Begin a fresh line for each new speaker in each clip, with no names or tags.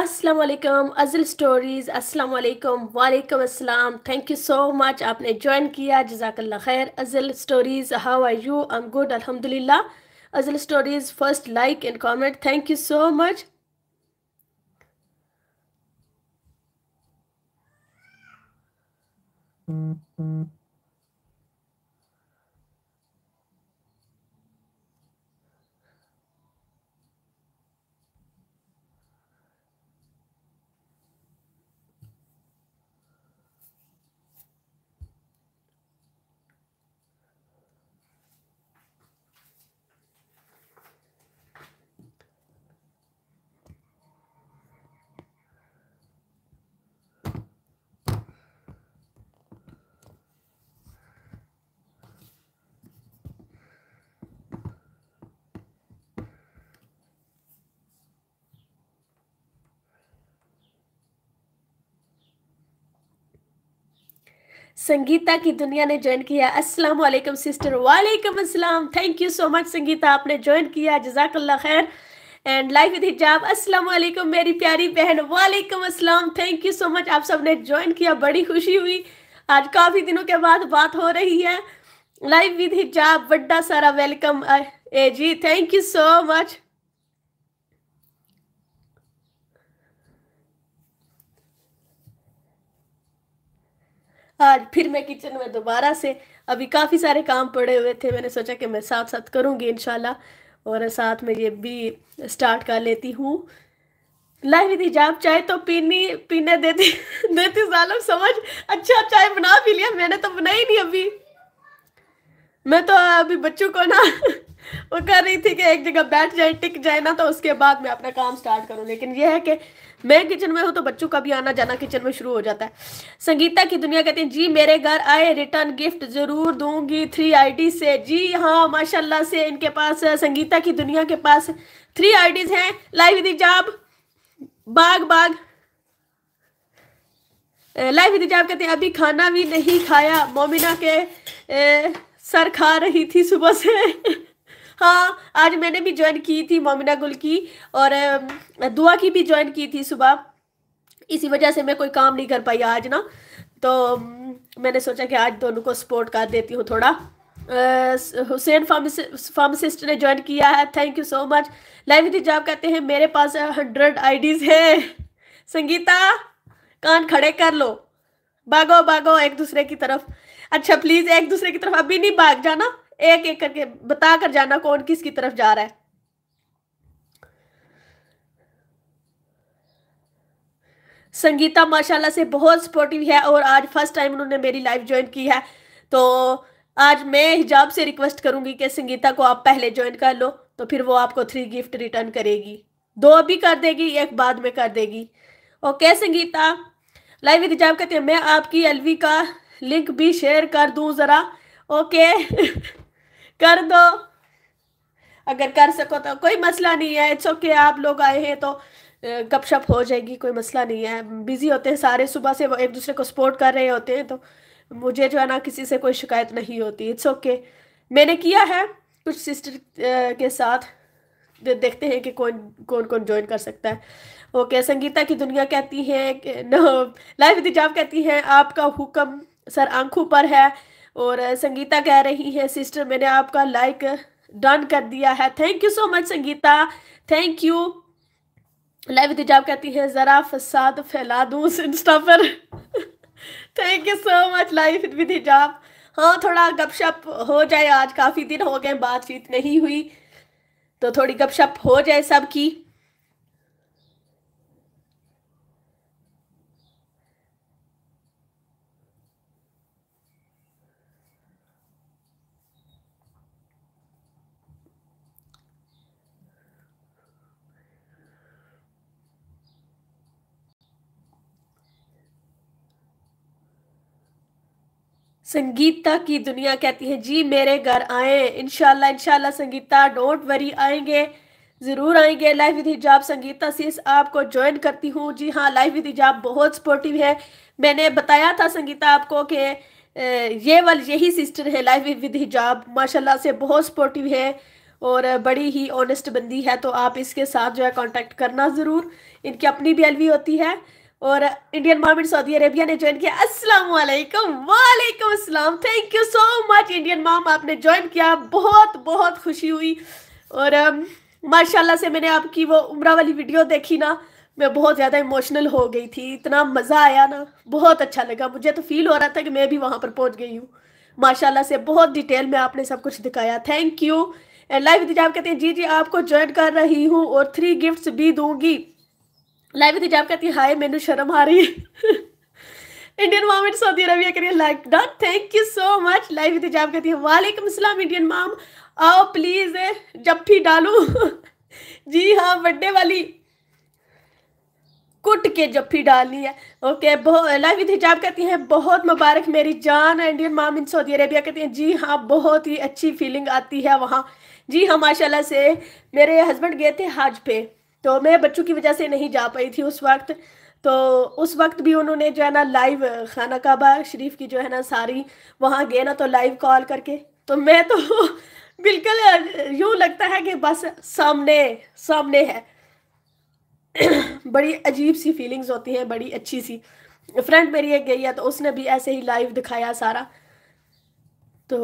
अस्सलाम वालेकुम अज़ल स्टोरीज़ अस्सलाम वालेकुम वालेकुम अस्सलाम थैंक यू सो मच आपने ज्वाइन किया जजाकल्ला खैर Azal stories how are you I am good अल्हम्दुलिल्लाह Azal stories first like and comment thank you so much Mm-hmm. Sangeeta की दुनिया ने ज्वाइन किया अस्सलाम वालेकुम सिस्टर वालेकुम अस्सलाम thank you so much Sangeeta आपने ज्वाइन किया जजाकल्ला खैर एंड लाइफ विद हिजाब अस्सलाम वालेकुम मेरी प्यारी बहन वालेकुम अस्सलाम थैंक यू सो मच आप सब ने ज्वाइन किया बड़ी खुशी हुई आज काफ़ी दिनों के बाद बात हो रही है लाइफ विद हिजाब बड़ा सारा वेलकम ए जी थैंक यू सो मच आज हाँ, फिर मैं किचन में दोबारा से अभी काफ़ी सारे काम पड़े हुए थे मैंने सोचा कि मैं साथ साथ करूँगी इन और साथ में ये भी स्टार्ट कर लेती हूँ लाइफ यदि जाप चाय तो पीनी पीने देती देती सालों समझ अच्छा चाय बना भी लिया मैंने तो बनाई नहीं अभी मैं तो अभी बच्चों को ना वो कर रही थी कि एक जगह बैठ जाए टिक जाए ना तो उसके बाद मैं अपना काम स्टार्ट करूँ लेकिन यह है कि मैं किचन में हूँ तो बच्चों का भी आना जाना किचन में शुरू हो जाता है संगीता की दुनिया कहती है जी मेरे घर आए रिटर्न गिफ्ट जरूर दूंगी थ्री आईडी से जी हाँ माशाल्लाह से इनके पास संगीता की दुनिया के पास थ्री आईडीज हैं लाइव विद जाब बाग बाग लाइव विद जाब कहते हैं अभी खाना भी नहीं खाया मोमिना के ए, सर खा रही थी सुबह से हाँ आज मैंने भी ज्वाइन की थी मोमिना गुल की और दुआ की भी ज्वाइन की थी सुबह इसी वजह से मैं कोई काम नहीं कर पाई आज ना तो मैंने सोचा कि आज दोनों को सपोर्ट कर देती हूँ थोड़ा हुसैन फार्मासिस्ट ने ज्वाइन किया है thank you so much live जॉब कहते हैं मेरे पास हंड्रेड आईडीज है संगीता कान खड़े कर लो भागो भागो एक दूसरे की तरफ अच्छा प्लीज एक दूसरे की तरफ अभी नहीं भाग जाना एक एक करके बता कर जाना कौन किसकी तरफ जा रहा है संगीता माशाल्लाह से बहुत सपोर्टिव है और आज फर्स्ट टाइम उन्होंने मेरी लाइव ज्वाइन की है तो आज मैं हिजाब से रिक्वेस्ट करूंगी कि संगीता को आप पहले ज्वाइन कर लो तो फिर वो आपको थ्री गिफ्ट रिटर्न करेगी दो अभी कर देगी एक बाद में कर देगी okay Sangeeta live with Hijab कहते हैं मैं आपकी एलवी का लिंक भी शेयर कर दूं ज़रा ओके कर दो अगर कर सको तो कोई मसला नहीं है इट्स ओके आप लोग आए हैं तो गपशप हो जाएगी कोई मसला नहीं है बिज़ी होते हैं सारे सुबह से वो एक दूसरे को सपोर्ट कर रहे होते हैं तो मुझे जो है ना किसी से कोई शिकायत नहीं होती इट्स ओके मैंने किया है कुछ सिस्टर के साथ देखते हैं कि कौन कौन कौन ज्वाइन कर सकता है ओके संगीता की दुनिया कहती है नो लाइफ दिजाब कहती है आपका हुक्म सर आंखों पर है और संगीता कह रही है सिस्टर मैंने आपका लाइक डन कर दिया है thank you so much Sangeeta thank you live हिजाब कहती है ज़रा फसाद फैला दूँ उस इंस्टा पर thank you so much live with हिजाब हाँ थोड़ा गपशप हो जाए आज काफ़ी दिन हो गए बातचीत नहीं हुई तो थोड़ी गपशप हो जाए सबकी संगीता की दुनिया कहती है जी मेरे घर आए इनशाला इनशाला संगीता डोंट वरी आएंगे ज़रूर आएंगे लाइव विद हिजाब संगीता सीस आपको ज्वाइन करती हूँ जी हाँ लाइव विद हिजाब बहुत सपोर्टिव है मैंने बताया था संगीता आपको कि ये वाल यही सिस्टर है लाइव विद हिजाब माशाल्लाह से बहुत सपोर्टिव है और बड़ी ही ऑनेस्ट बंदी है तो आप इसके साथ जो है कॉन्टेक्ट करना ज़रूर इनकी अपनी भी एलवी होती है और इंडियन मॉम सऊदी अरेबिया ने ज्वाइन किया अस्सलाम वालेकुम वालेकुम अस्सलाम thank you so much Indian mom आपने ज्वाइन किया बहुत बहुत खुशी हुई और um, माशाल्लाह से मैंने आपकी वो उम्र वाली वीडियो देखी ना मैं बहुत ज़्यादा इमोशनल हो गई थी इतना मज़ा आया ना बहुत अच्छा लगा मुझे तो फील हो रहा था कि मैं भी वहाँ पर पहुँच गई हूँ माशाल्लाह से बहुत डिटेल में आपने सब कुछ दिखाया थैंक यू एंड लाइव इंतजाम कहते हैं जी जी आपको ज्वाइन कर रही हूँ और थ्री गिफ्ट्स भी दूंगी लाइव हिजाब तो कहती हाय मैनू शर्म आ रही है Indian mom in Saudi Arabia करिए like dot thank you so much live with हिजाब कहती है वालेकुम सलाम इंडियन माम आओ प्लीज जब भी डालू जी हाँ बर्थडे वाली कुट के जफ्फी डालनी है ओके लाइव विद हिजाब कहती हैं बहुत मुबारक मेरी जान Indian mom in Saudi Arabia कहती हैं जी हाँ बहुत ही अच्छी फीलिंग आती है वहाँ जी हाँ माशाल्लाह से मेरे हस्बैंड गए थे हज पे तो मैं बच्चों की वजह से नहीं जा पाई थी उस वक्त तो उस वक्त भी उन्होंने जो है ना लाइव खाना काबा शरीफ की जो है ना सारी वहाँ गए ना तो लाइव कॉल करके तो मैं तो बिल्कुल यूँ लगता है कि बस सामने सामने है बड़ी अजीब सी फीलिंग्स होती हैं बड़ी अच्छी सी फ्रेंड मेरी एक गई है तो उसने भी ऐसे ही लाइव दिखाया सारा तो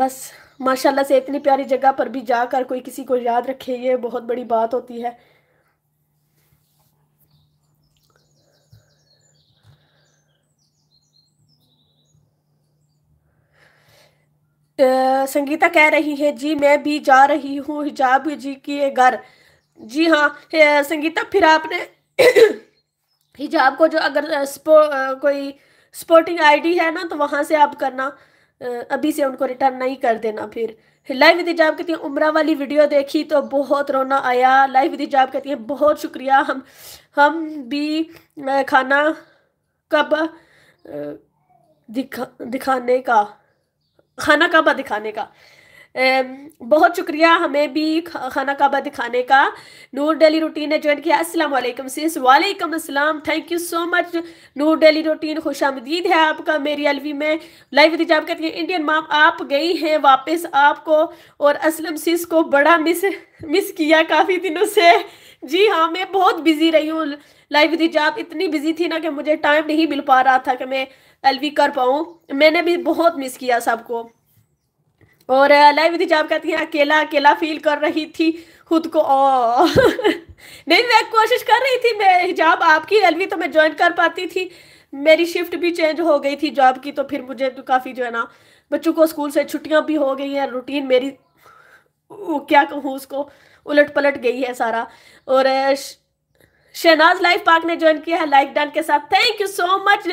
बस माशाल्लाह से इतनी प्यारी जगह पर भी जाकर कोई किसी को याद रखे ये बहुत बड़ी बात होती है संगीता कह रही है जी मैं भी जा रही हूँ हिजाब जी के घर जी हाँ संगीता फिर आपने हिजाब को जो अगर स्पो, कोई स्पोर्टिंग आईडी है ना तो वहाँ से आप करना अभी से उनको रिटर्न नहीं कर देना फिर लाइव विद हिजाब कहती है उम्र वाली वीडियो देखी तो बहुत रोना आया लाइव विद हिजाब कहती है बहुत शुक्रिया हम हम भी खाना कब दिखा दिखाने का खाना काबा दिखाने का बहुत शुक्रिया हमें भी खाना काबा दिखाने का नूर डेली रूटीन ने ज्वाइन किया अस्सलाम वालेकुम सिस वालेकुम अस्सलाम thank you so much Noor daily routine खुश आमदीद है आपका मेरी अलवी में लाइव रिजाब कहती है इंडियन माम आप गई हैं वापस आपको और असलम सिस को बड़ा मिस मिस किया काफ़ी दिनों से जी हाँ मैं बहुत बिजी रही हूँ लाइव रिजाब इतनी बिजी थी ना कि मुझे टाइम नहीं मिल पा रहा था कि मैं एलवी कर पाऊँ मैंने भी बहुत मिस किया सबको और लाइव विधि जाप कहती है अकेला अकेला फील कर रही थी खुद को ओ नहीं मैं कोशिश कर रही थी मैं हिजाब आपकी एलवी तो मैं ज्वाइन कर पाती थी मेरी शिफ्ट भी चेंज हो गई थी जॉब की तो फिर मुझे तो काफ़ी जो है ना बच्चों को स्कूल से छुट्टियां भी हो गई हैं रूटीन मेरी क्या कहूँ उसको उलट पलट गई है सारा और शहनाज लाइफ पार्क ने ज्वाइन किया है लाइक डन के साथ thank you so much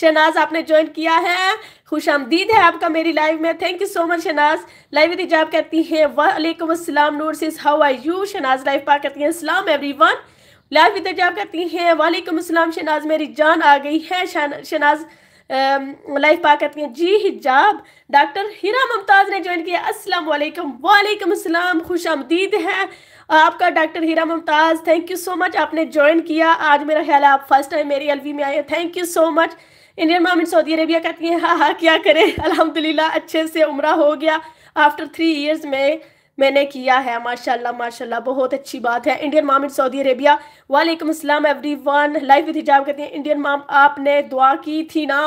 Shehnaaz आपने ज्वाइन किया है खुश आमदीद है आपका मेरी लाइव में thank you so much Shehnaaz live with इजाब कहती हैं वालेकुम अस्सलाम Noor sis how are you Shehnaz live पा कहती हैं सलाम एवरीवन लाइव विद इजाब कहती हैं वालेकुम अस्सलाम शहनाज मेरी जान आ गई है शहनाज लाइव पा कहती हैं जी हिजाब डॉक्टर हिरा मुमताज़ ने ज्वाइन किया असलम वालेकुम वालेकुम अस्सलाम खुश आमदीद है आपका doctor Heera Mumtaz thank you so much आपने ज्वाइन किया आज मेरा ख्याल है आप फर्स्ट टाइम मेरी एलवी में आए thank you so much Indian mom in Saudi Arabia कहती हैं हाँ हाँ क्या करें अल्हम्दुलिल्लाह अच्छे से उम्र हो गया आफ्टर थ्री इयर्स में मैंने किया है माशाल्लाह माशाल्लाह बहुत अच्छी बात है Indian mom in Saudi Arabia वालेकुम अस्सलाम एवरीवन लाइफ विद हिजाब कहती हैं इंडियन माम आपने दुआ की थी ना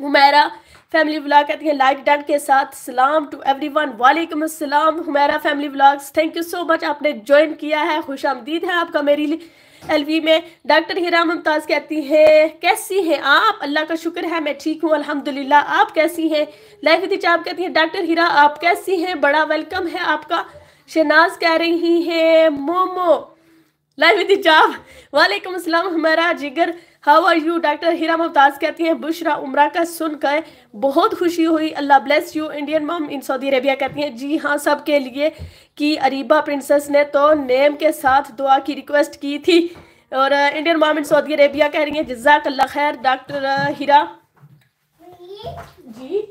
हुमैरा फैमिली ब्लॉग कहती हैं लाइक डन के साथ सलाम टू एवरीवन वालेकुम असलम Humaira family blogs thank you so much आपने ज्वाइन किया है खुश आमदीद है आपका मेरी लिए एलवी में डॉक्टर हीरा मुमताज़ कहती है कैसी हैं आप अल्लाह का शुक्र है मैं ठीक हूँ अल्हम्दुलिल्लाह आप कैसी हैं लाइफ चाप कहती हैं डॉक्टर हिरा आप कैसी हैं बड़ा वेलकम है आपका शनाज कह रही हैं मोमो लाइफ चाप वालेकुम असलम हमारा जिगर how are you doctor Heera Mumtaz कहती हैं बुशरा उमरा का सुनकर बहुत खुशी हुई अल्लाह bless you Indian mom in Saudi Arabia कहती हैं जी हाँ सब के लिए कि अरीबा प्रिंसेस ने तो नेम के साथ दुआ की रिक्वेस्ट की थी और Indian mom in Saudi Arabia कह रही हैं जजाक अल्लाह खैर doctor Heera ji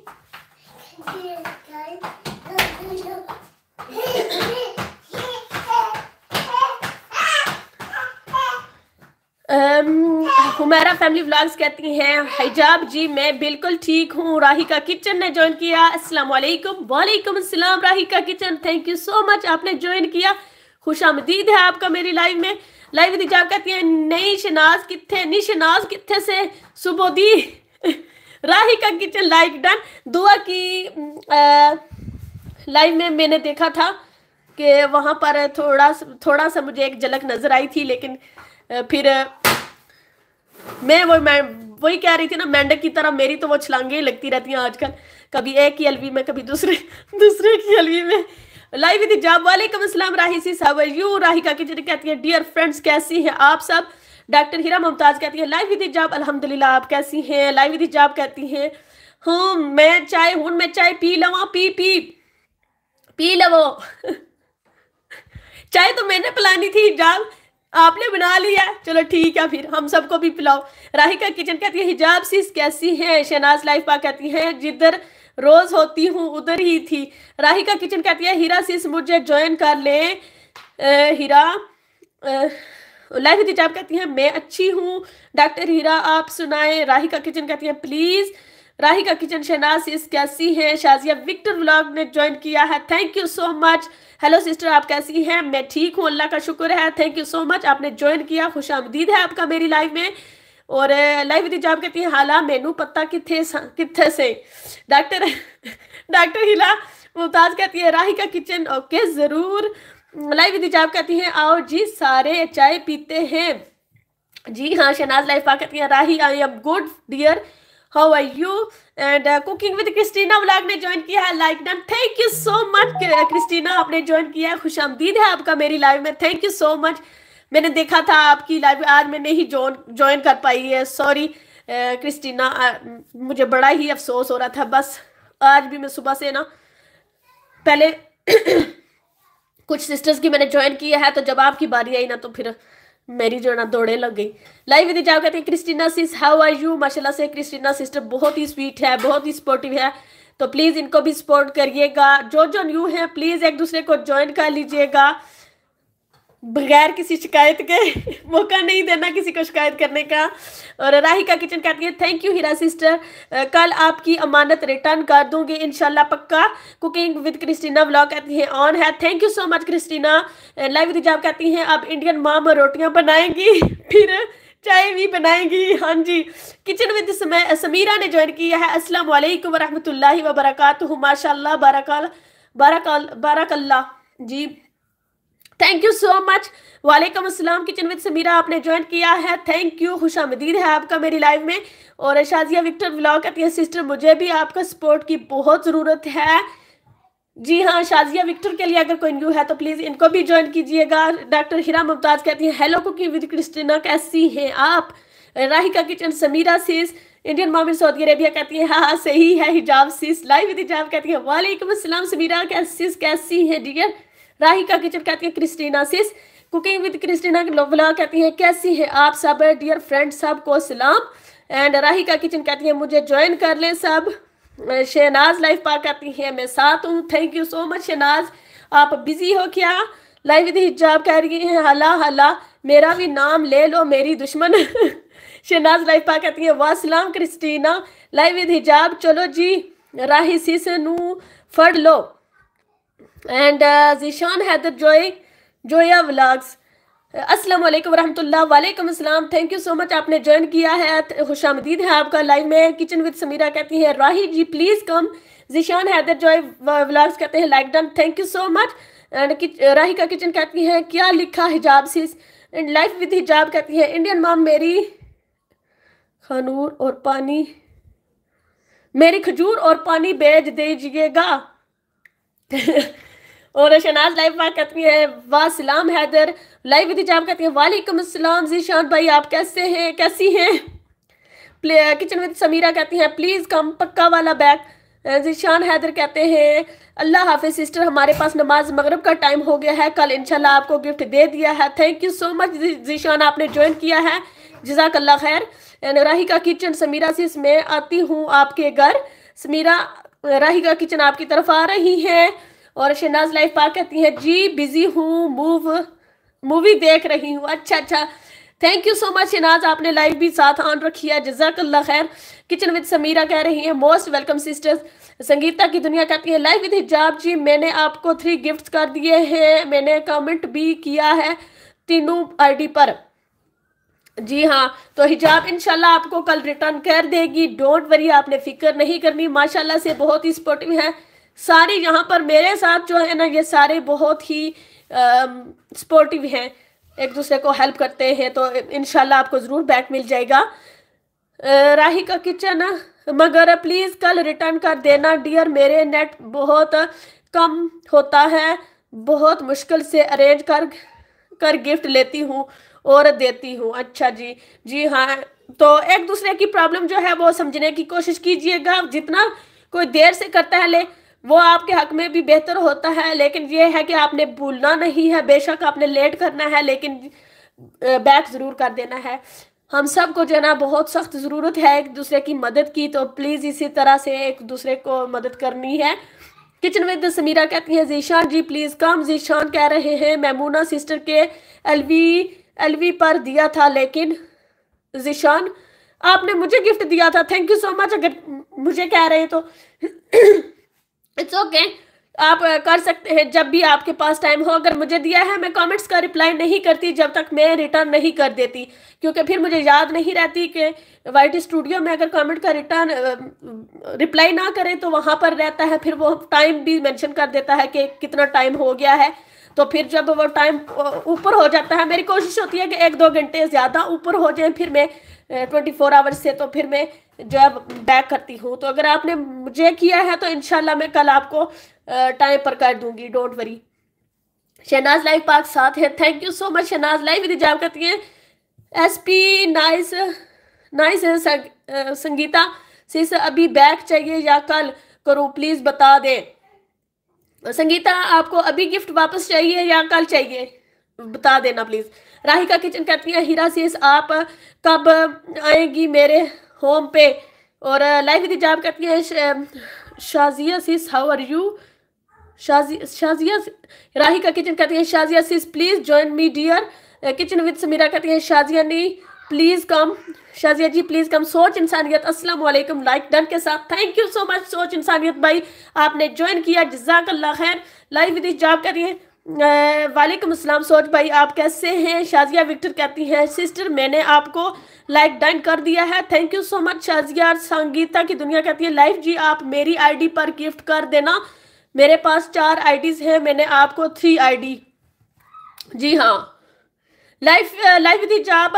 Humaira family vlogs कहती हैं हिजाब जी मैं बिल्कुल ठीक हूँ राहिका किचन ने ज्वाइन किया अस्सलाम वालेकुम वालेकुम अस्सलाम Rahika kitchen thank you so much आपने ज्वाइन किया खुश आमदीद है आपका मेरी लाइव में लाइव हिजाब कहती है नई शनाज कितने नई शनाज कितने से सुबह दी राहिका किचन लाइक डन दुआ की लाइव में मैंने देखा था कि वहाँ पर थोड़ा थोड़ा सा मुझे एक झलक नज़र आई थी लेकिन फिर मैं वो मैं वही कह रही थी ना मेंढक की तरह मेरी तो वो छलांगे ही लगती रहती हैं आजकल कभी एक ही अलवी में कभी दूसरे दूसरे की अलवी में लाइव विद जाब वालेकुम अस्सलाम राही सी साहब यू राही काकी जी कहती है डियर फ्रेंड्स कैसी हैं आप सब डॉक्टर हीरा मुमताज कहती है लाइव विद जाब अल्हम्दुलिल्लाह आप कैसी हैं लाइव विद जाब कहती हैं हूँ मैं चाय हूं मैं चाय पी लवा पी पी पी लवो चाय तो मैंने पिलानी थी जाब आपने बना लिया चलो ठीक है फिर हम सबको भी पिलाओ राहिका किचन कहती है हिजाब सिस कैसी है शहनाज लाइफ पा कहती है जिधर रोज होती हूँ उधर ही थी राहिका किचन कहती है हीरा सिस मुझे ज्वाइन कर ले हीरा लाइफ हिजाब कहती है मैं अच्छी हूँ डॉक्टर हीरा आप सुनाए राहिका किचन कहती है प्लीज़ राही का किचन शहनाज इस कैसी है शाजिया विक्टर व्लॉग ने ज्वाइन किया है thank you so much hello sister आप कैसी हैं मैं ठीक हूँ अल्लाह का शुक्र है थैंक यू सो मच आपने ज्वाइन किया खुश आमदीद है आपका मेरी लाइफ में और लाइव रिजाब कहती है हाला मैनू पता किथे किथे से डॉक्टर डॉक्टर हिला मुमताज कहती है राही का किचन ओके ज़रूर लाइव रिजाब कहती है आओ जी सारे चाय पीते हैं जी हाँ शहनाज लाइफ कहती है Rahi I am good dear how are you and cooking with Christina blog ने ज्वाइन किया है like done thank you so much Christina आपने ज्वाइन किया है खुश आमदीद है आपका मेरी लाइव में थैंक यू सो मच मैंने देखा था आपकी लाइव आज मैं नहीं ज्वाइन कर पाई है सॉरी क्रिस्टीना uh, uh, मुझे बड़ा ही अफसोस हो रहा था बस आज भी मैं सुबह से ना पहले कुछ सिस्टर्स की मैंने ज्वाइन किया है तो जब आपकी बारी आई ना तो फिर मेरी जो है ना दौड़े लग गई लाइव विधि जाओ कहते हैं Christina sis how are you माशाल्लाह से क्रिस्टीना सिस्टर तो बहुत ही स्वीट है बहुत ही सपोर्टिव है तो प्लीज़ इनको भी सपोर्ट करिएगा जो जो न्यू है प्लीज़ एक दूसरे को ज्वाइन कर लीजिएगा बगैर किसी शिकायत के मौका नहीं देना किसी को शिकायत करने का और राहिका किचन कहती है थैंक यू हीरा सिस्टर कल आपकी अमानत रिटर्न कर दूंगी इनशाला पक्का कुकिंग विद क्रिस्टीना व्लॉग कहती है ऑन है thank you so much Christina live रिजाब कहती हैं आप इंडियन माम रोटियां बनाएंगी फिर चाय भी बनाएंगी हाँ जी किचन विद समीरा ने ज्वाइन किया है अस्सलाम वालेकुम वरहमतुल्लाहि वरक माशा बारकल बारा बारकल्ला जी थैंक यू सो मच वालेकुम अस्सलाम किचन विद समीरा आपने ज्वाइन किया है थैंक यू खुश है आपका मेरी लाइफ में और शाजिया विक्टर ब्लॉग कहती है सिस्टर मुझे भी आपका सपोर्ट की बहुत ज़रूरत है जी हाँ शाजिया विक्टर के लिए अगर कोई न्यू है तो प्लीज़ इनको भी ज्वाइन कीजिएगा डॉक्टर हिरा मुमताज़ कहती हैं हेलो कुकिंग विद क्रिस्टिना कैसी हैं आप Rahika kitchen Sameera sis Indian mom Saudi Arabia कहती है हाँ, हाँ सही है हिजाब सीस लाइव हिजाब कहती है वालेकुम असलम समीरा कैसीस कैसी हैं डियर राहिका किचन कहती है Christina sis cooking with Christina blog कहती है कैसी है आप सब डियर फ्रेंड सब को सलाम एंड राहिका किचन कहती है मुझे ज्वाइन कर लें सब uh, शहनाज लाइफ पार कहती हैं मैं साथ हूँ thank you so much Shahnaz आप बिजी हो क्या लाइव विद हिजाब कह रही है हला हला मेरा भी नाम ले लो मेरी दुश्मन शहनाज लाइफ पार कहती हैं वाह सलाम क्रिस्टीना लाइव विद हिजाब चलो जी राही सिस नू फड़ लो एंड जीशान हैदर जोए जोया व्लाग्स अस्सलाम वालेकुम रहमतुल्लाह वालेकुम अस्सलाम थैंक यू सो मच आपने ज्वाइन किया है खुशामदीद है आपका लाइव में किचन विद समीरा कहती है राही जी प्लीज़ कम जीशान हैदर जोए व्लाग्स कहते हैं like done thank you so much and Rahi का किचन कहती है क्या लिखा हिजाब सिस एंड लाइफ विद हिजाब कहती है इंडियन मॉम मेरी खानूर और पानी मेरी खजूर और पानी बेच दीजिएगा और शनाज लाइव बात कहती है वाह सलाम हैदर लाइव विधि जाम कहती है वालेकुम असलम जीशान भाई आप कैसे हैं कैसी हैं किचन विद समीरा कहती हैं प्लीज़ कम पक्का वाला बैग जीशान हैदर कहते हैं अल्लाह हाफिज सिस्टर हमारे पास नमाज मगरब का टाइम हो गया है कल इनशाला आपको गिफ्ट दे दिया है thank you so much Zeeshan आपने ज्वाइन किया है जजाकल्ला खैर राही का किचन समीरा से इसमें आती हूँ आपके घर समीरा राही का किचन आपकी तरफ आ रही है और शहनाज लाइफ पार कहती हैं जी बिजी हूँ मूव मूवी देख रही हूँ अच्छा अच्छा thank you so much Shehnaaz आपने लाइव भी साथ ऑन रखी है जजाकल्ला खैर किचन विद समीरा कह रही है मोस्ट वेलकम सिस्टर्स संगीता की दुनिया कहती है लाइव विद हिजाब जी मैंने आपको थ्री गिफ्ट कर दिए हैं मैंने कमेंट भी किया है तीनों आईडी पर जी हाँ तो हिजाब इंशाल्लाह आपको कल रिटर्न कर देगी डोंट वरी आपने फिक्र नहीं करनी माशाल्लाह से बहुत ही सपोर्टिव है सारे यहाँ पर मेरे साथ जो है ना ये सारे बहुत ही सपोर्टिव हैं एक दूसरे को हेल्प करते हैं तो इन आपको ज़रूर बैक मिल जाएगा राही का किचन मगर प्लीज़ कल रिटर्न कर देना डियर मेरे नेट बहुत कम होता है बहुत मुश्किल से अरेंज कर कर गिफ्ट लेती हूँ और देती हूँ अच्छा जी जी हाँ तो एक दूसरे की प्रॉब्लम जो है वो समझने की कोशिश कीजिएगा जितना कोई देर से करता है ले वो आपके हक में भी बेहतर होता है लेकिन ये है कि आपने भूलना नहीं है बेशक आपने लेट करना है लेकिन बैक ज़रूर कर देना है हम सब को जो ना बहुत सख्त ज़रूरत है एक दूसरे की मदद की तो प्लीज़ इसी तरह से एक दूसरे को मदद करनी है किचन विद समीरा कहती हैं जीशान जी प्लीज़ कम जीशान कह रहे हैं मैमूना सिस्टर के एलवी एलवी पर दिया था लेकिन जीशान आपने मुझे गिफ्ट दिया था थैंक यू सो मच अगर मुझे कह रहे हैं तो इट्स ओके आप कर सकते हैं जब भी आपके पास टाइम हो अगर मुझे दिया है मैं कमेंट्स का रिप्लाई नहीं करती जब तक मैं रिटर्न नहीं कर देती क्योंकि फिर मुझे याद नहीं रहती कि वाइट स्टूडियो में अगर कमेंट का रिटर्न रिप्लाई ना करें तो वहाँ पर रहता है फिर वो टाइम भी मेंशन कर देता है कि कितना टाइम हो गया है तो फिर जब वो टाइम ऊपर हो जाता है मेरी कोशिश होती है कि एक दो घंटे ज़्यादा ऊपर हो जाए फिर मैं ट्वेंटी फोर आवर्स से तो फिर मैं जो है बैक करती हूँ तो अगर आपने मुझे किया है तो इनशाला मैं कल आपको टाइम पर कर दूंगी डोंट वरी शहनाज लाइव पाक साथ है thank you so much Shehnaaz live with करती हैं एस पी नाइस नाइस संग, संगीता सिस अभी बैक चाहिए या कल करो प्लीज़ बता दें संगीता आपको अभी गिफ्ट वापस चाहिए या कल चाहिए बता देना प्लीज़ राहिका किचन कहती है हीरा सीस आप कब आएंगी मेरे होम पे और लाइफ uh, इंतजाम करती है Shazia sis how are you Shazia Shazia Rahi का किचन कहती है Shazia sis please join me dear kitchen with Sameera कहती है शाजिया नी please come Shazia ji please come Soch Insaniyat अस्सलाम वालेकुम लाइक डन के साथ थैंक यू सो मच सोच इंसानियत भाई आपने ज्वाइन किया जजाकल्ला खैर लाइव विद जॉब करिए वालेकुम असलम सोच भाई आप कैसे हैं शाजिया विक्टर कहती हैं सिस्टर मैंने आपको लाइक डन कर दिया है thank you so much Shazia Sangeeta की दुनिया कहती है लाइफ जी आप मेरी आईडी पर गिफ्ट कर देना मेरे पास चार आईडीज हैं मैंने आपको थ्री आईडी जी हाँ लाइफ लाइफ दी जाप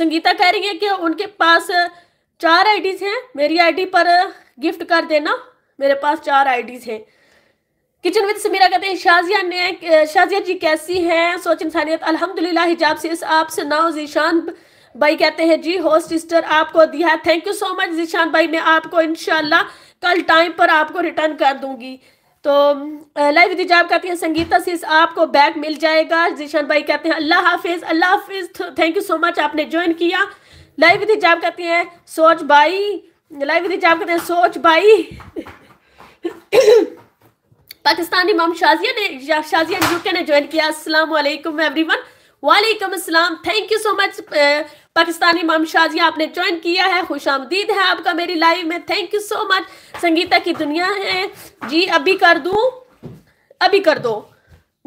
संगीता कह रही है कि उनके पास चार आईडीज हैं मेरी आईडी पर गिफ्ट कर देना मेरे पास चार आईडीज हैं किचन विद समीरा कहते हैं शाजिया ने शाजिया जी कैसी हैं सोच इंसानियत अल्हम्दुलिल्लाह हिजाब से इस आप से नाउ जीशान भाई कहते हैं जी होस्ट सिस्टर आपको दिया thank you so much Zeeshan भाई मैं आपको इनशाला कल टाइम पर आपको रिटर्न कर दूंगी तो लाइव हिजाब कहती हैं संगीता से आपको बैग मिल जाएगा जीशान भाई कहते हैं अल्लाह हाफिज अल्लाह हाफिज थैंक यू सो मच आपने ज्वाइन किया लाइव हिजाब कहते हैं सोच भाई लाइव हिजाब कहते हैं सोच भाई पाकिस्तानी मॉम शाजिया ने शाजिया यूके ने ज्वाइन किया अस्सलाम वालेकुम एवरीवन वालेकुम अस्सलाम thank you so much Pakistani mom Shazia आपने ज्वाइन किया है खुश आमदीद है आपका मेरी लाइव में thank you so much Sangeeta की दुनिया है जी अभी कर दू अभी कर दो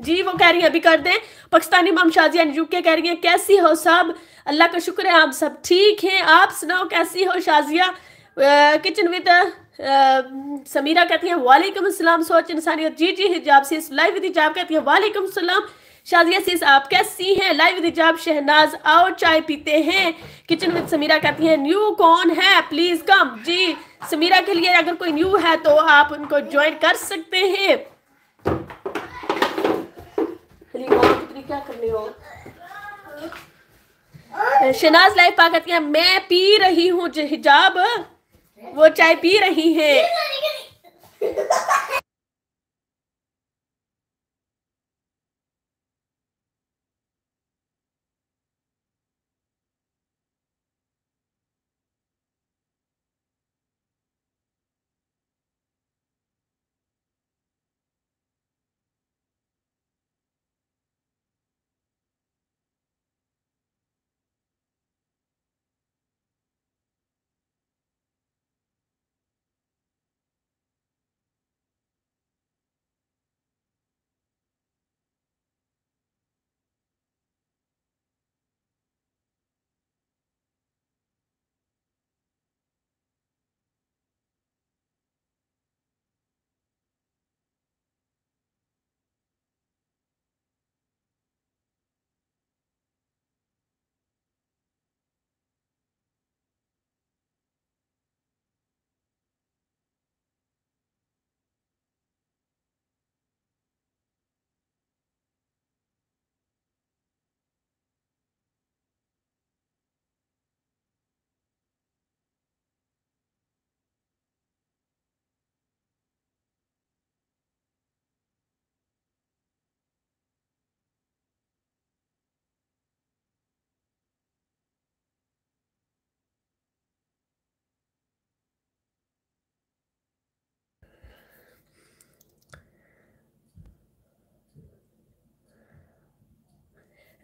जी वो कह रही है अभी कर दें पाकिस्तानी मम शाजिया यूके कह रही है कैसी हो सब अल्लाह का शुक्र है आप सब ठीक हैं आप सुनाओ कैसी हो शाजिया किचन विद समीरा कहती हैं वालेकुम अस्सलाम सोच इंसानियत जी जी हिजाब सीस लाइव विद हिजाब कहती हैं वालेकुम सलाम शाजिया सीस आप कैसी हैं लाइव विद हिजाब शहनाज आओ चाय पीते हैं किचन विद समीरा कहती हैं न्यू कौन है प्लीज़ कम जी समीरा के लिए अगर कोई न्यू है तो आप उनको ज्वाइन कर सकते हैं क्या करनी हो शहनाज लाइव पा कहती है मैं पी रही हूँ हिजाब वो चाय पी रही है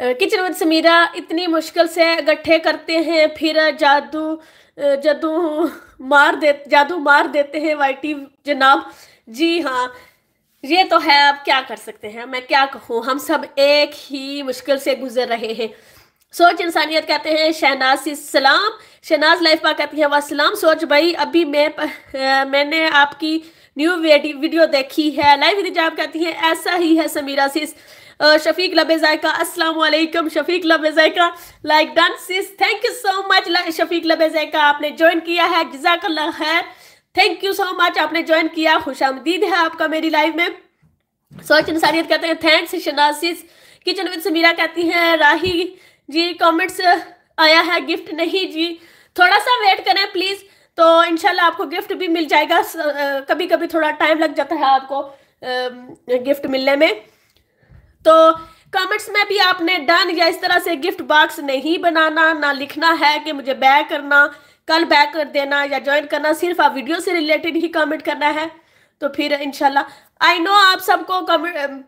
किचन विद समीरा इतनी मुश्किल से इकट्ठे करते हैं फिर जादू जादू मार दे जादू मार देते हैं वाइटी जनाब जी हाँ ये तो है अब क्या कर सकते हैं मैं क्या कहूँ हम सब एक ही मुश्किल से गुजर रहे हैं सोच इंसानियत कहते हैं शहनाज सलाम शहनाज लाइफ पा कहती है वसलाम सोच भाई अभी मैं मैंने आपकी न्यू वीडियो देखी है लाइफ कहती है ऐसा ही है समीरा सिस शफीक लबेजायका अस्सलाम वालेकुम Shafiq Labe Zaika like done sis thank you so much Shafiq Labe Zaika आपने ज्वाइन किया है जजाकल्ला खैर थैंक यू सो मच आपने ज्वाइन किया खुश आमदीद है आपका मेरी लाइफ में सोच इंसानियत कहते हैं थैंक्स शनासिस किचन विद समीरा कहती हैं राही जी कमेंट्स uh, आया है गिफ्ट नहीं जी थोड़ा सा वेट करें प्लीज़ तो इनशाला आपको गिफ्ट भी मिल जाएगा uh, कभी कभी थोड़ा टाइम लग जाता है आपको गिफ्ट um, मिलने में तो कमेंट्स में भी आपने डन या इस तरह से गिफ्ट बॉक्स नहीं बनाना ना लिखना है कि मुझे बैक करना कल बैक कर देना या ज्वाइन करना सिर्फ आप वीडियो से रिलेटेड ही कमेंट करना है तो फिर इनशाला आई नो आप सबको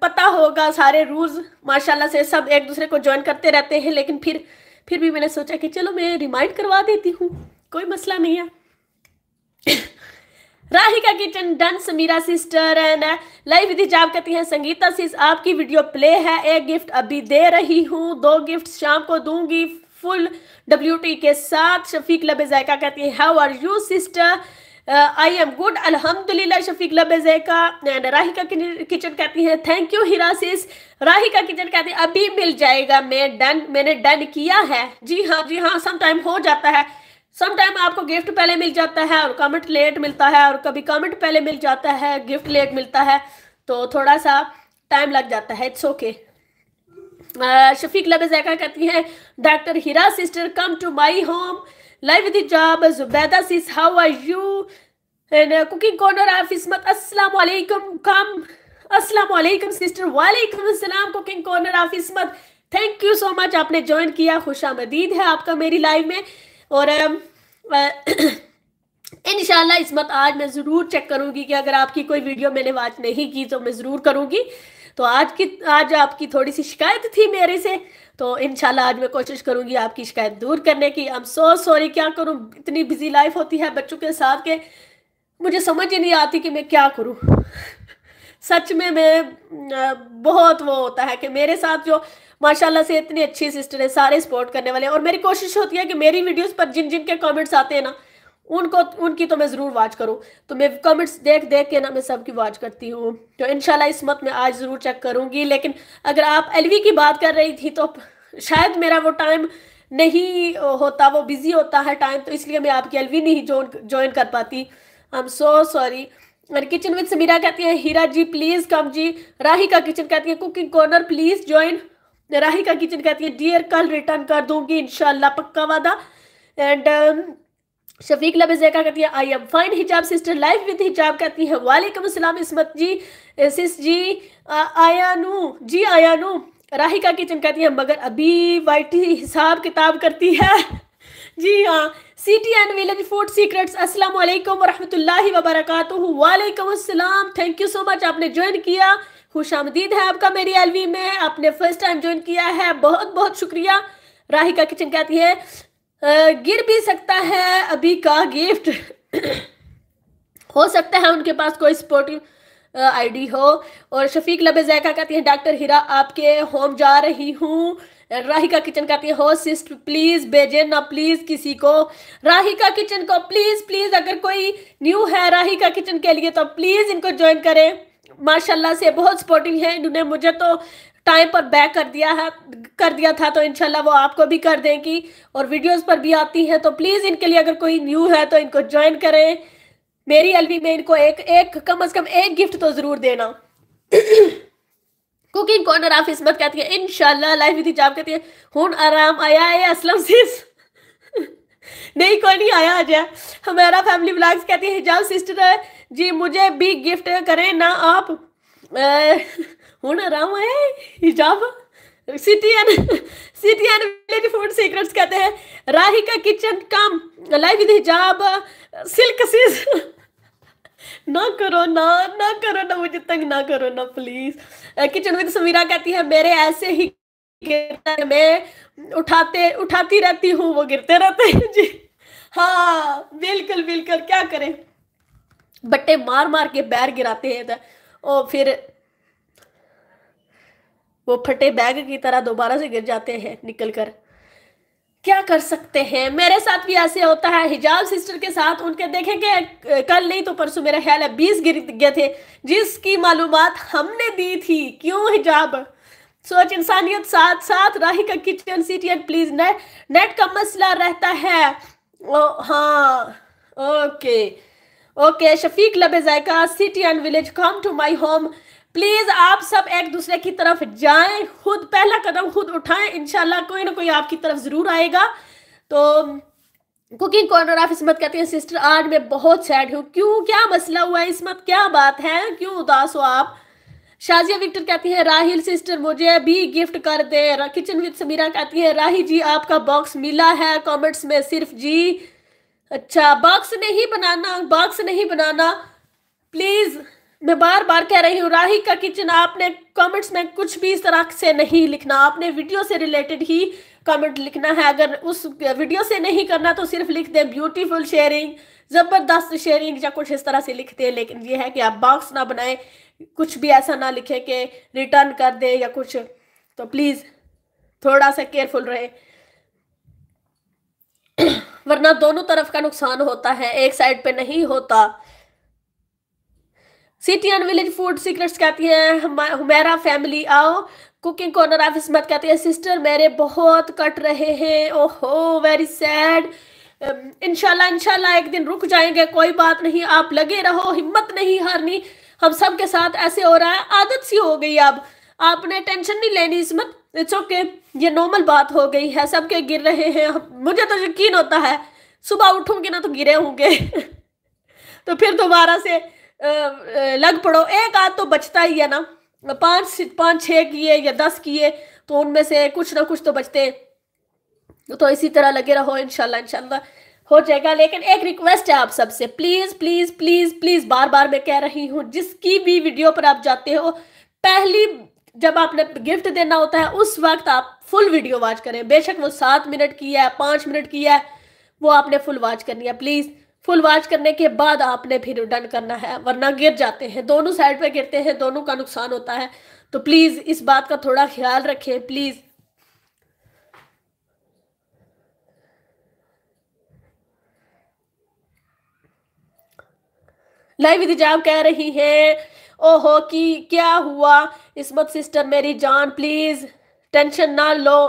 पता होगा सारे रूल्स माशाल्लाह से सब एक दूसरे को ज्वाइन करते रहते हैं लेकिन फिर फिर भी मैंने सोचा कि चलो मैं रिमाइंड करवा देती हूँ कोई मसला नहीं है का kitchen done Sameera sister and live विधि जाप कहती है संगीता सिस आपकी वीडियो प्ले है एक गिफ्ट अभी दे रही हूँ दो गिफ्ट शाम को दूंगी फुल डब्ल्यू के साथ शफीक लबे जायका कहती है how are you sister I am good अलहमदुल्ला शफीक लबेका एंड राहिका किचन कहती है thank you Hira Rahi Rahika kitchen कहती है अभी मिल जाएगा मैं डन मैंने डन किया है जी हाँ जी हाँ सम टाइम हो जाता है समटाइम आपको गिफ्ट पहले मिल जाता है और कमेंट लेट मिलता है और कभी कमेंट पहले मिल जाता है गिफ्ट लेट मिलता है तो थोड़ा सा टाइम लग जाता है इट्स ओके शफीक लबे जैका कहती हैं doctor Hira sister come to my home live with जॉब Zubaida sis how are you and cooking corner of Ismat अस्सलाम कम अस्सलाम सिस्टर वालेकुम अस्सलाम cooking corner of Ismat thank you so much आपने ज्वाइन किया खुशा मदीद है आपका मेरी लाइव में और um, इन इस बात आज मैं ज़रूर चेक करूँगी कि अगर आपकी कोई वीडियो मैंने वाच नहीं की तो मैं ज़रूर करूँगी तो आज की आज आपकी थोड़ी सी शिकायत थी मेरे से तो इन आज मैं कोशिश करूँगी आपकी शिकायत दूर करने की आई एम सो सॉरी क्या करूँ इतनी बिजी लाइफ होती है बच्चों के साथ के मुझे समझ ही नहीं आती कि मैं क्या करूँ सच में मैं बहुत वो होता है कि मेरे साथ जो माशाला से इतनी अच्छी सिस्टर है सारे सपोर्ट करने वाले हैं और मेरी कोशिश होती है कि मेरी वीडियोज़ पर जिन जिन के कॉमेंट्स आते हैं ना उनको उनकी तो मैं ज़रूर वॉच करूँ तो मैं कमेंट्स देख देख के ना मैं सबकी वॉच करती हूँ तो इन इस मत मैं आज ज़रूर चेक करूँगी लेकिन अगर आप एलवी की बात कर रही थी तो शायद मेरा वो टाइम नहीं होता वो बिज़ी होता है टाइम तो इसलिए मैं आपकी एलवी नहीं ज्वाइन कर पाती आई एम सो सॉरी और किचन विद समीरा कहती है हीरा जी प्लीज़ कम जी राही का किचन कहती है cooking corner please join Rahika kitchen कहती है डियर कल रिटर्न कर दूंगी इनशाला पक्का वादा एंड um, शफीक लबेका कहती है I am fine hijab sister life with हिजाब कहती है वालेकुम असलम इसमत जी सिस जी आया आयानू जी आया आयानू राहिका किचन कहती है मगर अभी वाइटी हिसाब किताब करती है जी हाँ city and village food secrets अस्सलाम वालेकुम वरहमतुल्लाहि वबरकातुहू वालेकुम अस्सलाम थैंक यू सो मच आपने ज्वाइन किया खुशामदीद है आपका मेरी एलवी में आपने फर्स्ट टाइम ज्वाइन किया है बहुत बहुत शुक्रिया राहिका किचन कहती है गिर भी सकता है अभी का गिफ्ट हो सकता है उनके पास कोई सपोर्टिव आईडी हो और शफीक लबे जैका कहती है डॉक्टर हीरा आपके होम जा रही हूँ राहिका किचन कहती है हो सिस्ट प्लीज भेजे ना प्लीज किसी को राहिका किचन को प्लीज प्लीज अगर कोई न्यू है राहिका किचन के लिए तो प्लीज इनको ज्वाइन करें माशाल्लाह से बहुत सपोर्टिव है इन्होंने मुझे तो टाइम पर बैक कर दिया है कर दिया था तो इनशाला वो आपको भी कर देंगी और वीडियोस पर भी आती हैं तो प्लीज़ इनके लिए अगर कोई न्यू है तो इनको ज्वाइन करें मेरी एलवी में इनको एक एक कम अज़ कम एक गिफ्ट तो ज़रूर देना कुकिंग कॉर्नर आप इसमत कहती है इनशाला लाइफ विधि जाप कहती है हूँ आराम आया है असलम सिस नहीं कोई नहीं आया आ जाए हमारा फैमिली ब्लॉग्स कहती है हिजाब सिस्टर है जी मुझे भी गिफ्ट करें ना आप हूँ आराम है hijab city and city and village food secrets कहते हैं राही का किचन काम लाइव विद हिजाब सिल्क सीज ना करो ना ना करो ना मुझे तंग ना करो ना प्लीज किचन विद समीरा कहती है मेरे ऐसे ही मैं उठाते उठाती रहती हूँ वो गिरते रहते हैं जी हाँ बिल्कुल बिल्कुल क्या करें बट्टे मार मार के बैर गिराते हैं और फिर वो फटे बैग की तरह दोबारा से गिर जाते हैं निकल कर क्या कर सकते हैं मेरे साथ भी ऐसे होता है हिजाब सिस्टर के साथ उनके देखेंगे कल नहीं तो परसों मेरा ख्याल है बीस गिर गए थे जिसकी मालूम हमने दी थी क्यों हिजाब सोच इंसानियत साथ साथ राही का kitchen city and please net net का मसला रहता है ओ हाँ okay okay Shafiq Labe Zaika city and village come to my home please आप सब एक दूसरे की तरफ जाएं खुद पहला कदम खुद उठाएं इनशाला कोई ना कोई आपकी तरफ ज़रूर आएगा तो कुकिंग कॉर्नर ऑफ इसमत कहती हैं सिस्टर आज मैं बहुत सैड हूँ क्यों क्या मसला हुआ है इसमत क्या बात है क्यों उदास हो आप शाजिया विक्टर कहती है राहिल सिस्टर मुझे भी गिफ्ट कर दे किचन विद समीरा कहती है राही जी आपका बॉक्स मिला है कमेंट्स में सिर्फ जी अच्छा बॉक्स नहीं बनाना बॉक्स नहीं बनाना प्लीज मैं बार बार कह रही हूँ राही का किचन आपने कमेंट्स में कुछ भी इस तरह से नहीं लिखना आपने वीडियो से रिलेटेड ही कमेंट लिखना है अगर उस वीडियो से नहीं करना तो सिर्फ लिख दें ब्यूटीफुल शेयरिंग ज़बरदस्त शेयरिंग या कुछ इस तरह से लिख दें लेकिन ये है कि आप बॉक्स ना बनाए कुछ भी ऐसा ना लिखें कि रिटर्न कर दें या कुछ तो प्लीज़ थोड़ा सा केयरफुल रहे वरना दोनों तरफ का नुकसान होता है एक साइड पे नहीं होता city and village food secrets कहती है हमारा फैमिली आओ कुकिंग कॉर्नर ऑफ इसमत कहती है सिस्टर मेरे बहुत कट रहे हैं ओहो वेरी सैड इनशाला इनशाला एक दिन रुक जाएंगे कोई बात नहीं आप लगे रहो हिम्मत नहीं हारनी हम सब के साथ ऐसे हो रहा है आदत सी हो गई अब आपने टेंशन नहीं लेनी इसमत इट्स ओके okay, ये नॉर्मल बात हो गई है सबके गिर रहे हैं मुझे तो यकीन होता है सुबह उठूंगी ना तो गिरे होंगे तो फिर दोबारा से लग पड़ो एक आध तो बचता ही है ना पाँच पाँच छः किए या दस किए तो उनमें से कुछ ना कुछ तो बचते हैं तो इसी तरह लगे रहो इनशाला इनशाला हो जाएगा लेकिन एक रिक्वेस्ट है आप सबसे प्लीज़ प्लीज़ प्लीज़ प्लीज़ बार बार मैं कह रही हूँ जिसकी भी वीडियो पर आप जाते हो पहली जब आपने गिफ्ट देना होता है उस वक्त आप फुल वीडियो वॉच करें बेशक वो सात मिनट की है पांच मिनट की है वो आपने फुल वॉच करनी है प्लीज़ फुल वॉच करने के बाद आपने फिर डन करना है वरना गिर जाते हैं दोनों साइड पे गिरते हैं दोनों का नुकसान होता है तो प्लीज़ इस बात का थोड़ा ख्याल रखें प्लीज़ लाइव इजाब कह रही है ओहो की क्या हुआ इसमत सिस्टर मेरी जान प्लीज टेंशन ना लो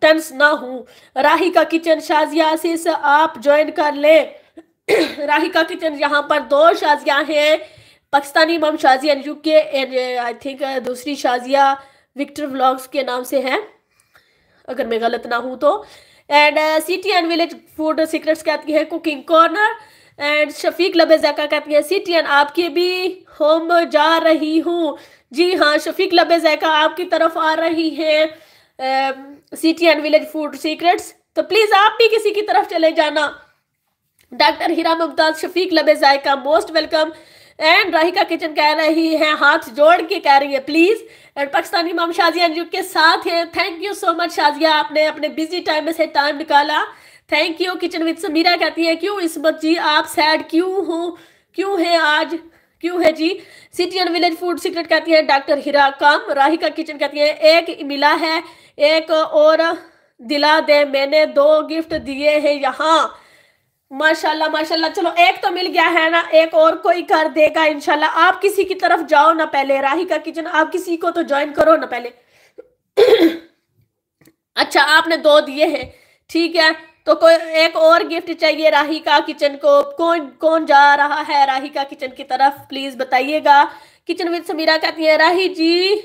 टेंस ना हूँ राही का किचन शाजिया से आप ज्वाइन कर ले राही का किचन यहाँ पर दो शाजिया हैं Pakistani mom Shazia and UK and I think दूसरी शाजिया विक्टर व्लॉग्स के नाम से है अगर मैं गलत ना हूँ तो and city and village food secrets कहती है cooking corner and Shafiq Labe Zaika कहती हैं सिटियन आपके भी होम जा रही हूँ जी हाँ शफीक जैका आपकी तरफ आ रही है सिटियन विलेज फूड सीक्रेट्स तो प्लीज़ आप भी किसी की तरफ चले जाना doctor Heera Mumtaz Shafiq Labe Zaika most welcome and Rahika kitchen कह रही है हाथ जोड़ के कह रही है please and Pakistani mom Shazia के साथ है thank you so much Shazia आपने अपने बिजी टाइम में से टाइम निकाला thank you kitchen with Sameera कहती है क्यों इस बच्ची आप सैड क्यों हो क्यों है आज क्यों है जी city and village food secret कहती है डॉक्टर हिरा काम राहिका किचन कहती है एक मिला है एक और दिला दे मैंने दो गिफ्ट दिए हैं यहाँ माशाल्लाह माशाल्लाह चलो एक तो मिल गया है ना एक और कोई कर देगा इनशाला आप किसी की तरफ जाओ ना पहले राहिका किचन आप किसी को तो ज्वाइन करो ना पहले अच्छा आपने दो दिए हैं ठीक है तो कोई एक और गिफ्ट चाहिए राहिका किचन को कौन कौन जा रहा है राहिका किचन की तरफ प्लीज बताइएगा किचन विद समीरा कहती है राही जी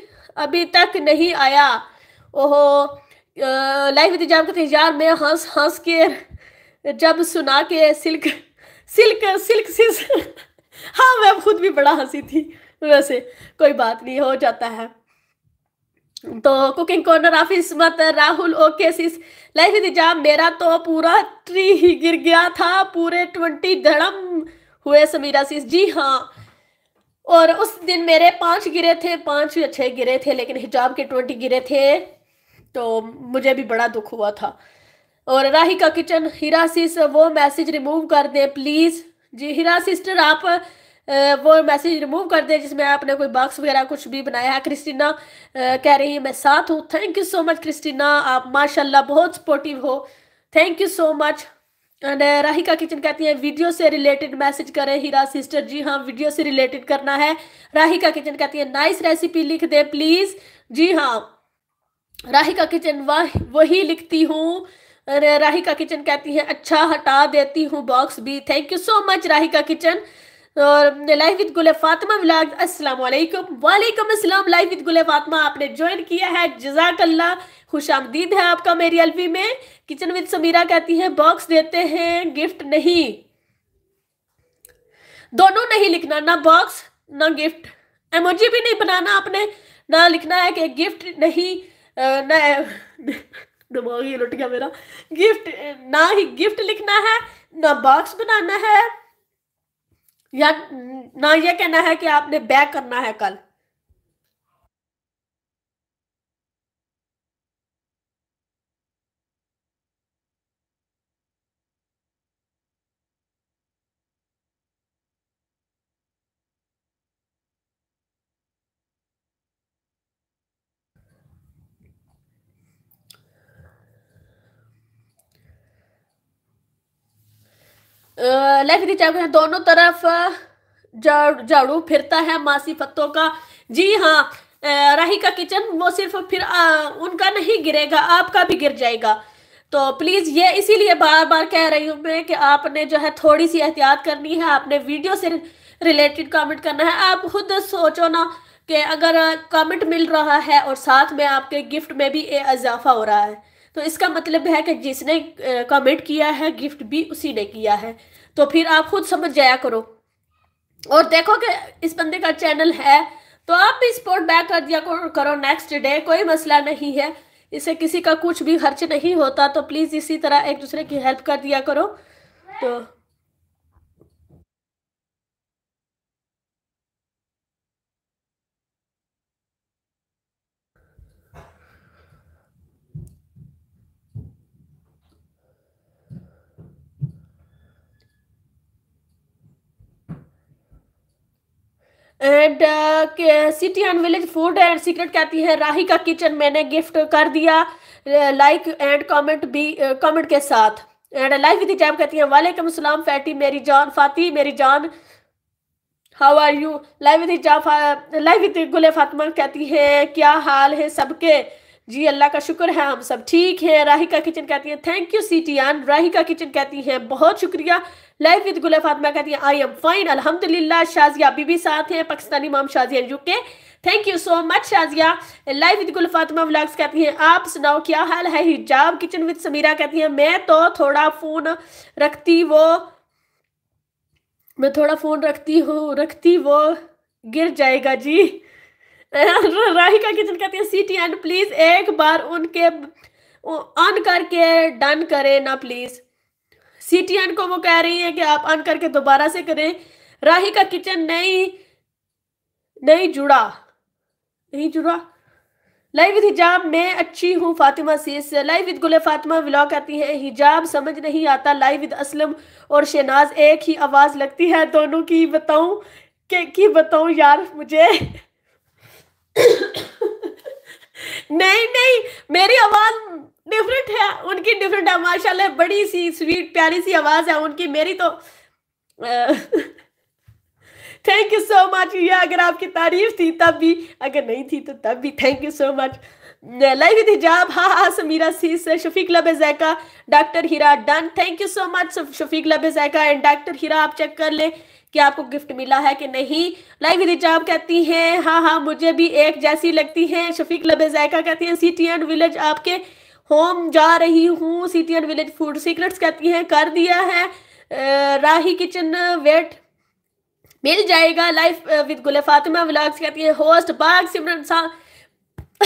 अभी तक नहीं आया ओहो लाइफ विद जाम कहते हैं यार मैं हंस हंस के जब सुना के सिल्क सिल्क सिल्क सिल्क हाँ मैं खुद भी बड़ा हंसी थी वैसे कोई बात नहीं हो जाता है तो cooking corner of Ismat Rahul okay sis life जाम मेरा तो पूरा ट्री ही गिर गया था पूरे ट्वेंटी धड़म हुए समीरा सिस जी हाँ और उस दिन मेरे पांच गिरे थे पांच अच्छे गिरे थे लेकिन हिजाब के ट्वेंटी गिरे थे तो मुझे भी बड़ा दुख हुआ था और राही का किचन हीरा सिस वो मैसेज रिमूव कर दे प्लीज़ जी हीरा सिस्टर आप वो मैसेज रिमूव कर दे जिसमें आपने कोई बॉक्स वगैरह कुछ भी बनाया है क्रिस्टीना कह रही है मैं साथ हूँ thank you so much Christina आप माशाल्लाह बहुत सपोर्टिव हो thank you so much and Rahika kitchen कहती है वीडियो से रिलेटेड मैसेज करें हीरा सिस्टर जी हाँ वीडियो से रिलेटेड करना है राहिका किचन कहती है नाइस रेसिपी लिख दे प्लीज़ जी हाँ राहिका किचन वाह वही लिखती हूँ राहिका किचन कहती है अच्छा हटा देती हूँ बॉक्स भी thank you so much Rahika kitchen और live with Gul Fatima vlog अस्सलाम वालेकुम वालेकुम अस्सलाम लाइव विद गुल फातिमा आपने ज्वाइन किया है जजाकल्ला खुश आमदीद है आपका मेरी अलवी में किचन विद समीरा कहती है बॉक्स देते हैं गिफ्ट नहीं दोनों नहीं लिखना ना बॉक्स ना गिफ्ट एमोजी भी नहीं बनाना आपने ना लिखना है कि गिफ्ट नहीं ना दिमाग ही लुट गया मेरा गिफ्ट ना ही गिफ्ट लिखना है ना बॉक्स बनाना है या ना ये कहना है कि आपने बैक करना है कल लेफ्ट नीचे है दोनों तरफ झाड़ू फिरता है मासी पत्तों का जी हाँ राही का किचन वो सिर्फ फिर आ, उनका नहीं गिरेगा आपका भी गिर जाएगा तो प्लीज़ ये इसीलिए बार बार कह रही हूँ मैं कि आपने जो है थोड़ी सी एहतियात करनी है आपने वीडियो से रिलेटेड कमेंट करना है आप खुद सोचो ना कि अगर कमेंट मिल रहा है और साथ में आपके गिफ्ट में भी इजाफा हो रहा है तो इसका मतलब है कि जिसने कमेंट किया है गिफ्ट भी उसी ने किया है तो फिर आप खुद समझ जाया करो और देखो कि इस बंदे का चैनल है तो आप भी सपोर्ट बैक कर दिया करो नेक्स्ट डे कोई मसला नहीं है इससे किसी का कुछ भी खर्च नहीं होता तो प्लीज़ इसी तरह एक दूसरे की हेल्प कर दिया करो तो and city and village food and secret कहती है राही का किचन मैंने गिफ्ट कर दिया लाइक एंड कमेंट भी कमेंट uh, के साथ एंड लाइफ विद जैम कहती है वालेकुम सलाम फैटी मेरी जान फाती मेरी जान how are you live with live with Gul Fatima कहती है क्या हाल है सबके जी अल्लाह का शुक्र है हम सब ठीक है राही का किचन कहती है thank you city Rahi का किचन कहती है बहुत शुक्रिया लाइव विद गुल फातमा कहती है आई एम फाइन अलहमदिल्ला शाजिया बीबी साथ हैं Pakistani mom Shazia UK thank you so much Shazia live with Gul Fatima blogs कहती हैं आप सुनाओ क्या हाल है हिजाब किचन विद समीरा कहती हैं मैं तो थोड़ा फ़ोन रखती वो मैं थोड़ा फ़ोन रखती हूँ रखती वो गिर जाएगा जी राहिका किचन कहती है सी टी एंड प्लीज़ एक बार उनके ऑन करके डन करे ना प्लीज़ सीटीएन को वो कह रही है कि आप अन करके दोबारा से करें राही का किचन नहीं नहीं जुड़ा नहीं जुड़ा लाइव विद हिजाब मैं अच्छी हूँ फातिमा सीस लाइव विद गुले फातिमा विलॉ कहती है हिजाब समझ नहीं आता लाइव विद असलम और शहनाज एक ही आवाज़ लगती है दोनों की बताऊँ के की बताऊँ यार मुझे नहीं नहीं मेरी आवाज डिफरेंट है उनकी डिफरेंट है माशाल्लाह बड़ी सी स्वीट प्यारी सी आवाज है उनकी मेरी तो थैंक यू सो मच ये अगर आपकी तारीफ थी तब भी अगर नहीं थी तो तब भी thank you so much live with हिजाब हाँ हाँ Sameera sis Shafiq Lab Zaika doctor Hira done thank you so much Shafiq Lab Zaika and doctor हीरा आप चेक कर लें कि आपको गिफ्ट मिला है कि नहीं लाइव रिजाब कहती हैं हाँ हाँ मुझे भी एक जैसी लगती हैं शफीक लबे जायका कहती हैं सिटी एंड विलेज आपके होम जा रही हूँ city and village food secrets कहती हैं कर दिया है राही किचन वेट मिल जाएगा life with Gule Fatima vlogs कहती है होस्ट बाग सिमरन सा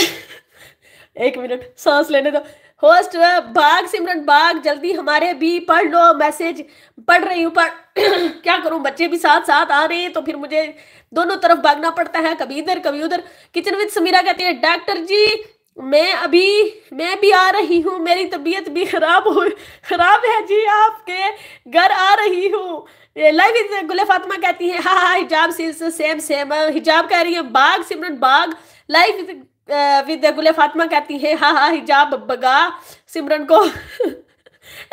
एक मिनट सांस लेने दो होस्ट भाग सिमरन भाग जल्दी हमारे भी पढ़ लो मैसेज पढ़ रही हूँ पर क्या करूँ बच्चे भी साथ साथ आ रहे हैं तो फिर मुझे दोनों तरफ भागना पड़ता है कभी इधर कभी उधर किचन विद समीरा कहती है डॉक्टर जी मैं अभी मैं भी आ रही हूँ मेरी तबीयत भी खराब हो खराब है जी आपके घर आ रही हूँ लाइव इज गुल फातिमा कहती है हाँ हाँ हिजाब सेम सेम हिजाब कह रही है बाघ सिमरन बाघ लाइव विद्या गुले फातिमा कहती है हा हा हिजाब बगा सिमरन को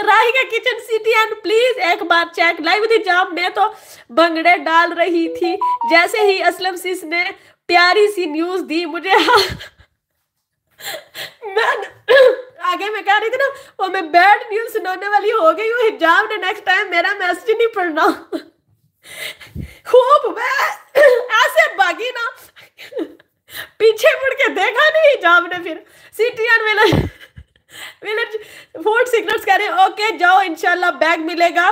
राही का किचन सिटी एंड प्लीज एक बार चेक लाइव हिजाब में तो भंगड़े डाल रही थी जैसे ही असलम सिस ने प्यारी सी न्यूज दी मुझे हाँ। मैं आगे मैं कह रही थी ना वो मैं बैड न्यूज सुनाने वाली हो गई हूँ हिजाब ने नेक्स्ट टाइम मेरा मैसेज नहीं पढ़ना खूब मैं ऐसे बागी ना पीछे मुड़ के देखा नहीं जॉब ने फिर सीटीआर वेलर वेलर फूड सिग्नल्स कह रहे हैं ओके जाओ इंशाल्लाह बैग मिलेगा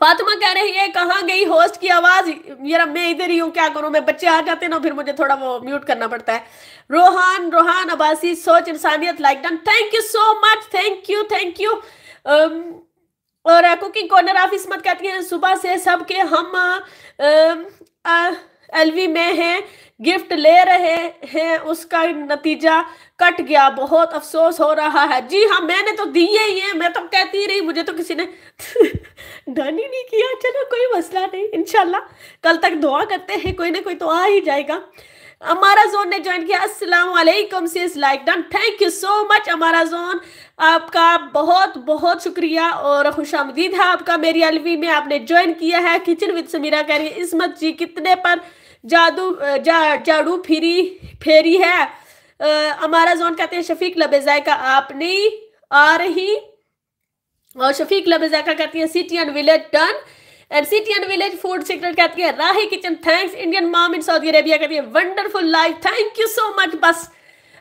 फातिमा कह रही है कहाँ गई होस्ट की आवाज यार मैं इधर ही हूँ क्या करूँ मैं बच्चे आ जाते ना फिर मुझे थोड़ा वो म्यूट करना पड़ता है Rohan Rohan Abbasi Soch Insaniyat like done thank you so much thank you thank you और कुकिंग कॉर्नर ऑफिस मत कहती है सुबह से सबके हम आ, आ, आ, एलवी में हैं गिफ्ट ले रहे हैं उसका नतीजा कट गया बहुत अफसोस हो रहा है जी हाँ मैंने तो दिए ही हैं मैं तो कहती रही मुझे तो किसी ने डन ही नहीं किया चलो कोई मसला नहीं इनशाला कल तक दुआ करते हैं कोई ना कोई तो आ ही जाएगा अमारा जोन ने ज्वाइन किया अस्सलाम वालेकुम सी like done thank you so much Amara zone आपका बहुत बहुत शुक्रिया और खुश है आपका मेरी अलवी में आपने ज्वाइन किया है किचन विद समीरा कह रही है इसमत जी कितने पर जादू जा झाड़ू फिरी फेरी है हमारा जोन कहते हैं शफीक लबेजा का आप नहीं आ रही और शफीक लबेजा का कहती है सिटी एंड विलेज टर्न and city and village food secret कहती है राही kitchen thanks Indian mom in Saudi Arabia कहती है wonderful life thank you so much बस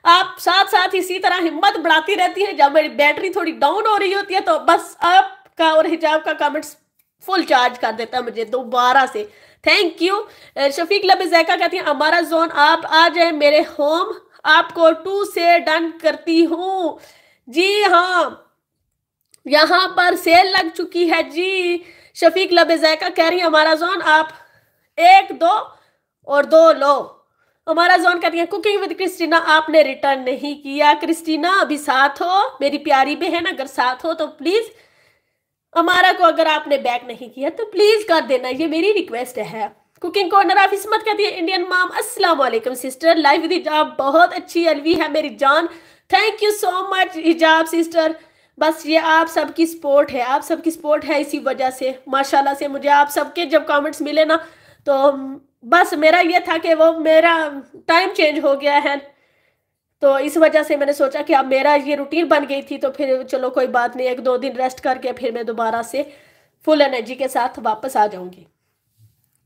आप साथ साथ इसी तरह हिम्मत बढ़ाती रहती है जब मेरी बैटरी थोड़ी डाउन हो रही होती है तो बस आपका और हिजाब का कमेंट्स फुल चार्ज कर देता है मुझे दोबारा से थैंक यू शफीक लब जैका कहती है हमारा जोन आप आ जाए मेरे होम आपको टू से डन करती हूँ जी हाँ यहाँ पर सेल लग चुकी है जी शफीक लब जैका कह रही है हमारा जोन आप एक दो और दो लो हमारा जोन कहती है कुकिंग विद क्रिस्टीना आपने रिटर्न नहीं किया क्रिस्टीना अभी साथ हो मेरी प्यारी बहन अगर साथ हो तो प्लीज़ हमारा को अगर आपने बैक नहीं किया तो प्लीज़ कर देना ये मेरी रिक्वेस्ट है कुकिंग कॉर्नर आप इसमत कहती है इंडियन माम अस्सलाम वालेकुम सिस्टर लाइफ विद हिजाब बहुत अच्छी अलवी है मेरी जान thank you so much hijab sister बस ये आप सबकी सपोर्ट है आप सबकी सपोर्ट है इसी वजह से माशाला से मुझे आप सबके जब कॉमेंट्स मिले ना तो बस मेरा ये था कि वो मेरा टाइम चेंज हो गया है तो इस वजह से मैंने सोचा कि अब मेरा ये रूटीन बन गई थी तो फिर चलो कोई बात नहीं एक दो दिन रेस्ट करके फिर मैं दोबारा से फुल एनर्जी के साथ वापस आ जाऊंगी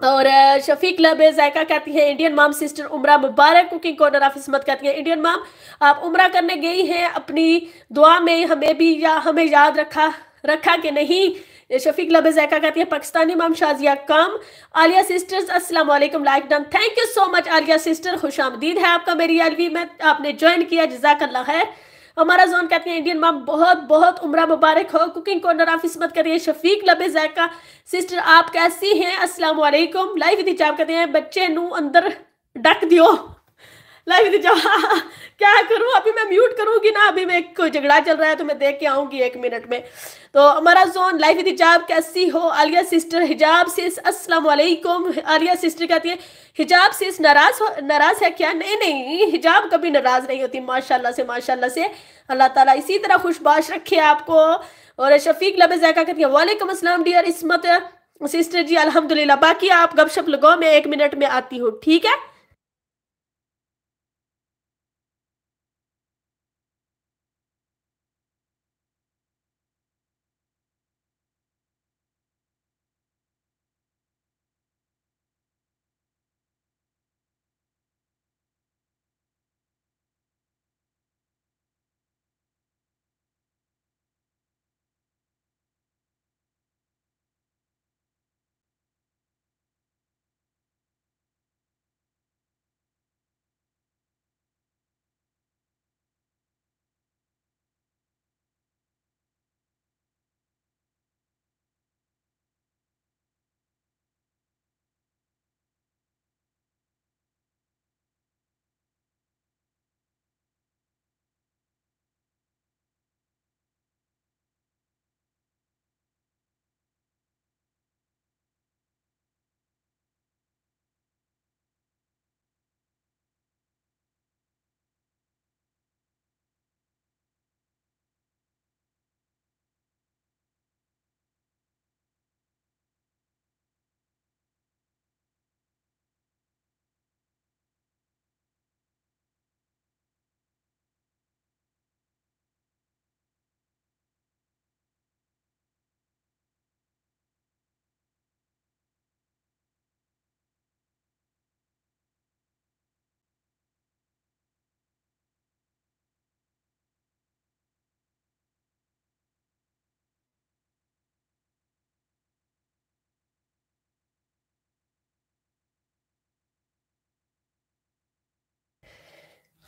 और शफी क्लब जायका कहती है इंडियन माम सिस्टर उमरा मुबारक कुकिंग कॉर्नर ऑफ इसमत कहती है इंडियन माम आप उमरा करने गई हैं अपनी दुआ में हमें भी या हमें याद रखा रखा कि नहीं शफीक लबजैका कहती है पाकिस्तानी मम शाजिया कम आलिया सिस्टर्स अस्सलाम वालेकुम like done thank you so much Aliya sister खुश आमदीद है आपका मेरी अलवी में आपने ज्वाइन किया जजाकल्ला है हमारा जोन कहते हैं इंडियन मम बहुत बहुत उम्र मुबारक हो कुकिंग कॉर्नर आप इसमत करिए शफीक लबे जैका सिस्टर आप कैसी हैं अस्सलाम वालेकुम लाइफ दी चाप कहते हैं बच्चे नू अंदर डक दियो लाइव जवाब क्या करूँ अभी मैं म्यूट करूंगी ना अभी मैं कोई झगड़ा चल रहा है तो मैं देख के आऊँगी एक मिनट में तो अमरा जोन लाइव हिजाब कैसी हो आलिया सिस्टर हिजाब सिस अस्सलाम वालेकुम आलिया सिस्टर कहती है हिजाब सिस नाराज हो नाराज है क्या नहीं नहीं हिजाब कभी नाराज नहीं होती माशाल्लाह से माशाल्लाह से अल्लाह ताला इसी तरह खुशबाश रखे आपको और शफीक लब जायका कहती है वालेकुम असलम डियर इसमत सिस्टर जी अल्हम्दुलिल्लाह बाकी आप गपशप लगाओ मैं एक मिनट में आती हूँ ठीक है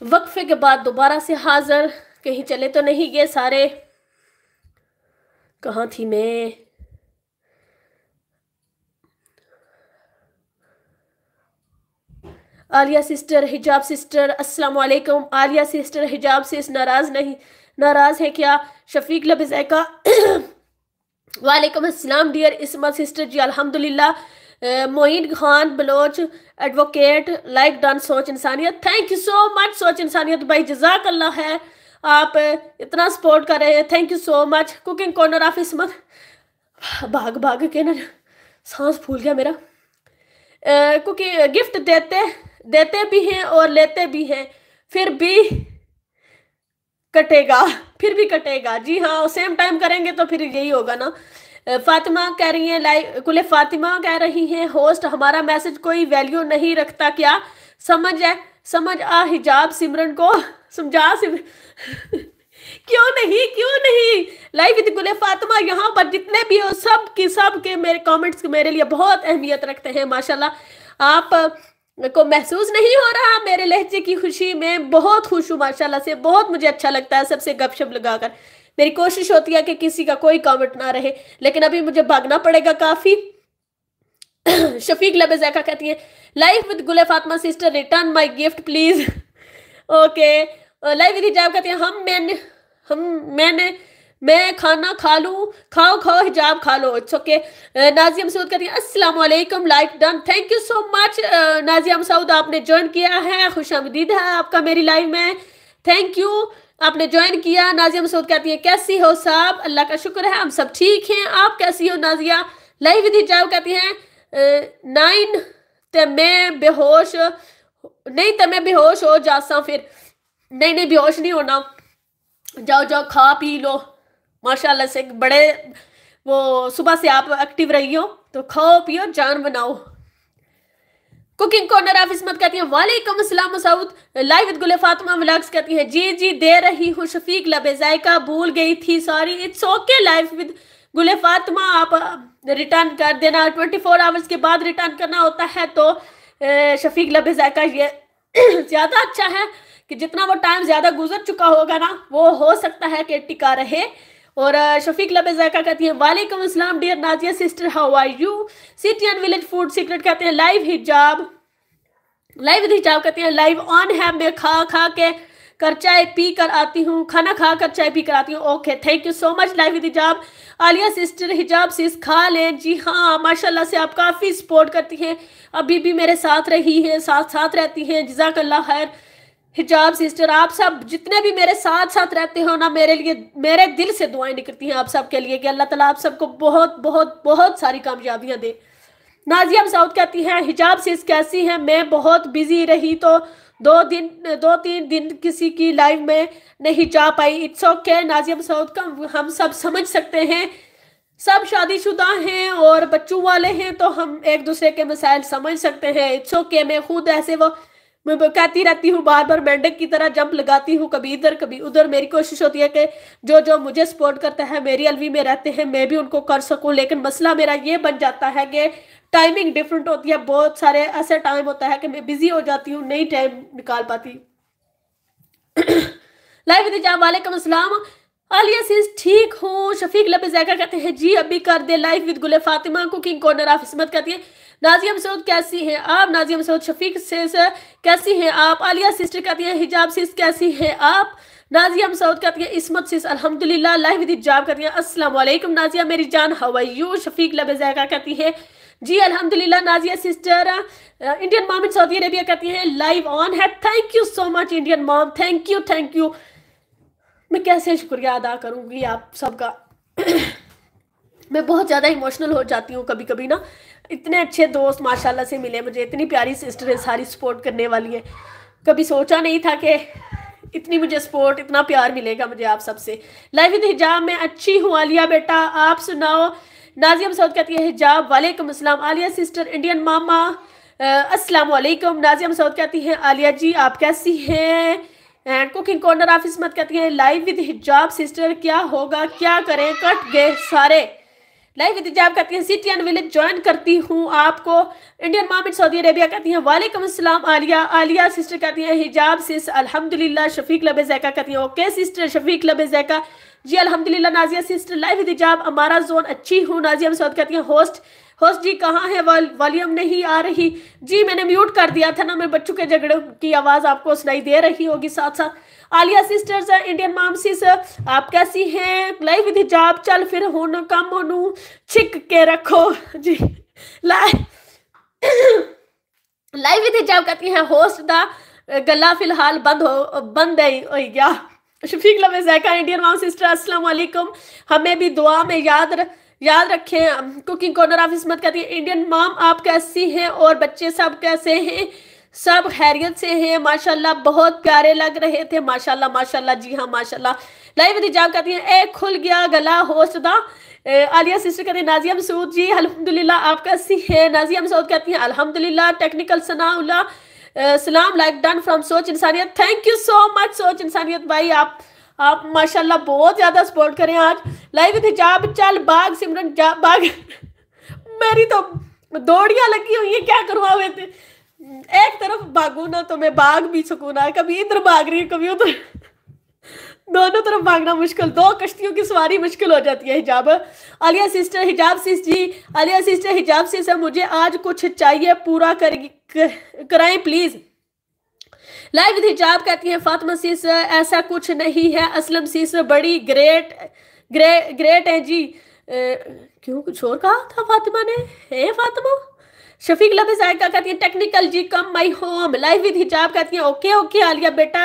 वक्फे के बाद दोबारा से हाजिर कहीं चले तो नहीं गए सारे कहाँ थी मैं आलिया सिस्टर हिजाब सिस्टर अस्सलाम वालेकुम आलिया सिस्टर हिजाब सिस नाराज़ नहीं नाराज़ है क्या शफीक लबैका वालेकुम अस्सलाम डियर इसमा सिस्टर जी अल्हम्दुलिल्लाह Moin Khan Baloch advocate like done Soch Insaniyat thank you so much सोच इंसानियत भाई जजाक अल्लाह है आप इतना सपोर्ट कर रहे हैं thank you so much cooking corner of Ismat भाग भाग के ना सांस फूल गया मेरा क्योंकि गिफ्ट देते देते भी हैं और लेते भी हैं फिर भी कटेगा फिर भी कटेगा जी हाँ सेम टाइम करेंगे तो फिर यही होगा ना फातिमा कह रही है लाइव कुल फातिमा कह रही है होस्ट हमारा मैसेज कोई वैल्यू नहीं रखता क्या समझ है समझ आ हिजाब सिमरन को समझा सिमर क्यों नहीं क्यों नहीं लाइव विद गुले फातिमा यहाँ पर जितने भी हो सब की सब के मेरे कमेंट्स मेरे लिए बहुत अहमियत रखते हैं माशाल्लाह आप को महसूस नहीं हो रहा मेरे लहजे की खुशी में बहुत खुश हूँ माशाल्लाह से बहुत मुझे अच्छा लगता है सबसे गपशप लगाकर मेरी कोशिश होती है कि किसी का कोई कमेंट ना रहे लेकिन अभी मुझे भागना पड़ेगा काफ़ी शफीक लबे जैका कहती है life with Gule Fatma sister return my gift please okay life with हिजाब कहती है हम मैंने हम मैंने मैं खाना खा लू खाओ खाओ हिजाब खा लो इट्स ओके नाजिया मसूद कहती है अस्सलाम वालेकुम like done thank you so much Nazia Masood आपने ज्वाइन किया है खुश आमदीद है आपका मेरी लाइफ में थैंक यू आपने ज्वाइन किया नाजिया मसूद कहती है कैसी हो साहब अल्लाह का शुक्र है हम सब ठीक हैं आप कैसी हो नाजिया लाइव विधि जाओ कहती हैं नाइन ते मैं बेहोश नहीं तो मैं बेहोश हो जासा फिर नहीं नहीं बेहोश नहीं होना जाओ जाओ खा पी लो माशाल्लाह से बड़े वो सुबह से आप एक्टिव रही हो तो खाओ पियो जान बनाओ कुकिंग कॉर्नर आप इसमत कहती है वालेकुम Aslam south live with Gule Fatima vlogs कहती है जी जी दे रही हूँ शफीक लबे जायका भूल गई थी sorry it's okay live with Gule Fatima आप रिटर्न कर देना 24 फोर आवर्स के बाद रिटर्न करना होता है तो शफीक लबे जायका ये ज़्यादा अच्छा है कि जितना वो टाइम ज़्यादा गुजर चुका होगा ना वो हो सकता है कि टिका रहे और शफीक लबेजाका कहती है वालेकुम अस्सलाम dear Nazia sister how are you city and village food secret कहते हैं लाइव हिजाब लाइव हिजाब कहते हैं लाइव ऑन है मैं खा खा के कर चाय पी कर आती हूँ खाना खा कर चाय पी कर आती हूँ okay thank you so much live with Hijab Aliya sister हिजाब सिस खा लें जी हाँ माशाल्लाह से आप काफ़ी सपोर्ट करती हैं अभी भी मेरे साथ रही हैं साथ साथ रहती हैं जजाकल्ला खैर हिजाब सिस्टर आप सब जितने भी मेरे साथ साथ रहते हो ना मेरे लिए मेरे दिल से दुआएं निकलती हैं आप सब के लिए कि अल्लाह ताला आप सबको बहुत बहुत बहुत सारी कामयाबियां दे नाजिया साउद कहती हैं हिजाब सिस कैसी हैं मैं बहुत बिजी रही तो दो दिन दो तीन दिन किसी की लाइव में नहीं जा पाई इट्स ओके नाजिया साउद का हम सब समझ सकते हैं सब शादीशुदा हैं और बच्चों वाले हैं तो हम एक दूसरे के मसाइल समझ सकते हैं इट्स ओके मैं खुद ऐसे वो मैं कहती रहती हूँ बार बार मेंढक की तरह जंप लगाती हूँ कभी इधर कभी उधर मेरी कोशिश होती है कि जो जो मुझे सपोर्ट करता है मेरी अलवी में रहते हैं मैं भी उनको कर सकूँ लेकिन मसला मेरा ये बन जाता है कि टाइमिंग डिफरेंट होती है बहुत सारे ऐसे टाइम होता है कि मैं बिजी हो जाती हूँ नहीं टाइम निकाल पाती लाइव जाम वालेकुम असलम आलिया सिंह ठीक हूँ शफीक लबी जैकर कहते हैं जी अभी कर दे life with Gule Fatima cooking corner of Ismat कहती है नाजिया मसूद कैसी हैं आप नाजिया मसूद शफीक सिस कैसी हैं आप आलिया सिस्टर कहती हैं हिजाब सिस कैसी हैं आप नाजिया मसूद कहती हैं इसमत सिस अलहमदिल्ला लाइव विद हिजाब कहती हैं असलम नाजिया मेरी जान हवा यू शफीक लब जैका कहती है जी अल्हम्दुलिल्लाह Nazia sister Indian mom in Saudi Arabia कहती हैं लाइव ऑन है thank you so much Indian mom thank you thank you मैं कैसे शुक्रिया अदा करूंगी आप सबका मैं बहुत ज़्यादा इमोशनल हो जाती हूँ कभी कभी ना इतने अच्छे दोस्त माशाल्लाह से मिले मुझे इतनी प्यारी सिस्टर है सारी सपोर्ट करने वाली है कभी सोचा नहीं था कि इतनी मुझे सपोर्ट इतना प्यार मिलेगा मुझे आप सबसे लाइफ विद हिजाब में अच्छी हूँ आलिया बेटा आप सुनाओ नाजिया मसौद कहती है हिजाब वालेकुम असलम आलिया सिस्टर इंडियन मामा अस्सलाम वालेकुम नाजिया मसौद कहती हैं आलिया जी आप कैसी हैं एंड कुकिंग कॉर्नर ऑफिस मत कहती हैं लाइव विद हिजाब सिस्टर क्या होगा क्या करें कट गए सारे लाइव इंतजाम करती हैं सिटी एंड विलेज ज्वाइन करती हूँ आपको इंडियन मामिन सऊदी अरेबिया कहती हैं वालेकुम असलम आलिया आलिया सिस्टर कहती हैं हिजाब सिस अल्हम्दुलिल्लाह शफीक लब जैका कहती हैं ओके सिस्टर शफीक लब जैका जी अल्हम्दुलिल्लाह नाजिया सिस्टर लाइव इंतजाम हमारा जोन अच्छी हूँ नाजिया सऊद कहती हैं होस्ट होस्ट जी कहाँ है वॉल वॉल्यूम नहीं आ रही जी मैंने म्यूट कर दिया था ना मैं बच्चों के झगड़े की आवाज़ आपको सुनाई दे रही होगी साथ साथ आलिया सिस्टर्स इंडियन मामसिस आप कैसी हैं लाइव विद हिजाब चल फिर हुन कम नु छिक के रखो जी लाइव लाइव विद हिजाब कहती हैं होस्ट दा गला फिलहाल बंद हो बंद है हो गया शफीक लवे जैका इंडियन माम सिस्टर अस्सलाम वालेकुम हमें भी दुआ में याद र, याद रखें कुकिंग कॉर्नर ऑफ इसमत कहती है इंडियन माम आप कैसी हैं और बच्चे सब कैसे हैं सब खैरियत से हैं माशाल्लाह बहुत प्यारे लग रहे थे माशाल्लाह माशाल्लाह जी हाँ माशाल्लाह लाइव निजाम कहती हैं ए खुल गया गला होशदा आलिया सिस्टर कहती है नाजिया मसूद जी अलहमदिल्ला आपका सी है नाजिया मसूद कहती हैं अलहमदिल्ला टेक्निकल सना सलाम लाइक डन फ्रॉम सोच Insaniyat thank you so much सोच इंसानियत भाई आप आप माशाल्लाह बहुत ज़्यादा सपोर्ट करें आज लाइव हिजाब चल बाग सिमरन बाग मेरी तो दौड़ियां लगी हुई है क्या करवा हुए थे एक तरफ भागू ना तो मैं भाग भी सकूँ ना कभी इधर भाग रही कभी उधर दोनों तरफ भागना मुश्किल दो कश्तियों की सवारी मुश्किल हो जाती है हिजाब अलिया सिस्टर हिजाब सिस जी अलिया सिस्टर हिजाब सिस है मुझे आज कुछ चाहिए पूरा करेगी कर, कराएं प्लीज़ लाइव विद हिजाब कहती है फातिमा सिस ऐसा कुछ नहीं है असलम सिस बड़ी ग्रेट ग्रे ग्रेट है जी ए, क्यों कुछ और कहा था फातिमा ने है फातिमा शफीक लबे जायका कहती है टेक्निकल जी come my home life with हिजाब कहती है ओके ओके आलिया बेटा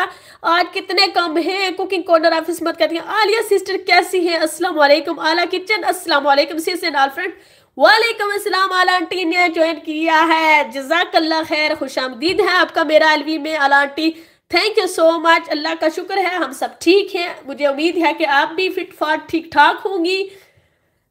आज कितने कम हैं कुकिंग कॉर्नर ऑफिस मत कहती है आलिया सिस्टर कैसी है अस्सलाम वालेकुम आला किचन अस्सलाम वालेकुम सीस एंड ऑल फ्रेंड वालेकुम अस्सलाम आला आंटी ने ज्वाइन किया है जजाकल्ला खैर खुश आमदीद है आपका मेरा अलवी में Ala aunty thank you so much अल्लाह का शुक्र है हम सब ठीक हैं मुझे उम्मीद है कि आप भी फिट फाट ठीक ठाक होंगी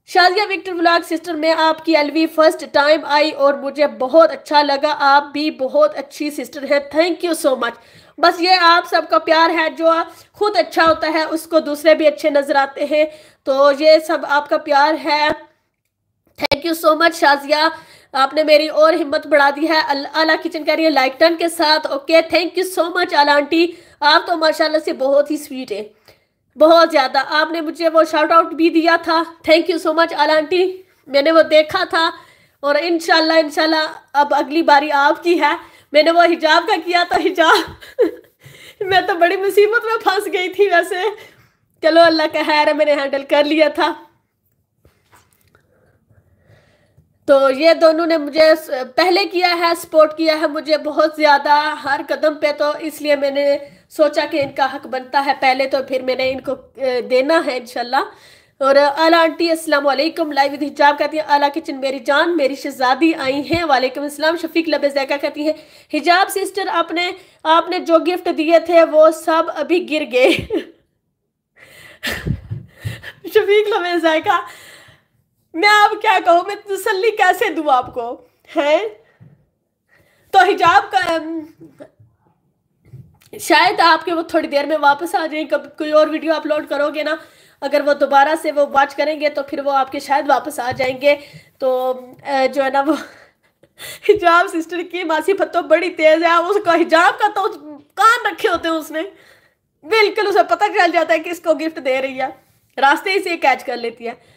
शाजिया विक्टर व्लॉग सिस्टर में आपकी एलवी फर्स्ट टाइम आई और मुझे बहुत अच्छा लगा आप भी बहुत अच्छी सिस्टर हैं थैंक यू सो मच बस ये आप सबका प्यार है जो खुद अच्छा होता है उसको दूसरे भी अच्छे नज़र आते हैं तो ये सब आपका प्यार है thank you so much Shazia आपने मेरी और हिम्मत बढ़ा दी है आला किचन कह रही है लाइक टन के साथ okay thank you so much Ala aunty आप तो माशाल्लाह से बहुत ही स्वीट है बहुत ज़्यादा आपने मुझे वो शार्ट आउट भी दिया था thank you so much Ala aunty मैंने वो देखा था और इन शाला अब अगली बारी आपकी है मैंने वो हिजाब का किया था हिजाब मैं तो बड़ी मुसीबत में फंस गई थी वैसे चलो अल्लाह का हैर है मैंने हैंडल कर लिया था तो ये दोनों ने मुझे पहले किया है सपोर्ट किया है मुझे बहुत ज़्यादा हर कदम पे तो इसलिए मैंने सोचा कि इनका हक बनता है पहले तो फिर मैंने इनको देना है इनशाला और अला आंटी असलम लाइव विद हिजाब कहती हैं अला किचन मेरी जान मेरी शहजादी आई हैं वालेकुम अस्सलाम शफीक लब जैका कहती हैं हिजाब सिस्टर आपने आपने जो गिफ्ट दिए थे वो सब अभी गिर गए शफीक लब जैका मैं आप क्या कहूँ मैं तसली कैसे दूँ आपको हैं तो हिजाब का शायद आपके वो थोड़ी देर में वापस आ जाए कब कोई और वीडियो अपलोड करोगे ना अगर वो दोबारा से वो वॉच करेंगे तो फिर वो आपके शायद वापस आ जाएंगे तो जो है ना वो हिजाब सिस्टर की मासी पत्तो बड़ी तेज़ है उसका हिजाब का तो कान रखे होते हैं उसने बिल्कुल उसे पता चल जाता है कि इसको गिफ्ट दे रही है रास्ते ही से कैच कर लेती है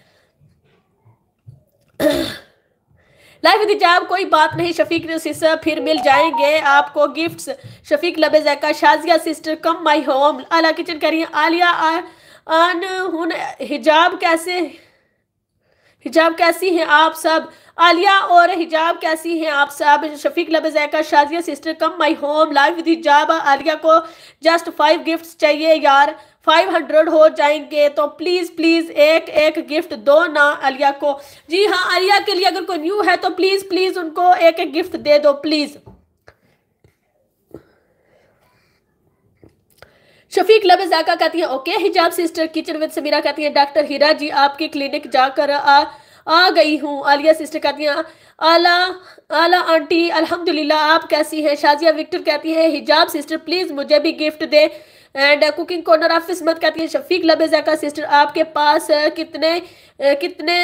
लाइफ इंतजाम कोई बात नहीं शफीक नसीसा फिर मिल जाएंगे आपको gifts Shafiq Zaika Shazia sister come my home Ala kitchen करिए आलिया आन हिजाब कैसे हिजाब कैसी हैं आप सब आलिया और हिजाब कैसी हैं आप सब Shafiq Labe Zaika Shazia sister come my home live with Hijab Aliya को जस्ट फाइव गिफ्ट्स चाहिए यार फाइव हंड्रेड हो जाएंगे तो प्लीज़ प्लीज़ एक एक गिफ्ट दो ना आलिया को जी हाँ आलिया के लिए अगर कोई न्यू है तो प्लीज़ प्लीज़ उनको एक एक गिफ्ट दे दो प्लीज़ शफीक जाका कहती है ओके हिजाब सिस्टर किचन विद समीरा कहती है डॉक्टर हीरा जी आपकी क्लिनिक जाकर आ, आ गई हूँ आलिया सिस्टर कहती हैं आला आला आंटी अल्हम्दुलिल्लाह आप कैसी हैं शाजिया विक्टर कहती है हिजाब सिस्टर प्लीज़ मुझे भी गिफ्ट दे and cooking corner of Kismat कहती है शफीक लबजाका सिस्टर आपके पास कितने कितने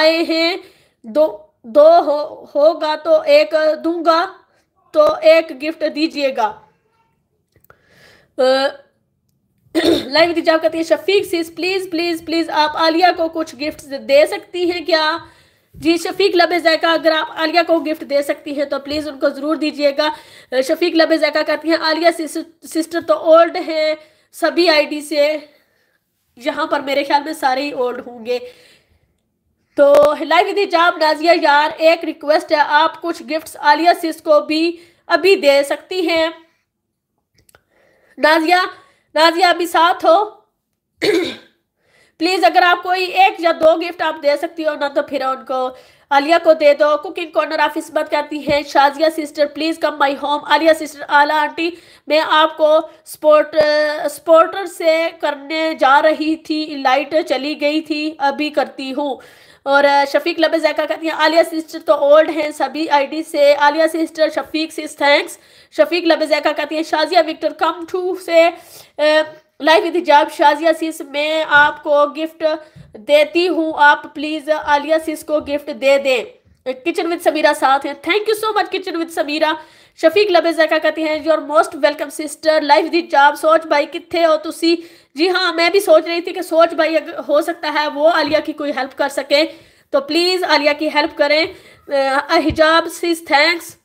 आए हैं दो दो हो होगा तो एक दूंगा तो एक गिफ्ट दीजिएगा लाइव रिजाब कहती है Shafiq sis please please please आप आलिया को कुछ गिफ्ट दे सकती हैं क्या जी शफीक लबे ज़ैक़ा अगर आप आलिया को गिफ्ट दे सकती हैं तो प्लीज़ उनको ज़रूर दीजिएगा शफीक लबे जैका कहती हैं आलिया सिस्टर तो ओल्ड हैं सभी आईडी से यहाँ पर मेरे ख्याल में सारे ही ओल्ड होंगे तो लाइव दी जाब नाजिया यार एक रिक्वेस्ट है आप कुछ गिफ्ट्स आलिया सिस को भी अभी दे सकती हैं नाजिया नाजिया अभी साथ हो प्लीज़ अगर आप कोई एक या दो गिफ्ट आप दे सकती हो ना तो फिर उनको आलिया को दे दो कुकिंग कॉर्नर आप इसमत करती हैं Shazia sister please come my home Aliya sister Ala aunty मैं आपको स्पोर्ट स्पोर्टर से करने जा रही थी लाइट चली गई थी अभी करती हूँ और शफीक लबे जैका कहती हैं आलिया सिस्टर तो ओल्ड हैं सभी आईडी से Aliya sister Shafiq sis thanks Shafiq Labe Zaika कहती हैं शाजिया विक्टर कम टू से लाइफ विद हिजाब शाजिया सिस मैं आपको गिफ्ट देती हूँ आप प्लीज़ आलिया सिस को गिफ्ट दे दें किचन विद समीरा साथ हैं thank you so much kitchen with Sameera Shafiq Labe Zaika कहती हैं your most welcome sister life दी ਜਾਬ सोच भाई कितने हो तुम जी हाँ मैं भी सोच रही थी कि सोच भाई अगर हो सकता है वो आलिया की कोई हेल्प कर सके तो प्लीज़ आलिया की हेल्प करें हिजाब सिस थैंक्स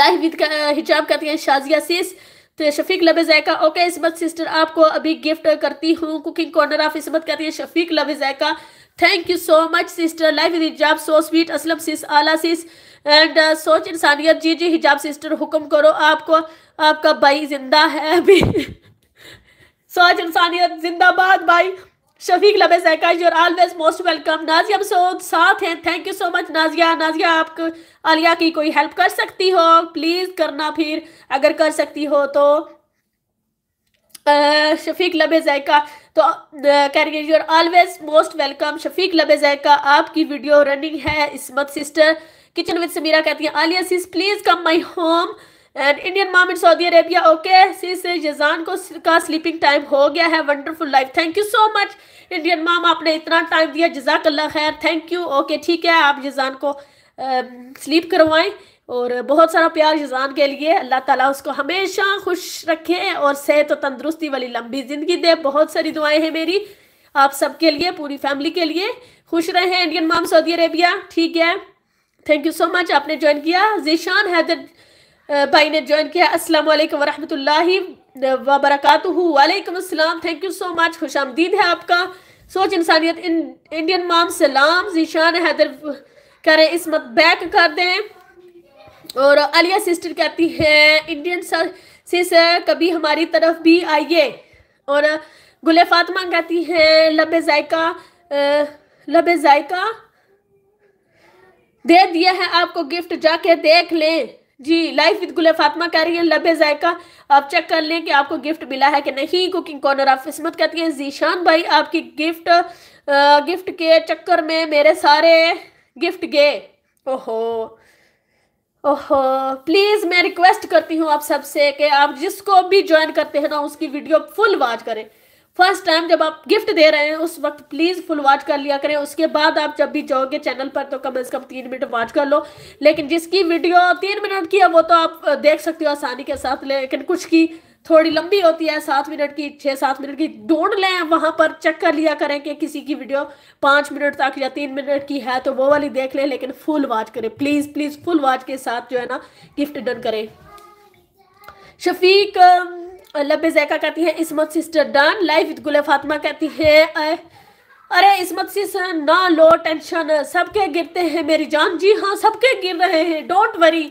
लाइफ विद हिजाब कहती हैं शाजिया सिस तो शफीक लबे जैका ओके इसमत सिस्टर आपको अभी गिफ्ट करती हूँ कुकिंग कॉर्नर ऑफ इसमत कहती है Shafiq Labe Zaika thank you so much sister life Hijab so sweet Aslam सिस आला सिस एंड सोच इंसानियत जी जी हिजाब सिस्टर हुक्म करो आपको आपका भाई जिंदा है अभी सोच इंसानियत जिंदाबाद भाई Shafiq Labe Saika you're always most welcome Nazia सो साथ हैं thank you so much Nazia Nazia आप आलिया की कोई हेल्प कर सकती हो प्लीज़ करना फिर अगर कर सकती हो तो शफीक लबे जैका तो career you are always most welcome Shafiq Labe Zaika आपकी वीडियो रनिंग है Ismat sister kitchen with Sameera कहती है Aliya sis please come my home and Indian mom in Saudi Arabia okay sis Yazan को का स्लीपिंग टाइम हो गया है wonderful life thank you so much Indian mom आपने इतना टाइम दिया जजाकल्ला खैर थैंक यू ओके ठीक है आप यजान को स्लीप करवाएं और बहुत सारा प्यार रिजवान के लिए अल्लाह ताला उसको हमेशा खुश रखे और सेहत और तंदरुस्ती वाली लंबी ज़िंदगी दे बहुत सारी दुआएं हैं मेरी आप सबके लिए पूरी फैमिली के लिए खुश रहें इंडियन माम सऊदी अरेबिया ठीक है थैंक यू सो मच आपने ज्वाइन किया जीशान हैदर भाई ने ज्वाइन किया अस्सलाम वरहमल वरहमतुल्लाहि वालेकुम असलम थैंक यू सो मच खुश आमदीद है आपका सोच इंसानियत इंडियन माम सलाम जीशान हैदर करें इसमत बैक कर दें और अलिया सिस्टर कहती है इंडियन सिस कभी हमारी तरफ भी आइए और गुल फातमा कहती है लब जायका लब जायका दे दिया है आपको गिफ्ट जाके देख लें जी लाइफ विद गुल फ़ातमा कह रही है लबे जायका आप चेक कर लें कि आपको गिफ्ट मिला है कि नहीं कुकिंग कॉर्नर आप किस्मत कहती हैं जीशान भाई आपकी गिफ्ट गिफ्ट के चक्कर में मेरे सारे गिफ्ट गए ओहो ओहो प्लीज़ मैं रिक्वेस्ट करती हूँ आप सबसे कि आप जिसको भी ज्वाइन करते हैं ना उसकी वीडियो फुल वॉच करें फर्स्ट टाइम जब आप गिफ्ट दे रहे हैं उस वक्त प्लीज़ फुल वॉच कर लिया करें उसके बाद आप जब भी जाओगे चैनल पर तो कम से कम तीन मिनट वॉच कर लो लेकिन जिसकी वीडियो तीन मिनट की है वो तो आप देख सकते हो आसानी के साथ लेकिन कुछ की थोड़ी लंबी होती है सात मिनट की छः सात मिनट की ढूंढ लें वहाँ पर चेक कर लिया करें कि किसी की वीडियो पाँच मिनट तक या तीन मिनट की है तो वो वाली देख लें लेकिन फुल वॉच करें प्लीज़ प्लीज़ फुल वॉच के साथ जो है ना गिफ्ट डन करें शफीक लब्बे जैका कहती है Ismat sister done life with Gul Fatima कहती है अरे इसमत सिस्टर ना लो टेंशन सबके गिरते हैं मेरी जान जी हाँ सबके गिर रहे हैं डोंट वरी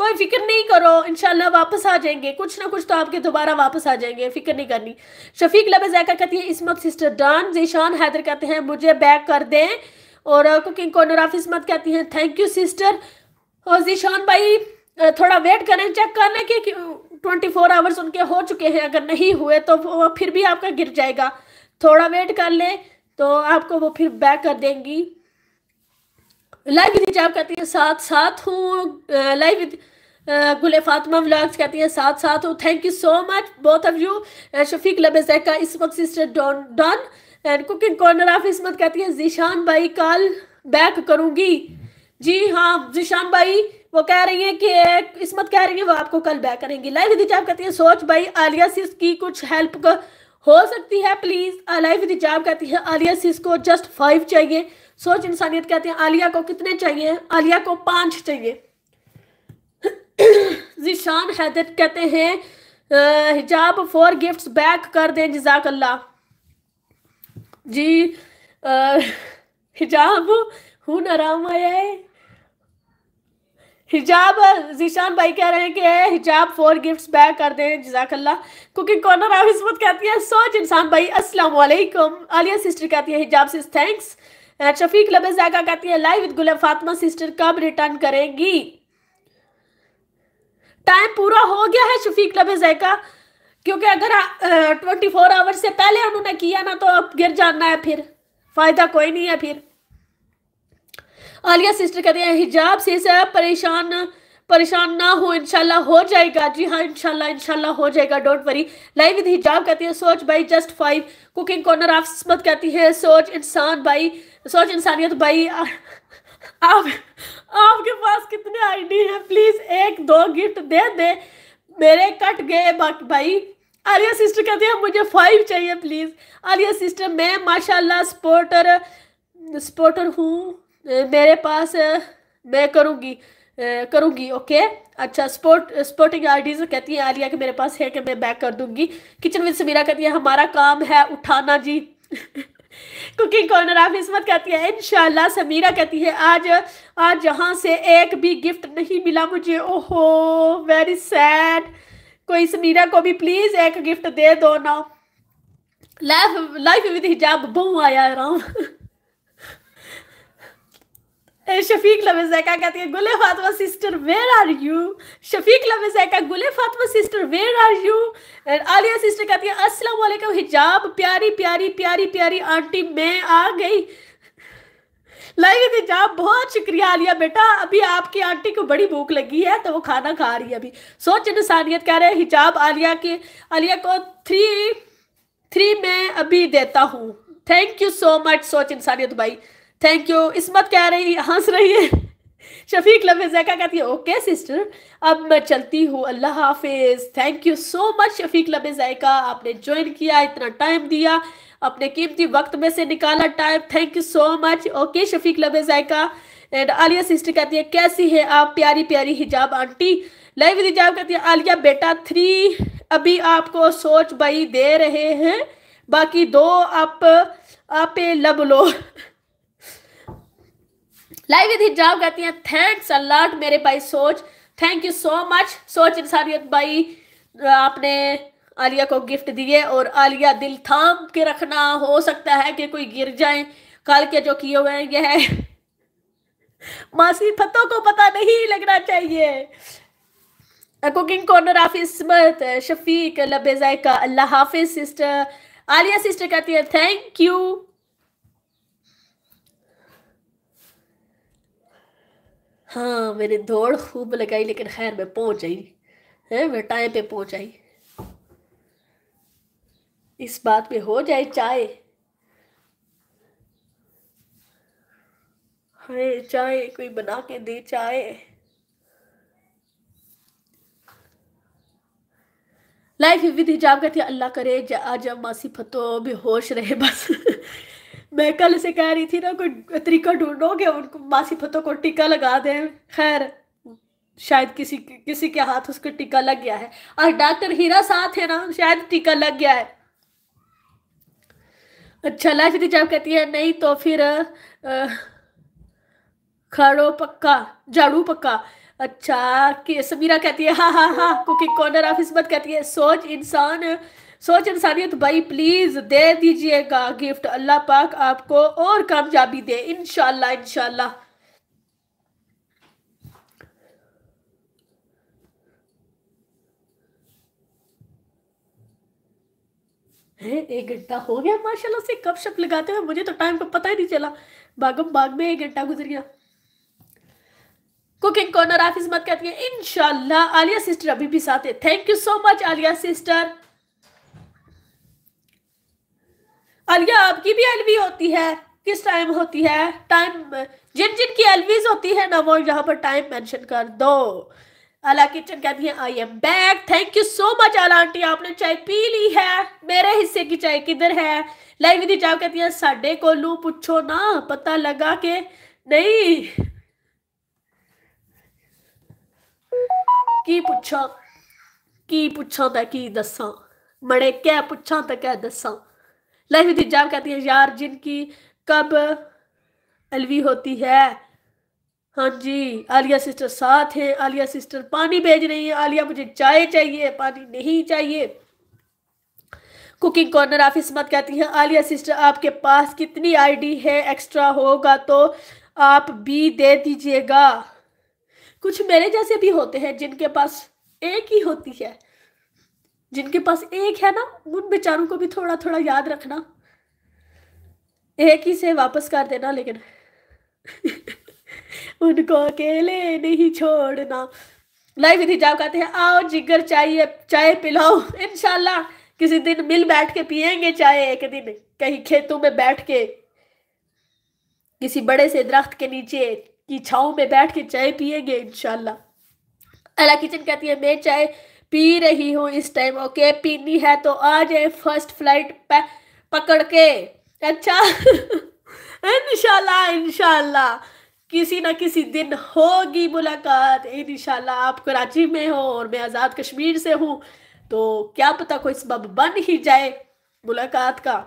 कोई फिक्र नहीं करो इनशाला वापस आ जाएंगे कुछ ना कुछ तो आपके दोबारा वापस आ जाएंगे फिक्र नहीं करनी शफीक जैका कहती है इस वक्त सिस्टर डॉन जीशान हैदर कहते हैं मुझे बैक कर दें और कुकिंग कॉर्नर ऑफ इसमत कहती हैं थैंक यू सिस्टर और जीशान भाई थोड़ा वेट करें चेक कर लें कि ट्वेंटी फोर आवर्स उनके हो चुके हैं अगर नहीं हुए तो वो फिर भी आपका गिर जाएगा थोड़ा वेट कर लें तो आपको वो फिर बैक कर देंगी लाइव विद हिजाब कहती है साथ साथ हूँ लाइव विद गुल फातमा व्लाग्स कहती हैं साथ साथ हो thank you so much both of you Shafiq Labe का इस वक्त sister done done and cooking corner of Ismat कहती हैं जीशान भाई कॉल बैक करूँगी जी हाँ जीशान भाई वो कह रही है कि इसमत कह रही है वो आपको कल बैक करेंगी लाइव दिजाब कहती हैं सोच भाई आलिया सिस की कुछ हेल्प हो सकती है प्लीज़ लाइव दिजाब कहती है आलिया सिस को जस्ट फाइव चाहिए सोच इंसानियत कहती हैं आलिया को कितने चाहिए आलिया को पाँच चाहिए जीशान हैदर कहते हैं हिजाब फॉर गिफ्ट्स बैक कर दें जजाकल्ला जी हिजाब हूँ आराम आया है हिजाब जीशान भाई कह रहे हैं कि हिजाब फोर गिफ्ट्स बैक कर दें जजाकल्ला कुकिंग कॉर्नर आप इसमत कहती है सोच इंसान भाई अस्सलाम वालेकुम आलिया सिस्टर कहती है हिजाब सिस थैंक्स शफीक लबे जैका कहती है live with Gulab Fatima sister कब रिटर्न करेंगी टाइम पूरा हो गया है शफीक लबे जैका क्योंकि अगर ट्वेंटी फोर आवर्स से पहले उन्होंने किया ना तो अब गिर जाना है फिर फायदा कोई नहीं है फिर आलिया सिस्टर कहते हैं हिजाब से सब परेशान परेशान ना हो इनशाला हो जाएगा जी हाँ इनशाला इनशाला हो जाएगा डोंट वरी लाइव विद हिजाब कहती है सोच भाई जस्ट फाइव कुकिंग कॉर्नर आप कहती है सोच इंसान भाई सोच इंसानियत भाई आप आपके पास कितने आईडी हैं प्लीज एक दो गिफ्ट दे दे मेरे कट गए भाई आलिया सिस्टर कहते हैं मुझे फाइव चाहिए प्लीज़ आलिया सिस्टर मैं माशाल्लाह स्पोर्टर स्पोर्टर हूँ मेरे पास मैं करूँगी करूँगी ओके अच्छा स्पोर्ट स्पोर्टिंग आईडीज कहती है आलिया कि मेरे पास है कि मैं बैक कर दूँगी किचन विद समीरा कहती है हमारा काम है उठाना जी कुकिंग कॉर्नर आप इसमत कहती है इनशाला समीरा कहती है आज आज जहाँ से एक भी गिफ्ट नहीं मिला मुझे ओहो वेरी सैड कोई समीरा को भी प्लीज़ एक गिफ्ट दे दो ना लाइफ लाइफ विद हिजाब बहु आया राम शफीक जैका कहती है Gule Fatma sister where are you Shafiq Zaika Gule Fatma sister where are you and Aliya sister कहती है अस्सलाम वालेकुम हिजाब प्यारी प्यारी प्यारी प्यारी आंटी मैं आ गई लाइक हिजाब बहुत शुक्रिया आलिया बेटा अभी आपकी आंटी को बड़ी भूख लगी है तो वो खाना खा रही है अभी सोच इंसानियत कह रहे हैं हिजाब आलिया के आलिया को थ्री थ्री मैं अभी देता हूँ थैंक यू सो मच सोच इंसानियत भाई थैंक यू इसमत कह रही हंस रही है शफीक जैका कहती है ओके सिस्टर अब मैं चलती हूँ अल्लाह हाफिज thank you so much Shafiq Zaika आपने ज्वाइन किया इतना टाइम दिया अपने कीमती वक्त में से निकाला time thank you so much okay Shafiq Zaika and Aliya sister कहती है कैसी है आप प्यारी प्यारी हिजाब आंटी लाइव हिजाब कहती है आलिया बेटा थ्री अभी आपको सोच भाई दे रहे हैं बाकी दो आप आप लब लो लाइव विद हिजाब कहती हैं थैंक्स अलॉट मेरे भाई सोच थैंक यू सो मच सोच इंसानियत भाई आपने आलिया को गिफ्ट दिए और आलिया दिल थाम के रखना हो सकता है कि कोई गिर जाए कल के जो किए हुए हैं यह है मासी फतों को पता नहीं लगना चाहिए cooking corner of Shafiq Labe Zaika अल्लाह हाफिज सिस्टर आलिया सिस्टर कहती है थैंक यू हाँ मैंने दौड़ खूब लगाई लेकिन खैर मैं पहुंच आई है मैं टाइम पे पहुंच आई इस बात में हो जाए चाय हाय चाय कोई बना के दे चाय लाइफ विद हिजाब कहती है अल्लाह करे आज मासी फतो बेहोश रहे बस मैं कल से कह रही थी ना कोई तरीका ढूंढोगे उनको मासी फतों को टीका लगा दें खैर शायद किसी किसी के हाथ उसको टीका लग गया है और डॉक्टर हीरा साथ है ना शायद टीका लग गया है अच्छा लाशरी जब कहती है नहीं तो फिर खड़ो पक्का झाड़ू पक्का अच्छा कि समीरा कहती है हाँ हाँ हाँ कुकिंग कॉर्नर ऑफिस हिस्मत कहती है सोच इंसान सोच इंसानियत तो भाई प्लीज़ दे दीजिएगा गिफ्ट अल्लाह पाक आपको और कामयाबी दे इनशाला इनशाला एक घंटा हो गया माशाल्लाह से कब शब्द लगाते हुए मुझे तो टाइम का पता ही नहीं चला भागम बाग में एक घंटा गुजर गया कुकिंग कॉर्नर आफिस मत कहती है इनशाला आलिया सिस्टर अभी भी साथ है thank you so much Aliya sister Aliya आपकी भी एलवी होती है किस टाइम होती है टाइम जिन जिन की एलवीज होती है ना वो यहाँ पर टाइम मेंशन कर दो अला किचन कहती है I am back thank you so much Ala aunty आपने चाय पी ली है मेरे हिस्से की चाय किधर है लाइव दी जाओ कहती है साढ़े को लू पुछो ना पता लगा के नहीं की पुछा की पुछा तो की दसा मड़े क्या पुछा तो क्या दसा लाइफ विद हिजाब कहती है यार जिनकी कब अलवी होती है हाँ जी आलिया सिस्टर साथ हैं आलिया सिस्टर पानी भेज रही है आलिया मुझे चाय चाहिए पानी नहीं चाहिए कुकिंग कॉर्नर ऑफिस मत कहती हैं आलिया सिस्टर आपके पास कितनी आईडी है एक्स्ट्रा होगा तो आप भी दे दीजिएगा कुछ मेरे जैसे भी होते हैं जिनके पास एक ही होती है जिनके पास एक है ना उन बेचारों को भी थोड़ा थोड़ा याद रखना एक ही से वापस कर देना लेकिन उनको अकेले नहीं छोड़ना लाइव विधि जाओ कहते हैं आओ जिगर चाहिए चाय पिलाओ इनशाला किसी दिन मिल बैठ के पियेंगे चाय एक दिन कहीं खेतों में बैठ के किसी बड़े से दरख्त के नीचे की छाओ में बैठ के चाय पियेंगे इनशाला अला किचन कहती है मैं चाय पी रही हूँ इस टाइम ओके पीनी है तो आ जाए फर्स्ट फ्लाइट पे पकड़ के अच्छा इनशाला इनशाला किसी ना किसी दिन होगी मुलाकात इनशाला आप कराची में हो और मैं आज़ाद कश्मीर से हूँ तो क्या पता कोई सब बन ही जाए मुलाकात का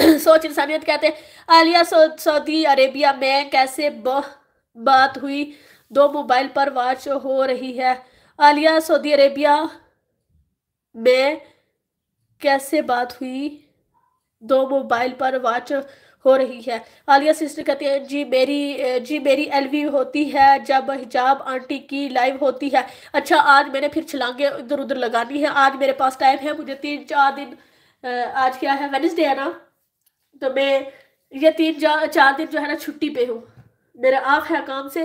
सोच इंसानियत कहते हैं आलिया सऊदी अरेबिया में कैसे बात हुई दो मोबाइल पर वाच हो रही है आलिया सऊदी अरेबिया में कैसे बात हुई दो मोबाइल पर वॉच हो रही है आलिया सिस्टर कहती है जी मेरी जी मेरी एलवी होती है जब हिजाब आंटी की लाइव होती है अच्छा आज मैंने फिर छलांगे इधर उधर लगानी है आज मेरे पास टाइम है मुझे तीन चार दिन आज क्या है वेनसडे है ना तो मैं ये तीन चार दिन जो है ना छुट्टी पे हूँ मेरा आँख है काम से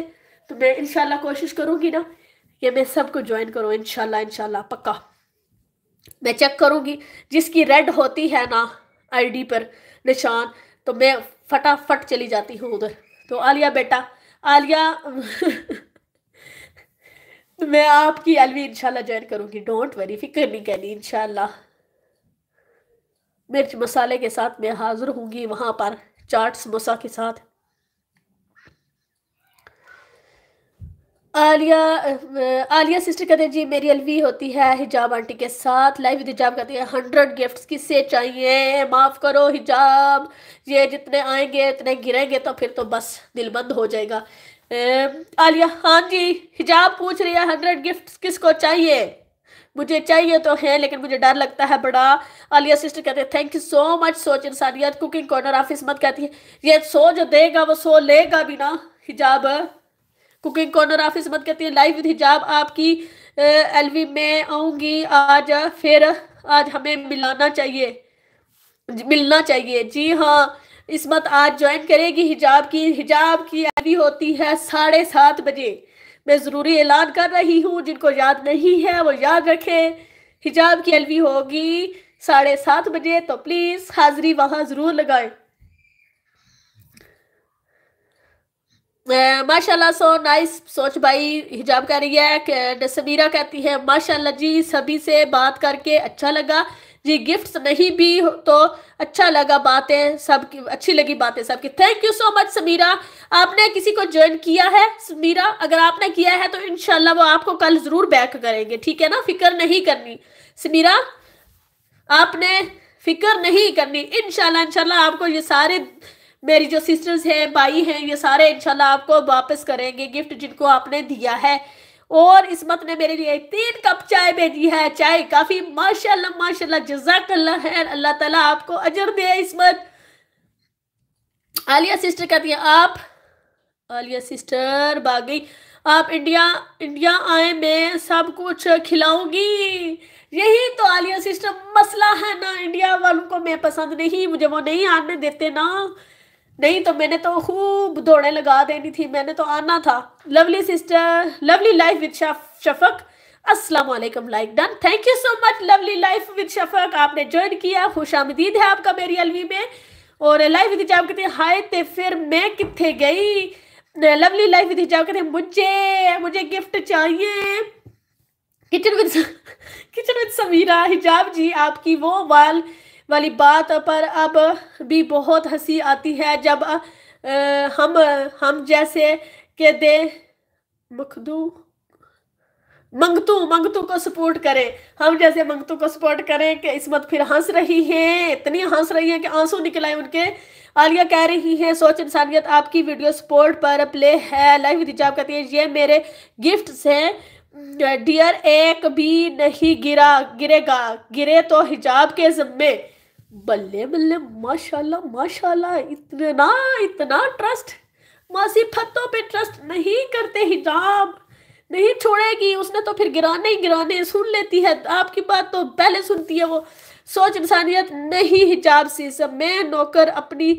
तो मैं इनशाला कोशिश करूँगी ना कि मैं सबको ज्वाइन करूँ इनशाला इनशाला पक्का मैं चेक करूँगी जिसकी रेड होती है ना आईडी पर निशान तो मैं फटाफट चली जाती हूँ उधर तो आलिया बेटा आलिया तो मैं आपकी एलवी इंशाल्लाह ज्वाइन करूँगी डोंट वरी फिक्र नहीं कहनी इंशाल्लाह मिर्च मसाले के साथ मैं हाज़िर होंगी वहाँ पर चाट समोसा के साथ आलिया आलिया सिस्टर कहते हैं जी मेरी अलवी होती है हिजाब आंटी के साथ लाइव विद हिजाब कहते हैं हंड्रेड गिफ्ट्स किससे चाहिए माफ़ करो हिजाब ये जितने आएंगे इतने गिरेंगे तो फिर तो बस दिल बंद हो जाएगा आलिया हाँ जी हिजाब पूछ रही है हंड्रेड गिफ्ट किसको चाहिए मुझे चाहिए तो है लेकिन मुझे डर लगता है बड़ा आलिया सिस्टर कहते हैं थैंक यू सो मच सोच इंसानियत कुकिंग कॉर्नर ऑफिस मत कहती है ये सो जो देगा वो सो लेगा भी ना हिजाब कुकिंग कॉर्नर ऑफिस मत कहती है लाइव विद हिजाब आपकी एलवी में आऊंगी आज फिर आज हमें मिलाना चाहिए मिलना चाहिए जी हाँ इसमत आज ज्वाइन करेगी हिजाब की हिजाब की एलवी होती है साढ़े सात बजे मैं ज़रूरी ऐलान कर रही हूँ जिनको याद नहीं है वो याद रखें हिजाब की एलवी होगी साढ़े सात बजे तो प्लीज़ हाजिरी वहाँ ज़रूर लगाएं माशाल्लाह सो नाइस सोच भाई हिजाब कह रही है समीरा कहती है माशाल्लाह जी सभी से बात करके अच्छा लगा जी गिफ्ट्स नहीं भी तो अच्छा लगा बातें सब की अच्छी लगी बातें सबकी thank you so much Sameera आपने किसी को ज्वाइन किया है समीरा अगर आपने किया है तो इनशाला वो आपको कल ज़रूर बैक करेंगे ठीक है ना फिक्र नहीं करनी समीरा आपने फिक्र नहीं करनी इनशाला इनशाला आपको ये सारे मेरी जो सिस्टर्स हैं भाई हैं ये सारे इंशाल्लाह आपको वापस करेंगे गिफ्ट जिनको आपने दिया है और इसमत ने मेरे लिए तीन कप चाय भेजी है चाय काफ़ी माशाल्लाह माशाल्लाह जजाक अल्लाह है अल्लाह ताला आपको अजर दे इसमत आलिया सिस्टर कहती है आप आलिया सिस्टर बागी आप इंडिया इंडिया आए मैं सब कुछ खिलाऊंगी यही तो आलिया सिस्टर मसला है ना इंडिया वालों को मैं पसंद नहीं मुझे वो नहीं आने देते ना नहीं तो मैंने तो खूब दौड़े लगा देनी थी मैंने तो आना था lovely sister lovely life with Shafaq अस्सलाम वालेकुम like done thank you so much lovely life with Shafaq आपने ज्वाइन किया खुश आमदीद है आपका मेरी अलवी में और लाइफ विद हिजाब कहते हाय ते फिर मैं कितने गई लवली लाइफ विद हिजाब कहते मुझे मुझे गिफ्ट चाहिए kitchen with kitchen with Sameera Hijab ji आपकी वो वाल वाली बात पर अब भी बहुत हंसी आती है जब हम हम जैसे के दे मखदू मंगतू मंगतू को सपोर्ट करें हम जैसे मंगतू को सपोर्ट करें कि इसमत फिर हंस रही हैं इतनी हंस रही हैं कि आंसू निकल आए उनके आलिया कह रही हैं सोच इंसानियत आपकी वीडियो सपोर्ट पर प्ले है लाइव रिजाब कहती है ये मेरे गिफ्ट्स हैं डियर एक भी नहीं गिरा गिरेगा गिरे तो हिजाब के जिम्मे बल्ले बल्ले माशाल्लाह माशाल्लाह इतना इतना ट्रस्ट मासी फतों पे ट्रस्ट नहीं करते हिजाब नहीं छोड़ेगी उसने तो फिर गिराने ही गिराने सुन लेती है आपकी बात तो पहले सुनती है वो सोच इंसानियत नहीं हिजाब सी सब मैं नौकर अपनी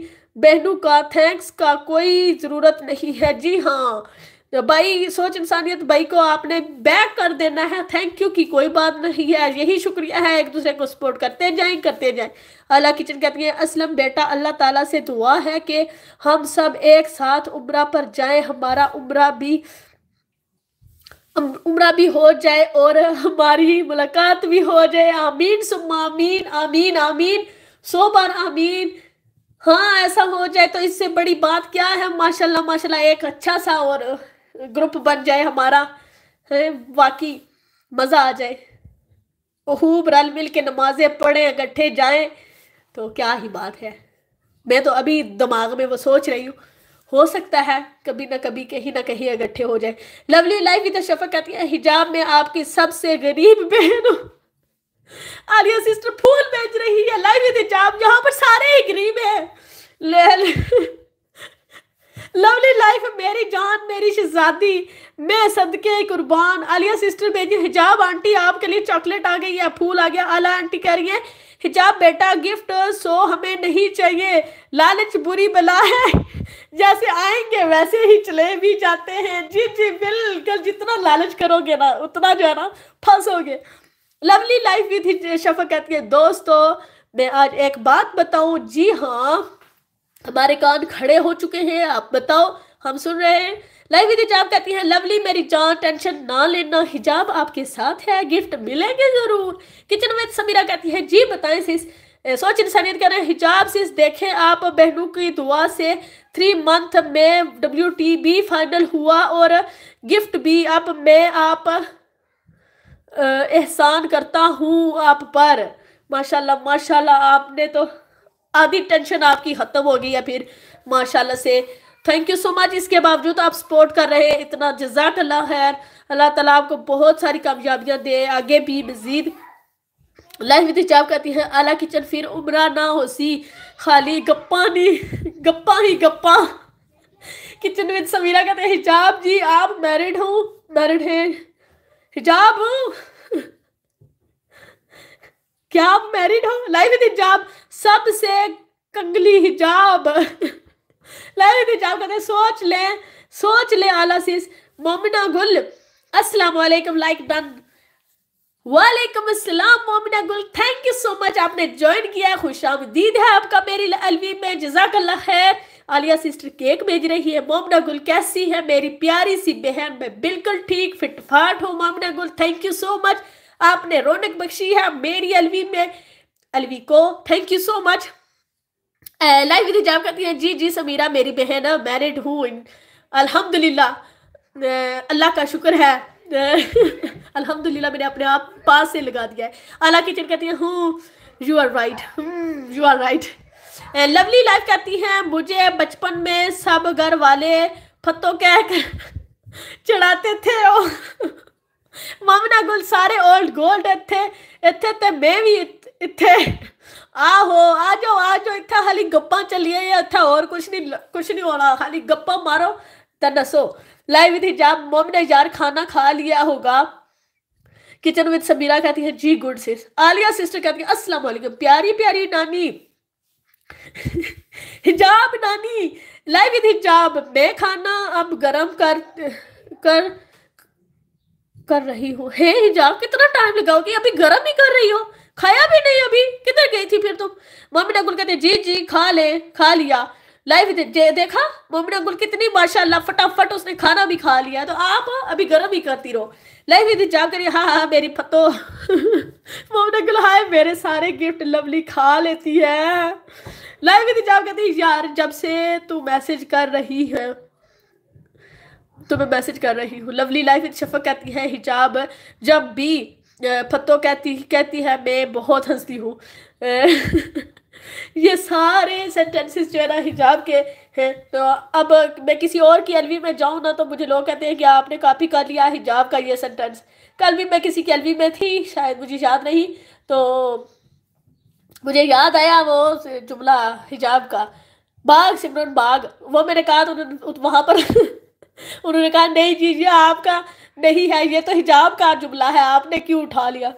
बहनों का थैंक्स का कोई ज़रूरत नहीं है जी हाँ तो भाई सोच इंसानियत भाई को आपने बैक कर देना है थैंक यू की कोई बात नहीं है यही शुक्रिया है एक दूसरे को सपोर्ट करते जाए करते जाए अला किचन कहती है असलम बेटा अल्लाह ताला से दुआ है कि हम सब एक साथ उम्र पर जाएं हमारा उम्र भी उम्र भी हो जाए और हमारी मुलाकात भी हो जाए आमीन सुम्मा आमीन आमीन आमीन सो बार आमीन हाँ ऐसा हो जाए तो इससे बड़ी बात क्या है माशाल्लाह माशाल्लाह एक अच्छा सा और ग्रुप बन जाए हमारा है वाकई मज़ा आ जाए खूब रल मिल के नमाजें पढ़ें इकट्ठे जाएं तो क्या ही बात है मैं तो अभी दिमाग में वो सोच रही हूँ हो सकता है कभी ना कभी कहीं ना कहीं इकट्ठे हो जाए लवली लाइफ की तो शफक कहती है हिजाब में आपकी सबसे गरीब बहन आलिया सिस्टर फूल बेच रही है लाइव हिजाब तो यहाँ पर सारे ही गरीब हैं ले, ले लवली लाइफ मेरी जान मेरी शहजादी मैं सदके कुर्बान आलिया सिस्टर भेजी हिजाब आंटी आपके लिए चॉकलेट आ गई है फूल आ गया आला आंटी कह रही है हिजाब बेटा गिफ्ट सो हमें नहीं चाहिए लालच बुरी बला है जैसे आएंगे वैसे ही चले भी जाते हैं जी जी बिल्कुल जितना लालच करोगे ना उतना जो है ना फंसोगे लवली लाइफ भी थी शफा कहती है दोस्तों मैं आज एक बात बताऊं जी हाँ हमारे कान खड़े हो चुके हैं आप बताओ हम सुन रहे हैं लाइव विद हिजाब कहती है लवली मेरी जान टेंशन ना लेना हिजाब आपके साथ है गिफ्ट मिलेंगे जरूर किचन में समीरा कहती है जी बताएं सिस सोच इंसानियत कह रहे हैं हिजाब सिस देखें आप बहनों की दुआ से थ्री मंथ में डब्ल्यू टी बी फाइनल हुआ और गिफ्ट भी अब मैं आप एहसान करता हूँ आप पर माशाल्लाह माशाल्लाह आपने तो आधी टेंशन आपकी खत्म हो गई है फिर माशाल्लाह से थैंक यू सो मच इसके बावजूद आप सपोर्ट कर रहे हैं इतना जजाक अल्लाह खैर अल्लाह ताला आपको बहुत सारी कामयाबियां दे आगे भी मज़ीद लाइफ विद करती है आला किचन फिर उमरा ना हो सी खाली गप्पा नहीं गप्पा ही गप्पा किचन विद समीरा कहते हैं हिजाब जी आप मैरिड हो मैरिड है हिजाब क्या आप मैरिड हो लाइफ विद हिजाब सबसे कंगली हिजाब लाइव हिजाब कहते सोच ले सोच ले आला सिस मोमिना गुल अस्सलाम वालेकुम लाइक डन वालेकुम अस्सलाम Momina Gul thank you so much आपने ज्वाइन किया है खुश आमदीद है आपका मेरी अलवी में जजाक अल्लाह खैर आलिया सिस्टर केक भेज रही है मोमना गुल कैसी है मेरी प्यारी सी बहन मैं बिल्कुल ठीक फिटफाट हूँ मोमना गुल थैंक यू सो मच आपने रौनक बख्शी है मेरी अलवी में अलवी को thank you so much live इंतजाम करती है जी जी समीरा मेरी बहन मैरिड हूँ अल्हम्दुलिल्लाह uh, अल्लाह का शुक्र है uh, अल्हम्दुलिल्लाह मैंने अपने आप पास से लगा दिया है अला किचन कहती है हूँ you are right you are right lovely life कहती है मुझे बचपन में सब घर वाले फतों कह चढ़ाते थे और मामना गुल सारे ओल्ड गोल्ड इतने इतने तो मैं भी ਇੱਥੇ आहो आ जाओ आ जाओ ਇੱਥੇ खाली गप्पा चलिए या ਇੱਥੇ और कुछ नहीं कुछ नहीं होना खाली गप्पा मारो तो ਦੱਸੋ लाइव थी जा मोम ने यार खाना खा लिया होगा किचन विद समीरा कहती है जी गुड सिस आलिया सिस्टर कहती है अस्सलाम वालेकुम प्यारी प्यारी नानी हिजाब नानी लाइव विद हिजाब मैं खाना अब गरम कर कर कर रही हूँ हे हिजाब कितना टाइम लगाओगी अभी गरम ही कर रही हो खाया भी नहीं अभी किधर गई थी फिर तुम मम्मी ने अंकुल कहते जी जी खा ले खा लिया लाइव दे, देखा मम्मी अंकुल कितनी माशाल्लाह फटाफट उसने खाना भी खा लिया तो आप अभी गर्म ही करती रहो लाइव यदि जाप करिए हाँ हाँ मेरी फतो मम्मी ने अंकुल हाय मेरे सारे गिफ्ट लवली खा लेती है लाइव यदि जाप कहती यार जब से तू मैसेज कर रही है तो मैं मैसेज कर रही हूँ लवली लाइफ शफक कहती है हिजाब जब भी पत्तो कहती कहती है मैं बहुत हंसती हूँ ये सारे सेंटेंसेस जो है ना हिजाब के हैं तो अब मैं किसी और की एलवी में जाऊँ ना तो मुझे लोग कहते हैं कि आपने कॉपी कर लिया हिजाब का ये सेंटेंस कल भी मैं किसी की एलवी में थी शायद मुझे याद नहीं तो मुझे याद आया वो जुमला हिजाब का बाघ सिमरन बाग वो मैंने कहा तो उन्होंने वहाँ पर उन्होंने कहा नहीं जी ये आपका नहीं है ये तो हिजाब का जुमला है आपने क्यों उठा लिया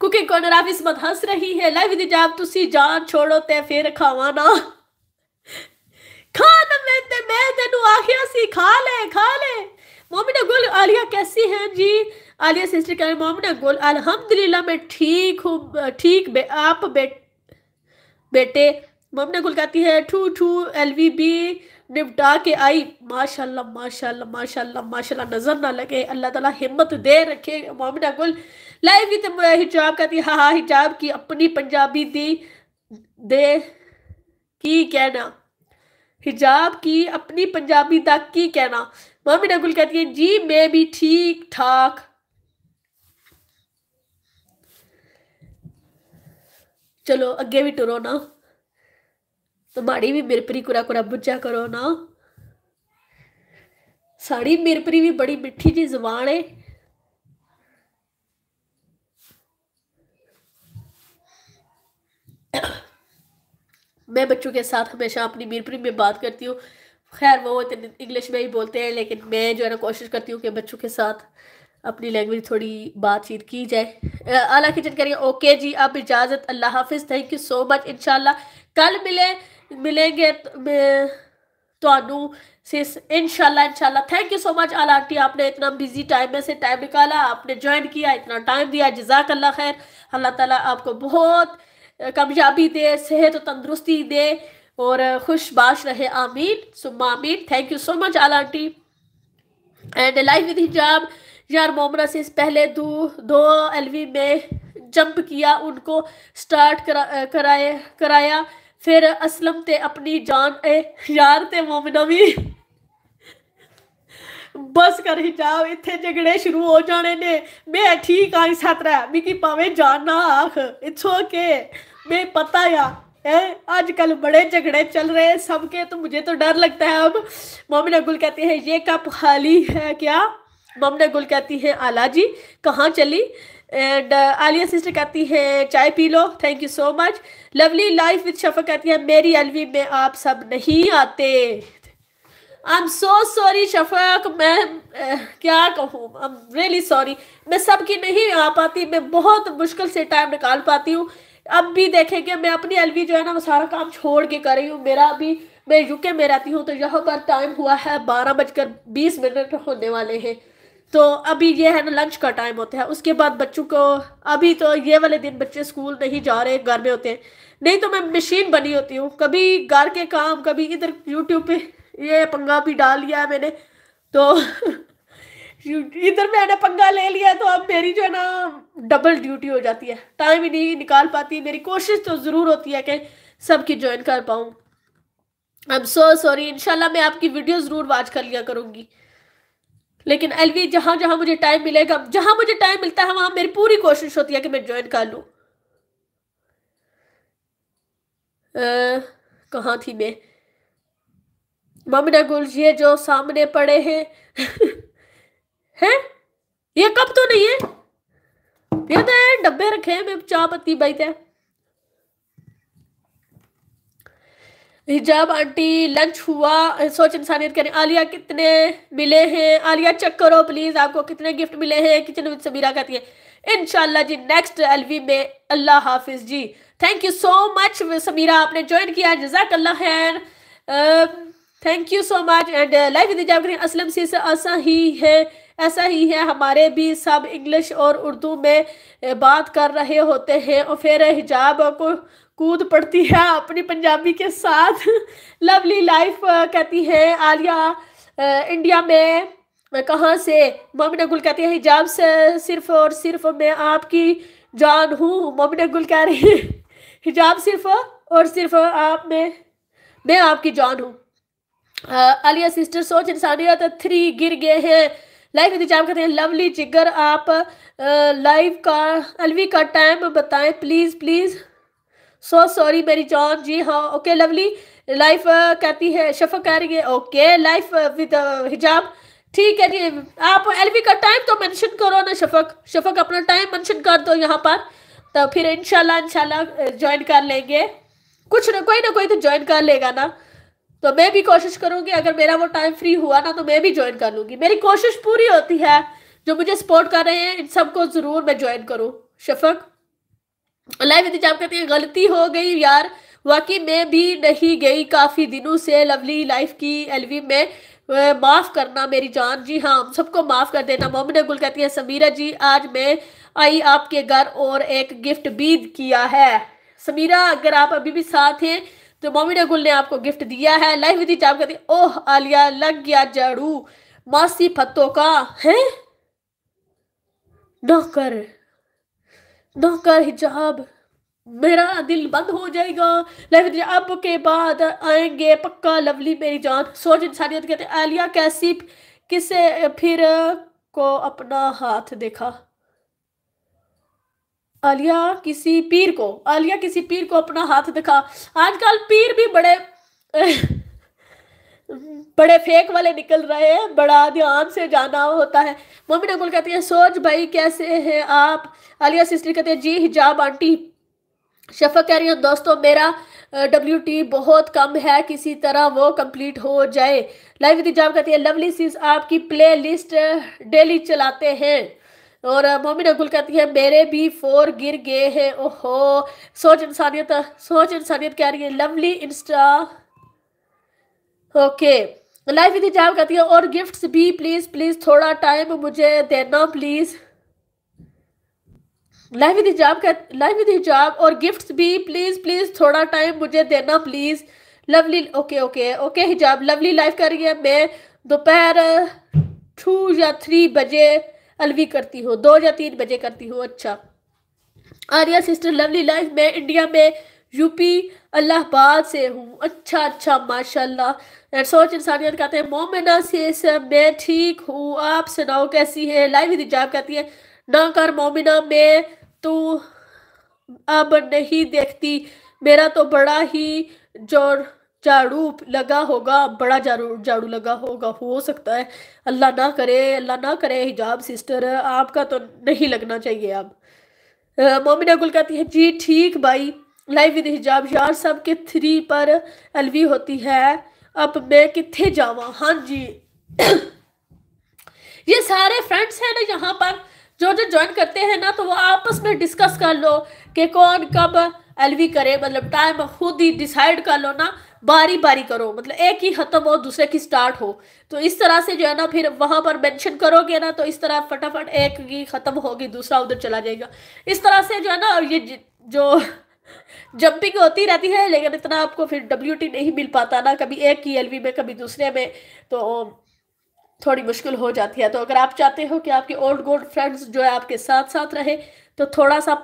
कुकिंग कॉर्नर आप इस मत हंस रही है लाइव हिजाब जान छोड़ो ते फिर खावा ना खा ना मैं ते मैं तेनू आखिया सी खा ले खा ले मोमिना गुल आलिया कैसी है जी आलिया सिस्टर कह रही मोमिना गुल अल्हम्दुलिल्लाह मैं ठीक हूँ ठीक बे, आप बे, बेटे मोमिना गुल कहती है ठू ठू एल वी बी निपटा के आई माशाल्लाह माशाल्लाह माशाल्लाह माशाल्लाह नज़र ना लगे अल्लाह ताला हिम्मत दे रखे मोमिना को लाइव की तो हिजाब का थी हाँ हाँ हिजाब की अपनी पंजाबी दी दे की कहना हिजाब की अपनी पंजाबी दा की कहना मामी गुल कहती है जी मैं भी ठीक ठाक चलो अगे भी टुरो ना तुम्हारी तो भी मेरे परी कुरा कुरा बुझा करो ना साड़ी मेरे परी भी बड़ी मिठी जी जबान है मैं बच्चों के साथ हमेशा अपनी मीरपुरी में बात करती हूँ खैर वो इंग्लिश में ही बोलते हैं लेकिन मैं जो है ना कोशिश करती हूँ कि बच्चों के साथ अपनी लैंग्वेज थोड़ी बातचीत की जाए आला किचन करिए ओके जी आप इजाज़त अल्लाह हाफिज़ थैंक यू सो मच इन कल मिले मिलेंगे ਤੁਹਾਨੂੰ सिस इनशाला इनशाला thank you so much Ala aunty आपने इतना बिजी टाइम में से टाइम निकाला आपने ज्वाइन किया इतना टाइम दिया जजाकल्ला खैर अल्लाह ताला आपको बहुत कामयाबी दे सेहत और तंदरुस्ती दे और खुशबाश रहे आमीन सुम्मा आमीन thank you so much Ala aunty and life with Hijab यार मोमना से पहले दो दो एलवी में जंप किया उनको स्टार्ट करा कराए कराया फिर असलम ते अपनी जान ए यार ते मोमिना भी बस कर ही जाओ इतने झगड़े शुरू हो जाने ने मैं ठीक आई सतरा मिकी पावे जान ना आख इट्स ओके मैं पता या है आजकल बड़े झगड़े चल रहे हैं सबके तो मुझे तो डर लगता है अब मोमिन गुल कहती है ये कप खाली है क्या मोमिना गुल कहती हैं आला जी कहाँ चली एंड uh, आलिया सिस्टर कहती है चाय पी लो thank you so much lovely life with Shafa कहती है मेरी अलवी में आप सब नहीं आते I am so sorry Shafaq मैं क्या कहूँ आई एम रियली सॉरी मैं सबकी नहीं आ पाती मैं बहुत मुश्किल से टाइम निकाल पाती हूँ अब भी देखेंगे मैं अपनी अलवी जो है ना वो सारा काम छोड़ के कर रही हूँ मेरा अभी मैं यूके में रहती हूँ तो यहाँ पर टाइम हुआ है बारह बजकर बीस मिनट होने वाले हैं तो अभी ये है ना लंच का टाइम होता है उसके बाद बच्चों को अभी तो ये वाले दिन बच्चे स्कूल नहीं जा रहे घर में होते हैं नहीं तो मैं मशीन बनी होती हूँ कभी घर के काम कभी इधर यूट्यूब पे ये पंगा भी डाल लिया है मैंने तो इधर मैंने पंगा ले लिया तो अब मेरी जो है ना डबल ड्यूटी हो जाती है टाइम ही नहीं निकाल पाती मेरी कोशिश तो ज़रूर होती है कि सबकी ज्वाइन कर पाऊँ आई एम सो सॉरी इनशाला मैं आपकी वीडियो ज़रूर वाच कर लिया करूँगी लेकिन एलवी जहां जहां मुझे टाइम मिलेगा जहां मुझे टाइम मिलता है वहां मेरी पूरी कोशिश होती है कि मैं ज्वाइन कर लू कहा थी मैं ममिना गुल ये जो सामने पड़े हैं है ये कब तो नहीं है ये तो डब्बे रखे हैं मैं चाह पत्ती बैठे थे हिजाब आंटी लंच हुआ सोच इंसानियत करें आलिया कितने मिले हैं आलिया चेक करो प्लीज़ आपको कितने गिफ्ट मिले हैं किचन विद सबीरा कहती है इनशाला जी नेक्स्ट एलवी में अल्लाह हाफिज जी thank you so much Sameera आपने ज्वाइन किया जजाकल्ला खैर thank you so much and life Hijab करें असलम सी से ऐसा ही है ऐसा ही है हमारे भी सब इंग्लिश और उर्दू में uh, बात कर रहे होते हैं और फिर हिजाब को कूद पड़ती है अपनी पंजाबी के साथ लवली लाइफ कहती है आलिया इंडिया में कहाँ से मोमिन गुल कहती है हिजाब से सिर्फ और सिर्फ मैं आपकी जान हूँ मोमिन गुल कह रही है हिजाब सिर्फ और सिर्फ आप में मैं आपकी जान हूँ आलिया सिस्टर सोच इंसानियत थ्री गिर गए हैं लाइव इंतजाम करते हैं लवली जिगर आप लाइव का अलवी का टाइम बताएं प्लीज़ प्लीज़ सो सॉरी मेरी जॉन जी हाँ ओके लवली लाइफ कहती है शफा कह रही है ओके लाइफ विद हिजाब ठीक है जी आप एलवी का टाइम तो मेंशन करो ना शफक शफक अपना टाइम मेंशन कर दो यहाँ पर तो फिर इनशाला इनशाला ज्वाइन uh, कर लेंगे कुछ ना कोई ना कोई तो ज्वाइन कर लेगा ना तो मैं भी कोशिश करूँगी अगर मेरा वो टाइम फ्री हुआ ना तो मैं भी ज्वाइन कर लूँगी मेरी कोशिश पूरी होती है जो मुझे सपोर्ट कर रहे हैं इन सबको ज़रूर मैं ज्वाइन करूँ शफक लाइव यदि जाम कहती है गलती हो गई यार वाकई मैं भी नहीं गई काफ़ी दिनों से लवली लाइफ की एलवी में माफ़ करना मेरी जान जी हाँ हम सबको माफ़ कर देना मोमिन गुल कहती है समीरा जी आज मैं आई आपके घर और एक गिफ्ट भी किया है समीरा अगर आप अभी भी साथ हैं तो मोमिन गुल ने आपको गिफ्ट दिया है लाइव विधि जाम कहती है ओह आलिया लग गया जड़ू मासी पत्तों का है ना कर धोकर हिजाब मेरा दिल बंद हो जाएगा लेकिन अब के बाद आएंगे पक्का लवली मेरी जान सोच इंसानियत कहते आलिया कैसी किसे फिर को अपना हाथ देखा आलिया किसी पीर को आलिया किसी पीर को अपना हाथ दिखा आजकल पीर भी बड़े बड़े फेक वाले निकल रहे हैं बड़ा ध्यान से जाना होता है मम्मी अबुल कहती है सोच भाई कैसे हैं आप आलिया सिस्टर कहते हैं जी हिजाब आंटी शफा कह रही है दोस्तों मेरा डब्ल्यू टी बहुत कम है किसी तरह वो कंप्लीट हो जाए लाइव हिजाब कहती है लवली सीज आपकी प्ले लिस्ट डेली चलाते हैं और मम्मी नकुल कहती है मेरे भी फोर गिर गए हैं ओहो सोच इंसानियत सोच इंसानियत कह रही है लवली इंस्टा ओके लाइफ जाम करती है और गिफ्ट्स भी प्लीज़ प्लीज़ थोड़ा टाइम मुझे देना प्लीज़ लाइफ इंतजाम कर लाइफ इंतजाम और गिफ्ट्स भी प्लीज़ प्लीज़ थोड़ा टाइम मुझे देना please lovely okay okay okay Hijab lovely life कर रही है मैं दोपहर टू या थ्री बजे अलवी करती हूँ दो या तीन बजे करती हूँ अच्छा आर्या सिस्टर लवली लाइफ मैं इंडिया में यूपी अल्लाहबाद से हूँ अच्छा अच्छा माशाल्लाह सोच इंसानियत कहते हैं मोमिना से सब मैं ठीक हूँ आप सुनाओ कैसी है लाइव हिजाब कहती है ना कर मोमिना मैं तू तो अब नहीं देखती मेरा तो बड़ा ही जोर झाड़ू लगा होगा बड़ा झाड़ू झाड़ू लगा होगा हो सकता है अल्लाह ना करे अल्लाह ना करे हिजाब सिस्टर आपका तो नहीं लगना चाहिए आप मोमिना गुल कहती है जी ठीक भाई लाइव विद हिजाब यार सब के थ्री पर अलवी होती है अब मैं कितने जावा हाँ जी ये सारे फ्रेंड्स हैं ना यहाँ पर जो जो ज्वाइन करते हैं ना तो वो आपस में डिस्कस कर लो कि कौन कब एलवी करे मतलब टाइम खुद ही डिसाइड कर लो ना बारी बारी करो मतलब एक ही ख़त्म हो दूसरे की स्टार्ट हो तो इस तरह से जो है ना फिर वहां पर मेंशन करोगे ना तो इस तरह फटाफट एक की ख़त्म होगी दूसरा उधर चला जाएगा इस तरह से जो है ना ये जो जंपिंग होती रहती है लेकिन इतना आपको फिर डब्ल्यू नहीं मिल पाता ना कभी एक की एल में कभी दूसरे में तो थोड़ी मुश्किल हो जाती है तो अगर आप चाहते हो कि आपके ओल्ड गोल्ड फ्रेंड्स जो है आपके साथ साथ रहे तो थोड़ा सा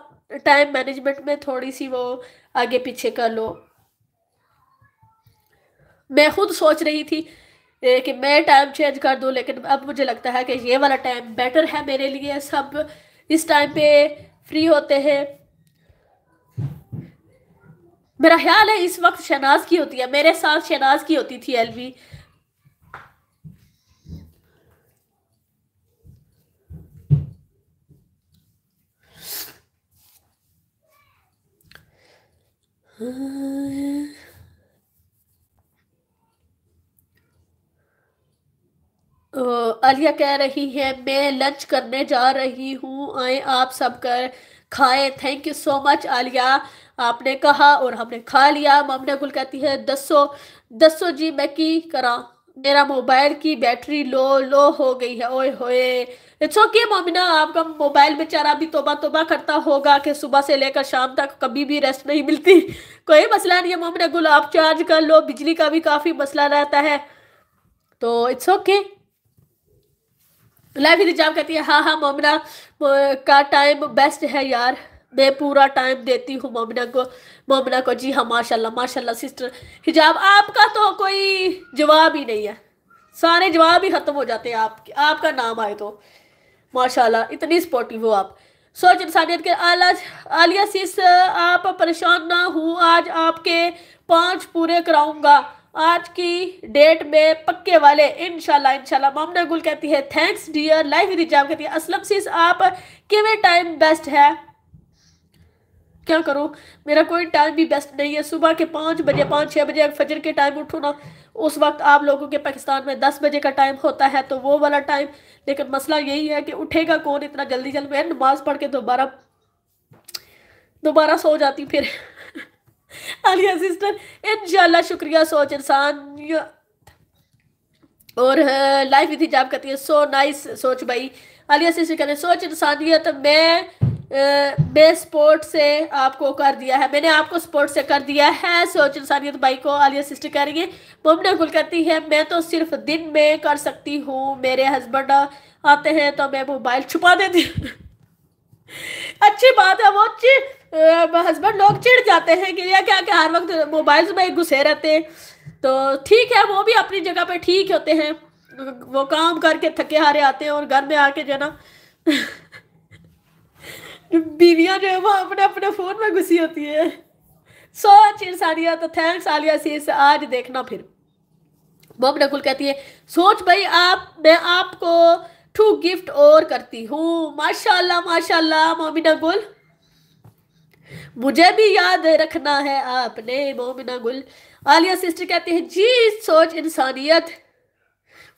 टाइम मैनेजमेंट में थोड़ी सी वो आगे पीछे कर लो मैं खुद सोच रही थी कि मैं टाइम चेंज कर दूं लेकिन अब मुझे लगता है कि ये वाला टाइम बेटर है मेरे लिए सब इस टाइम पे फ्री होते हैं मेरा ख्याल है इस वक्त शहनाज की होती है मेरे साथ शहनाज की होती थी एलवी अलिया कह रही है मैं लंच करने जा रही हूँ आए आप सब कर खाएं thank you so much Aliya आपने कहा और हमने खा लिया ममना गुल कहती है दसो दसो जी मैं की करा मेरा मोबाइल की बैटरी लो लो हो गई है ओए होए इट्स ओके मोमिना आपका मोबाइल बेचारा भी तोबा तोबा करता होगा कि सुबह से लेकर शाम तक कभी भी रेस्ट नहीं मिलती कोई मसला नहीं है मोमिना गुल आप चार्ज कर लो बिजली का भी काफ़ी मसला रहता है तो इट्स ओके okay. लाइफ निजाम कहती है हाँ हाँ मोमिना का टाइम बेस्ट है यार मैं पूरा टाइम देती हूँ मोमिना को मोमिना को जी हाँ माशाल्लाह माशाल्लाह सिस्टर हिजाब आपका तो कोई जवाब ही नहीं है सारे जवाब ही ख़त्म हो जाते हैं आप आपका नाम आए तो माशाल्लाह इतनी सपोर्टिव हो आप सोच इंसानियत के आला आलिया सिस आप परेशान ना हो आज आपके पांच पूरे कराऊंगा आज की डेट में पक्के वाले इनशाला इनशाला मामना गुल कहती है थैंक्स डियर लाइफ रिजाम कहती है असलम सीज आप किवे टाइम बेस्ट है क्या करूँ मेरा कोई टाइम भी बेस्ट नहीं है सुबह के पाँच बजे पाँच छः बजे फजर के टाइम उठो ना उस वक्त आप लोगों के पाकिस्तान में दस बजे का टाइम होता है तो वो वाला टाइम लेकिन मसला यही है कि उठेगा कौन इतना जल्दी जल्दी मैं नमाज़ पढ़ के दोबारा दोबारा सो जाती फिर आलिया सिस्टर इनशाला शुक्रिया सोच इंसान और लाइफ इतनी जाप करती है सो नाइस सोच भाई आलिया सिस्टर कह सोच इंसानियत तो मैं मैं स्पोर्ट से आपको कर दिया है मैंने आपको स्पोर्ट से कर दिया है सोच इंसानियत तो भाई को आलिया सिस्टर कह रही है मुमने गुल करती है मैं तो सिर्फ दिन में कर सकती हूँ मेरे हस्बैंड आते हैं तो मैं मोबाइल छुपा देती हूँ अच्छी बात है वो हस्बैंड लोग चिढ़ जाते हैं कि या क्या क्या हर वक्त मोबाइल्स में घुसे रहते हैं तो ठीक है वो भी अपनी जगह पे ठीक होते हैं वो काम करके थके हारे आते हैं और घर में आके जो है ना बीवियाँ जो है वो अपने अपने फ़ोन में घुसी होती है सो अच्छी इंसानियत तो थैंक्स आलिया सी आज देखना फिर मोम नकुल कहती है सोच भाई आप मैं आपको टू गिफ्ट और करती हूँ माशाल्लाह माशाल्लाह मोमिना गुल मुझे भी याद रखना है आपने मोमिना गुल आलिया सिस्टर कहते हैं जी सोच इंसानियत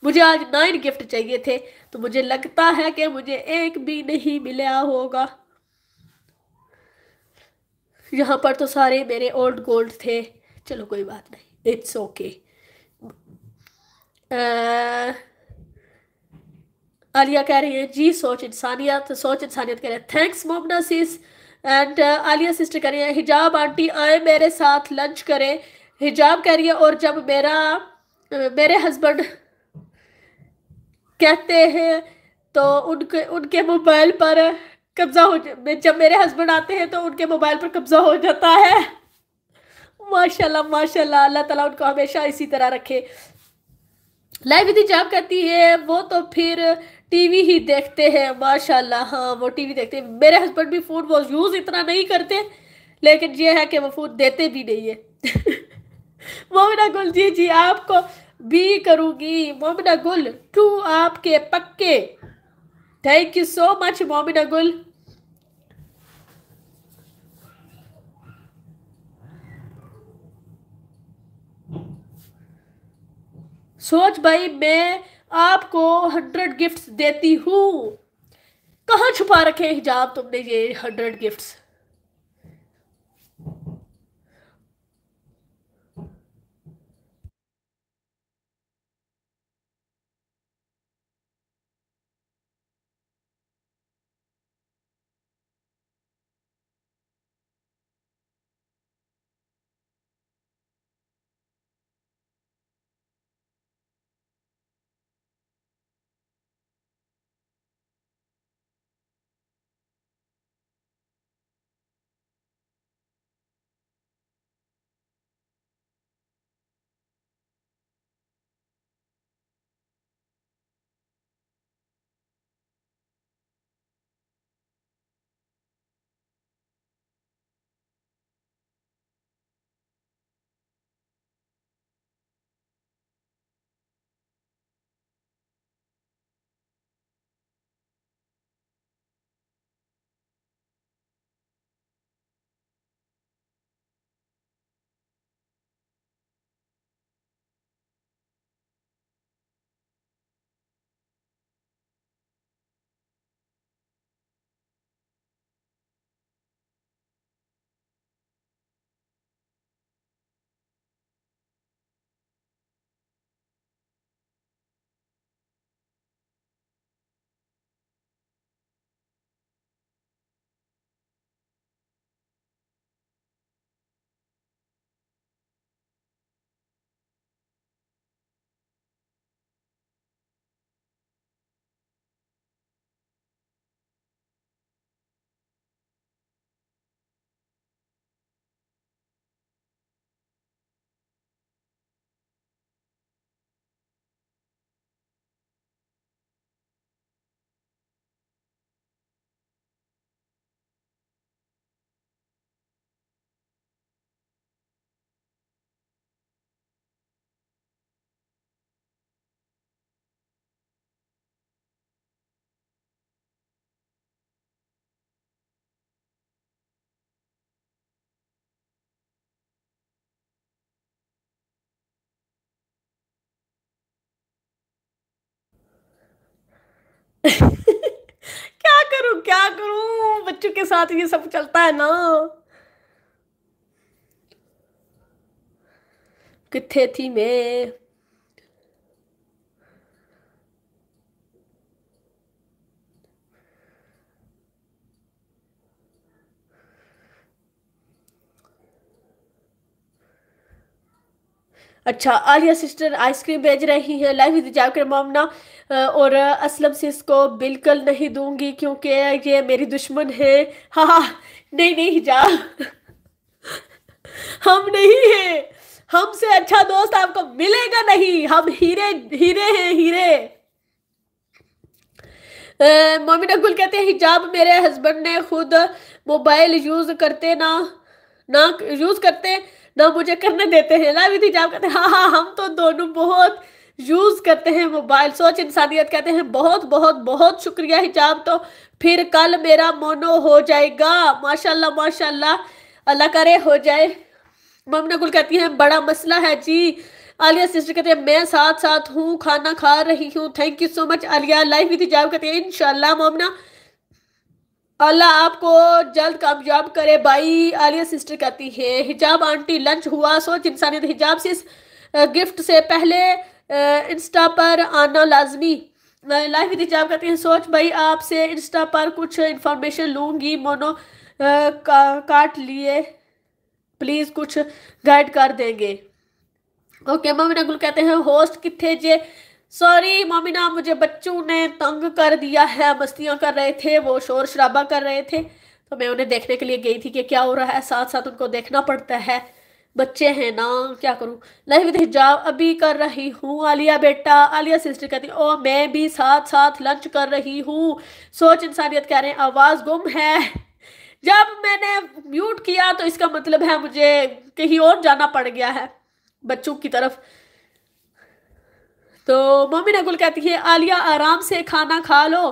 मुझे आज नाइन गिफ्ट चाहिए थे तो मुझे लगता है कि मुझे एक भी नहीं मिला होगा यहाँ पर तो सारे मेरे ओल्ड गोल्ड थे चलो कोई बात नहीं इट्स ओके okay. आलिया कह रही है जी सोच इंसानियत सोच इंसानियत कह रहे हैं thanks Momna sis and Aliya sister कह रही है हिजाब आंटी आए मेरे साथ लंच करें हिजाब कह रही है और जब मेरा uh, मेरे हस्बैंड कहते हैं तो उनके उनके मोबाइल पर कब्जा हो जब मेरे हस्बैंड आते हैं तो उनके मोबाइल पर कब्जा हो जाता है माशाल्लाह माशाल्लाह अल्लाह ताला उनको हमेशा इसी तरह रखे लाइव विधि जाप कहती है वो तो फिर टीवी ही देखते हैं माशाल्लाह हाँ वो टीवी देखते हैं मेरे हस्बैंड भी फूड वो यूज़ इतना नहीं करते लेकिन ये है कि वो फूड देते भी नहीं है मोमिना गुल जी जी आपको भी करूंगी मोमिना गुल टू आपके पक्के thank you so much Momina Gul सोच भाई मैं आपको हंड्रेड गिफ्ट्स देती हूँ कहाँ छुपा रखे हिजाब तुमने ये हंड्रेड गिफ्ट्स क्या करूं बच्चों के साथ ये सब चलता है ना कि थी मैं अच्छा आलिया सिस्टर आइसक्रीम भेज रही है लाइव इंतजाम कर मामना और असलम से इसको बिल्कुल नहीं दूंगी क्योंकि ये मेरी दुश्मन है हाँ हा, नहीं नहीं जा हम नहीं है हमसे अच्छा दोस्त आपको मिलेगा नहीं हम हीरे हीरे हैं हीरे मोमिन अगुल कहते हैं हिजाब मेरे हस्बैंड ने खुद मोबाइल यूज़ करते ना ना यूज़ करते ना मुझे करने देते हैं ना विधि जाप करते हैं हाँ हाँ हम तो दोनों बहुत यूज करते हैं मोबाइल सोच इंसानियत कहते हैं बहुत बहुत बहुत शुक्रिया हिजाब तो फिर कल मेरा मोनो हो जाएगा माशाल्लाह माशाल्लाह अल्लाह करे हो जाए ममना गुल कहती हैं बड़ा मसला है जी आलिया सिस्टर कहते हैं मैं साथ साथ हूँ खाना खा रही हूँ thank you so much Aliya life with Hijab कहते हैं इनशाला ममना अल्लाह आपको जल्द कामयाब करे भाई आलिया सिस्टर कहती है हिजाब आंटी लंच हुआ सोच इंसानियत हिजाब से गिफ्ट से पहले इंस्टा पर आना लाजमी लाइफ विद हिजाब कहती है सोच भाई आपसे इंस्टा पर कुछ इंफॉर्मेशन लूँगी मोनो का, काट लिए प्लीज़ कुछ गाइड कर देंगे ओके मम्मी नगुल कहते हैं होस्ट कितने जे सॉरी मम्मी ना मुझे बच्चों ने तंग कर दिया है मस्तियाँ कर रहे थे वो शोर शराबा कर रहे थे तो मैं उन्हें देखने के लिए गई थी कि क्या हो रहा है साथ साथ उनको देखना पड़ता है बच्चे हैं ना क्या करूं नहीं विद हिजाब अभी कर रही हूँ आलिया बेटा आलिया सिस्टर कहती ओ मैं भी साथ साथ लंच कर रही हूँ सोच इंसानियत कह रहे हैं आवाज़ गुम है जब मैंने म्यूट किया तो इसका मतलब है मुझे कहीं और जाना पड़ गया है बच्चों की तरफ तो ने अगुल कहती है आलिया आराम से खाना खा लो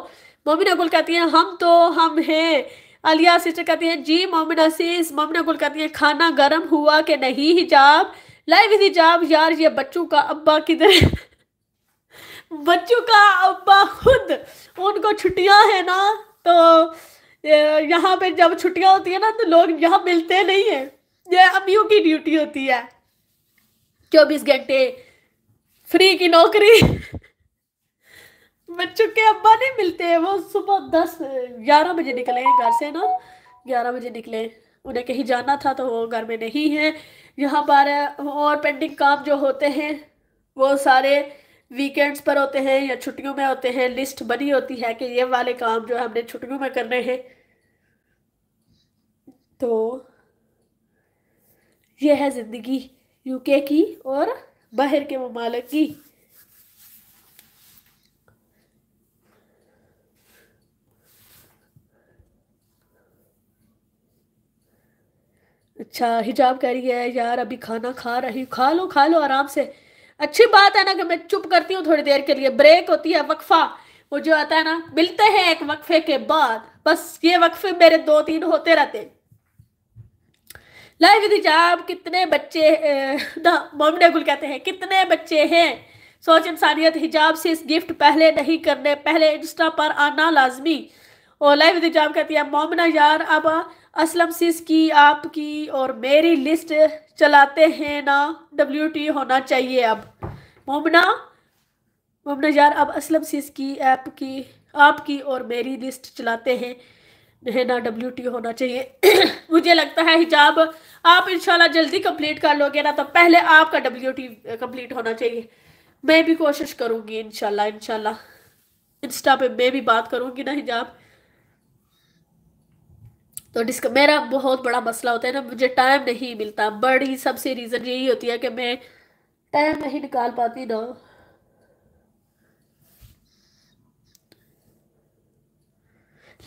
मोमिन गुल कहती है हम तो हम हैं आलिया सिस्टर कहती है जी मोमिन असीस मोमिन अगुल कहती है खाना गर्म हुआ कि नहीं हिजाब लाइव इज हिजाब यार ये बच्चों का अब्बा किधर बच्चों का अब्बा खुद उनको छुट्टियां है ना तो यहाँ पे जब छुट्टियां होती है ना तो लोग यहाँ मिलते नहीं है ये अम्मियों की ड्यूटी होती है चौबीस घंटे फ्री की नौकरी बच्चों के अब्बा नहीं मिलते हैं वो सुबह दस ग्यारह बजे निकले हैं घर से ना ग्यारह बजे निकले उन्हें कहीं जाना था तो वो घर में नहीं है यहाँ पर और पेंडिंग काम जो होते हैं वो सारे वीकेंड्स पर होते हैं या छुट्टियों में होते हैं लिस्ट बनी होती है कि ये वाले काम जो हमने छुट्टियों में करने हैं तो ये है ज़िंदगी यूके की और बाहर के ममालक की अच्छा हिजाब कह रही है यार अभी खाना खा रही हूँ खा लो खा लो आराम से अच्छी बात है ना कि मैं चुप करती हूँ थोड़ी देर के लिए ब्रेक होती है वक्फा वो जो आता है ना मिलते हैं एक वक्फे के बाद बस ये वक्फे मेरे दो तीन होते रहते हैं लाइव एग्जाम कितने बच्चे मोहम्मद अगुल कहते हैं कितने बच्चे हैं सोच इंसानियत हिजाब से इस गिफ्ट पहले नहीं करने पहले इंस्टा पर आना लाजमी और लाइव इंतजाम कहती है मोमना यार अब असलम सिस की आपकी और मेरी लिस्ट चलाते हैं ना डब्ल्यू टी होना चाहिए अब मोमना मोमना यार अब असलम सिस की ऐप की आपकी और मेरी लिस्ट चलाते हैं है ना डब्ल्यू टी होना चाहिए मुझे लगता है हिजाब आप इंशाल्लाह जल्दी कंप्लीट कर लोगे ना तो पहले आपका डब्ल्यू टी कम्प्लीट होना चाहिए मैं भी कोशिश करूँगी इनशाला इनशाला इंस्टा पे मैं भी बात करूँगी ना हिजाब तो डिस्क मेरा बहुत बड़ा मसला होता है ना मुझे टाइम नहीं मिलता बड़ी सबसे रीज़न यही होती है कि मैं टाइम नहीं निकाल पाती ना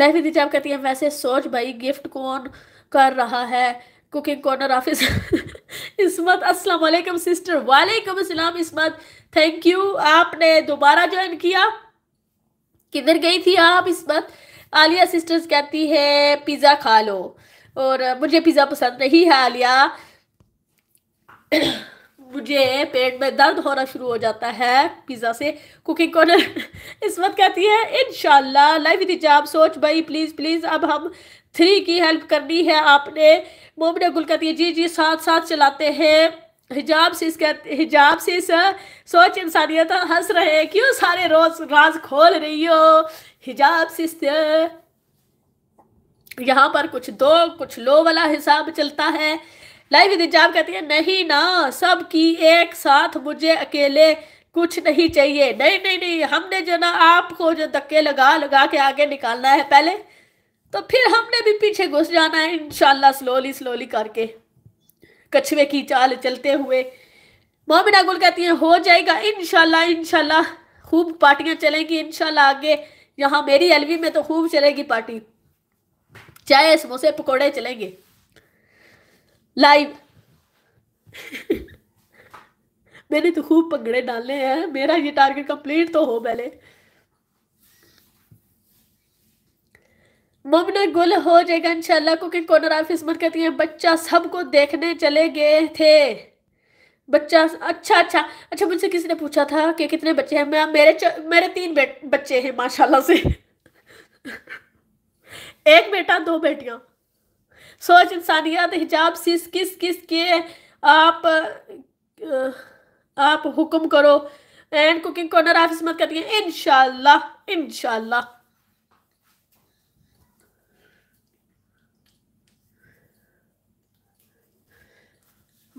लाइफ विद आप कहती है वैसे सोच भाई गिफ्ट कौन कर रहा है कुकिंग कॉर्नर ऑफिस इसमत अस्सलाम वालेकुम सिस्टर वालेकुम अस्सलाम इसमत थैंक यू आपने दोबारा ज्वाइन किया किधर गई थी आप इसमत आलिया सिस्टर्स कहती है पिज़्ज़ा खा लो और मुझे पिज़्ज़ा पसंद नहीं है आलिया मुझे पेट में दर्द होना शुरू हो जाता है पिज़्ज़ा से कुकिंग कॉर्नर इसमत कहती है इन लाइफ हिजाब सोच भाई प्लीज़ प्लीज़ अब हम थ्री की हेल्प करनी है आपने मोमिन गुल कहती है जी जी साथ साथ चलाते हैं हिजाब से इसका हिजाब से इस सोच इंसानियत हंस रहे क्यों सारे रोज राज खोल रही हो हिजाब से यहाँ पर कुछ दो कुछ लो वाला हिसाब चलता है लाइव इंतजाम कहती है नहीं ना सब की एक साथ मुझे अकेले कुछ नहीं चाहिए नहीं नहीं नहीं हमने जो ना आपको जो धक्के लगा लगा के आगे निकालना है पहले तो फिर हमने भी पीछे घुस जाना है इनशाला स्लोली स्लोली करके कछुए की चाल चलते हुए मोमिना गुल कहती है हो जाएगा इनशाला इनशाला खूब पार्टियां चलेंगी इनशाला आगे यहाँ मेरी एलवी में तो खूब चलेगी पार्टी चाय समोसे पकौड़े चलेंगे लाइव मैंने तो खूब पगड़े डालने हैं मेरा ये टारगेट कंप्लीट तो हो पहले ममना गुल हो जाएगा इंशाल्लाह कुकिंग कॉर्नर आप किस्मत कहती हैं बच्चा सबको देखने चले गए थे बच्चा अच्छा अच्छा अच्छा मुझसे किसी ने पूछा था कि कितने बच्चे हैं मैं मेरे मेरे तीन बच्चे हैं माशाल्लाह से एक बेटा दो बेटियां सोच इंसानियत हिजाब सिस किस किस के आप आप हुक्म करो एंड कुकिंग कॉर्नर आप इसमत करती हैं इनशाला इनशाला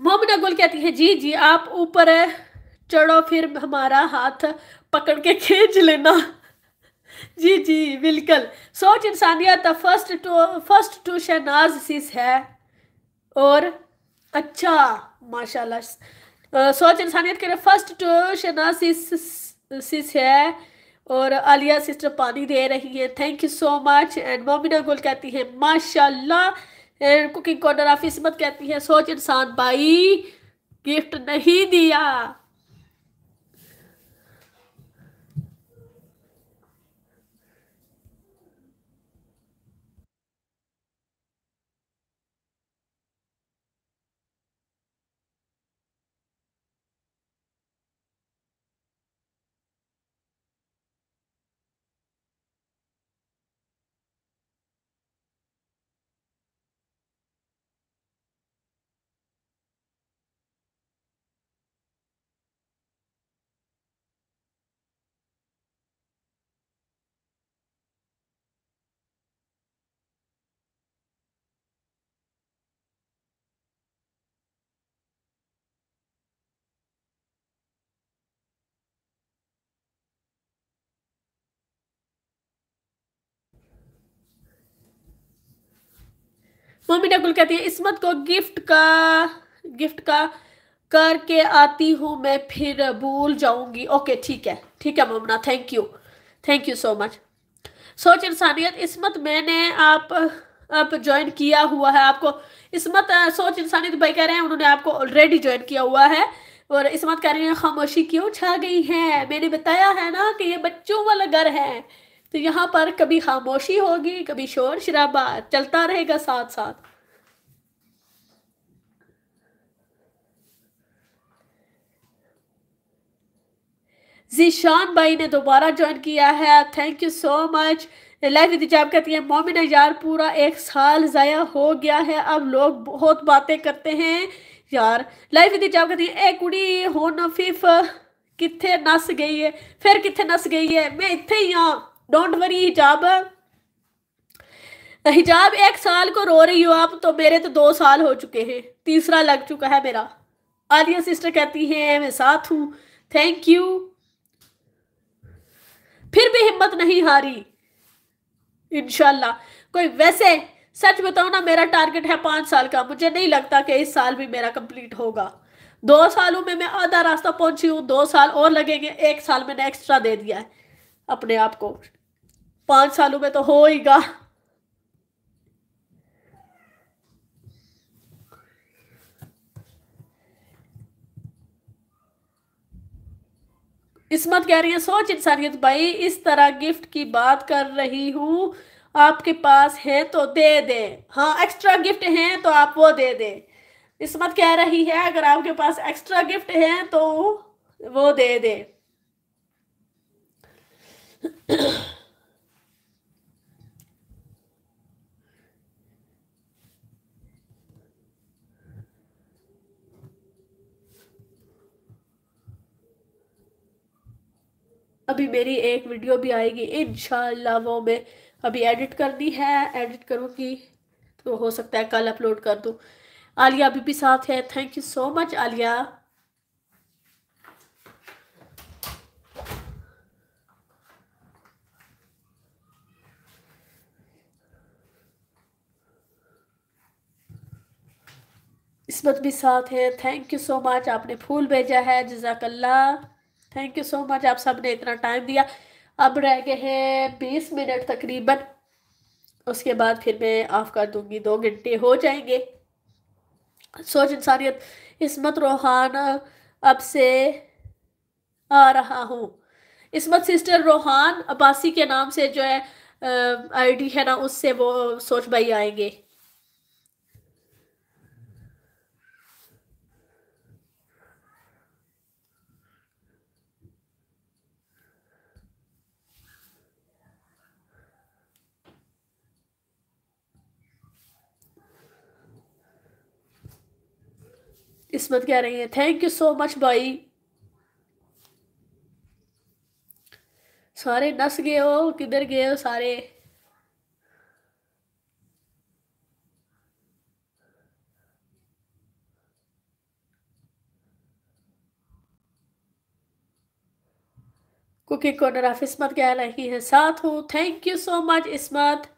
मोमना गुल कहती है जी जी आप ऊपर चढ़ो फिर हमारा हाथ पकड़ के खींच लेना जी जी बिल्कुल सोच इंसानियत the first to first to Shahnaz sis है और अच्छा माशाल्लाह सोच इंसानियत के लिए first to Shahnaz sis sis है और आलिया सिस्टर पानी दे रही है thank you so much and Momina Gul कहती है माशाल्लाह कुकिंग कॉर्नर ऑफ इसमत कहती है सोच इंसान भाई गिफ्ट नहीं दिया मोमिना कुल कहती है इसमत को गिफ्ट का गिफ्ट का करके आती हूँ मैं फिर भूल जाऊंगी ओके ठीक है ठीक है ममना thank you thank you so much सोच इंसानियत इसमत मैंने आप आप ज्वाइन किया हुआ है आपको इसमत सोच इंसानियत भाई कह रहे हैं उन्होंने आपको ऑलरेडी ज्वाइन किया हुआ है और इसमत कह रही है खामोशी क्यों छा गई है मैंने बताया है ना कि ये बच्चों वाला घर है तो यहाँ पर कभी खामोशी होगी कभी शोर शराबा चलता रहेगा साथ साथ जीशान भाई ने दोबारा ज्वाइन किया है thank you so much life इंतजाम कहती है मोमिन यार पूरा एक साल ज़ाया हो गया है अब लोग बहुत बातें करते हैं यार लाइफ इंतजाम कहती है ए कुड़ी हो नफीफ कितने नस गई है फिर कितने नस गई है मैं इतने ही हाँ डोंट वरी हिजाब हिजाब एक साल को रो रही हो आप तो मेरे तो दो साल हो चुके हैं तीसरा लग चुका है मेरा आलिया सिस्टर कहती है मैं साथ हूँ थैंक यू फिर भी हिम्मत नहीं हारी इनशाला कोई वैसे सच बताओ ना मेरा टारगेट है पांच साल का मुझे नहीं लगता कि इस साल भी मेरा कंप्लीट होगा दो सालों में मैं आधा रास्ता पहुंची हूँ दो साल और लगेंगे एक साल मैंने एक्स्ट्रा दे दिया है अपने आप को पांच सालों में तो हो ही गा इसमत कह रही है सोच इंसानियत भाई इस तरह गिफ्ट की बात कर रही हूं आपके पास है तो दे दे हाँ एक्स्ट्रा गिफ्ट है तो आप वो दे दे इसमत कह रही है अगर आपके पास एक्स्ट्रा गिफ्ट है तो वो दे दे अभी मेरी एक वीडियो भी आएगी इन वो मैं अभी एडिट करनी है एडिट करूँगी तो हो सकता है कल अपलोड कर दूँ आलिया अभी भी साथ है thank you so much Aliya Ismat भी साथ है थैंक यू सो मच आपने फूल भेजा है जजाकल्ला थैंक यू सो मच आप सब ने इतना टाइम दिया अब रह गए हैं बीस मिनट तकरीबन उसके बाद फिर मैं ऑफ़ कर दूंगी दो घंटे हो जाएंगे सोच इंसानियत इसमत रोहान अब से आ रहा हूँ इसमत सिस्टर रोहान अब्बासी के नाम से जो है आईडी है ना उससे वो सोच भाई आएंगे इसमत कह रही है थैंक यू सो मच भाई सारे नस गए हो किधर गए हो सारे कुकिंग कॉर्नर ऑफ इसमत कह रही है साथ हूँ thank you so much Ismat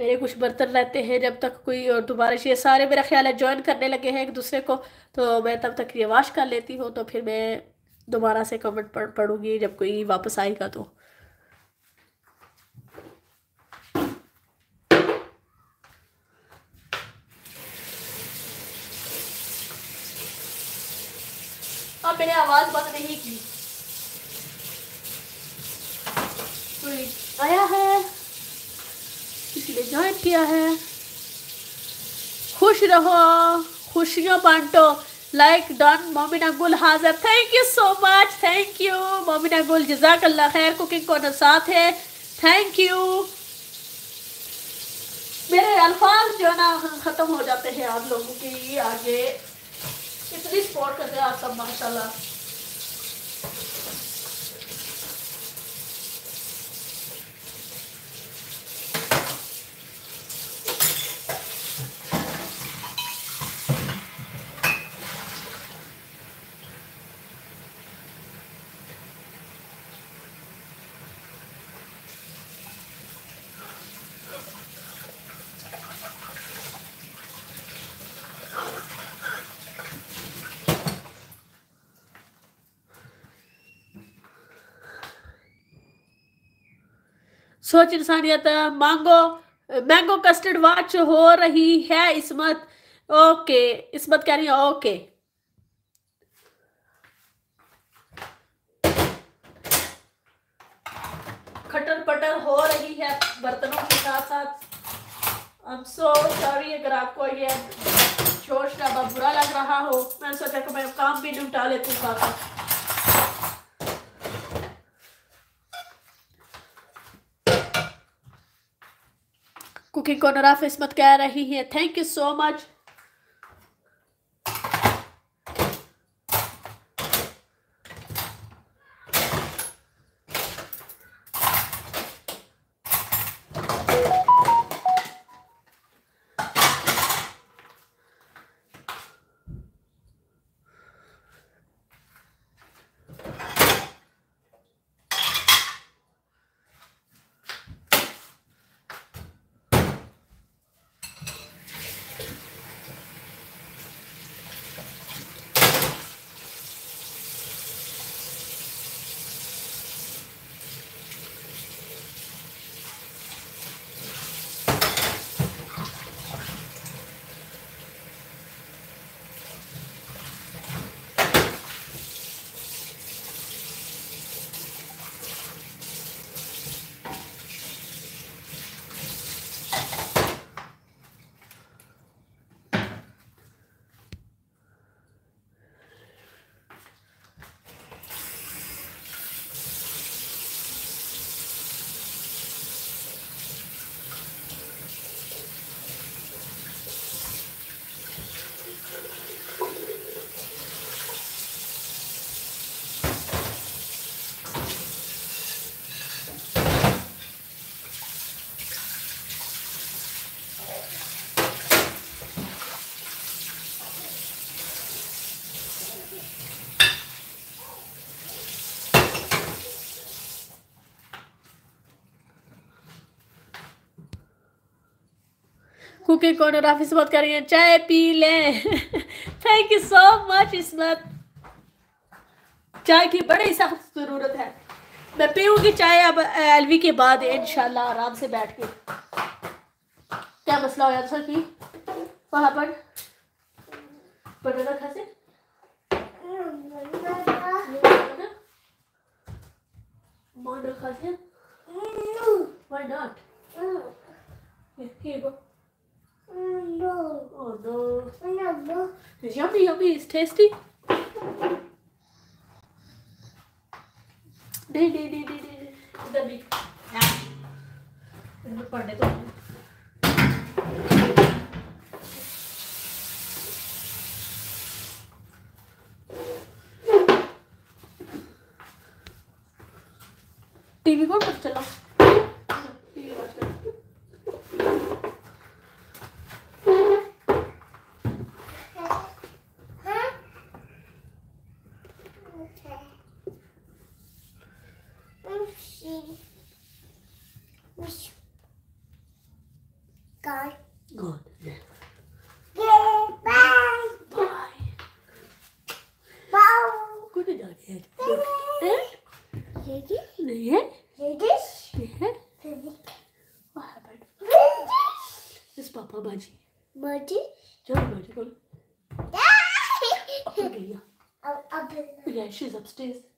मेरे कुछ बर्तन रहते हैं जब तक कोई और दोबारा ये सारे मेरा ख्याल है ज्वाइन करने लगे हैं एक दूसरे को तो मैं तब तक ये वाश कर लेती हूँ तो फिर मैं दोबारा से कमेंट पढ़ पढ़ूँगी जब कोई वापस आएगा तो मैंने आवाज़ बंद नहीं की कोई आया है किसी ने ज्वाइन किया है खुश रहो खुशियाँ बांटो लाइक डॉन मोमिना गुल हाजिर thank you so much thank you Momina Gul जजाकल्ला खैर कुकिंग कॉर्नर साथ है थैंक यू मेरे अल्फाज जो है ना ख़त्म हो जाते हैं आप लोगों के आगे इतनी सपोर्ट करते हैं आप सब माशाल्लाह सोच इंसानियत मांगो मैंगो कस्टर्ड वाच हो रही है इसमत ओके इसमत कह रही है ओके खटर पटर हो रही है बर्तनों के साथ साथ I'm so sorry अगर आपको ये शोर शराबा बुरा लग रहा हो मैंने सोचा कि मैं काम भी निपटा लेती हूँ कुकिंग कॉर्नर ऑफ इसमत कह रही है thank you so much cooking corner office से बात कर रही हैं चाय पी लें thank you so much Ismat चाय की बड़ी सख्त ज़रूरत है मैं पीऊँगी चाय अब एलवी के बाद इन आराम से बैठ के क्या मसला हो यार की वहाँ पर बटाटा खा से Why not? Here you go. No. Oh no. No. Yummy, yummy. It's tasty. दे दे दे दे दे इधर भी टीवी को पर चलाओ हाँ बाजी बाजी चलो बाजी बोलो okay, yeah. अब अब yeah, she's upstairs.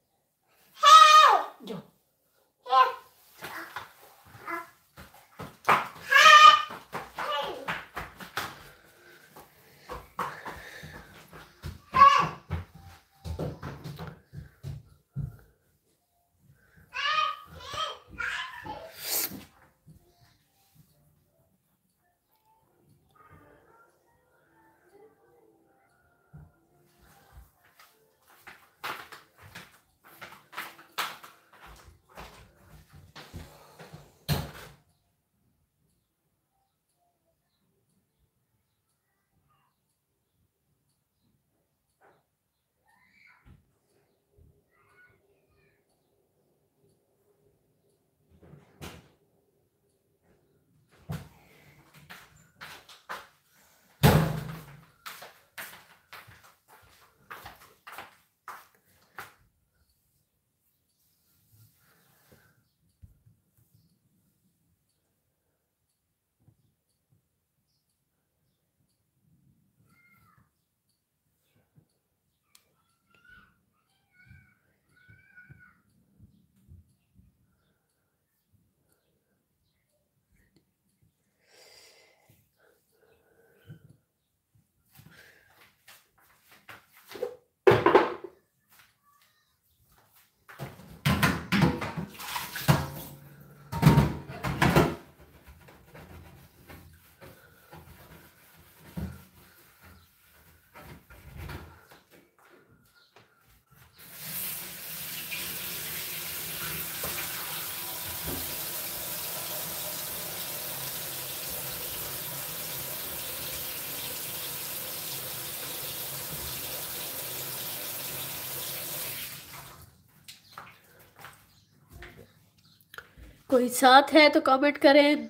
कोई साथ है तो कमेंट करें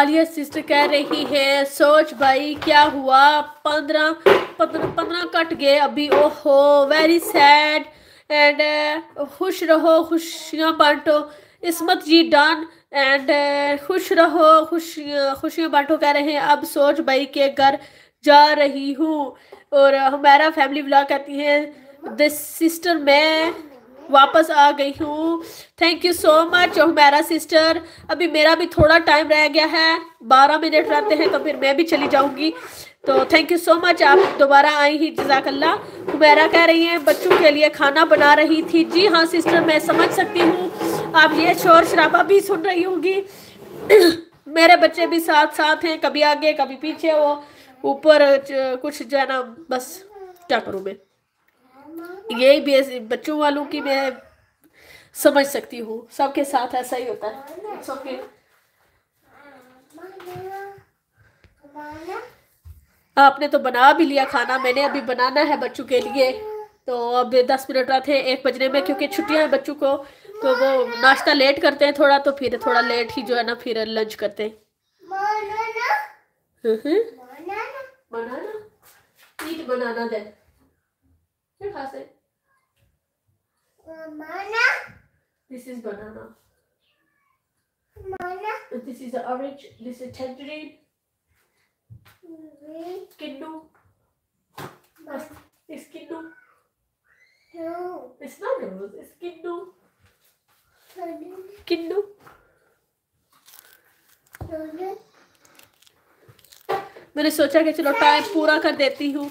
आलिया सिस्टर कह रही है सोच भाई क्या हुआ पंद्रह पंद्रह कट गए अभी ओहो वेरी सैड एंड खुश रहो खुशियाँ बांटो Ismat ji done and uh, खुश रहो खुश खुशियाँ बांटो कह रहे हैं अब सोच भाई के घर जा रही हूँ और हमारा फैमिली ब्लॉग कहती है दिस सिस्टर मैं वापस आ गई हूँ थैंक यू सो मच मेरा सिस्टर अभी मेरा भी थोड़ा टाइम रह गया है बारह मिनट रहते हैं तो फिर मैं भी चली जाऊँगी तो थैंक यू सो मच आप दोबारा आई ही जजाकल्ला हुमैरा कह रही हैं बच्चों के लिए खाना बना रही थी जी हाँ सिस्टर मैं समझ सकती हूँ आप ये शोर शराबा भी सुन रही होंगी मेरे बच्चे भी साथ साथ हैं कभी आगे कभी पीछे वो ऊपर कुछ जाना बस क्या करूँ मैं यही बच्चों वालों की मैं समझ सकती हूँ सबके साथ ऐसा ही होता है आपने तो बना भी लिया खाना मैंने अभी बनाना है बच्चों के लिए तो अब दस मिनट रहते हैं एक बजने में क्योंकि छुट्टियां हैं बच्चों को तो वो नाश्ता लेट करते हैं थोड़ा तो फिर थोड़ा लेट ही जो है ना फिर लंच करते हैं हम्म। बनाना बनाना बनाना Here, pass it. Banana. This is banana. Banana. This is the orange. This is tangerine. Kiddo. It's kiddo. No. It's not a rose. It's kiddo. Kiddo. मैंने सोचा कि चलो टाइम पूरा कर देती हूँ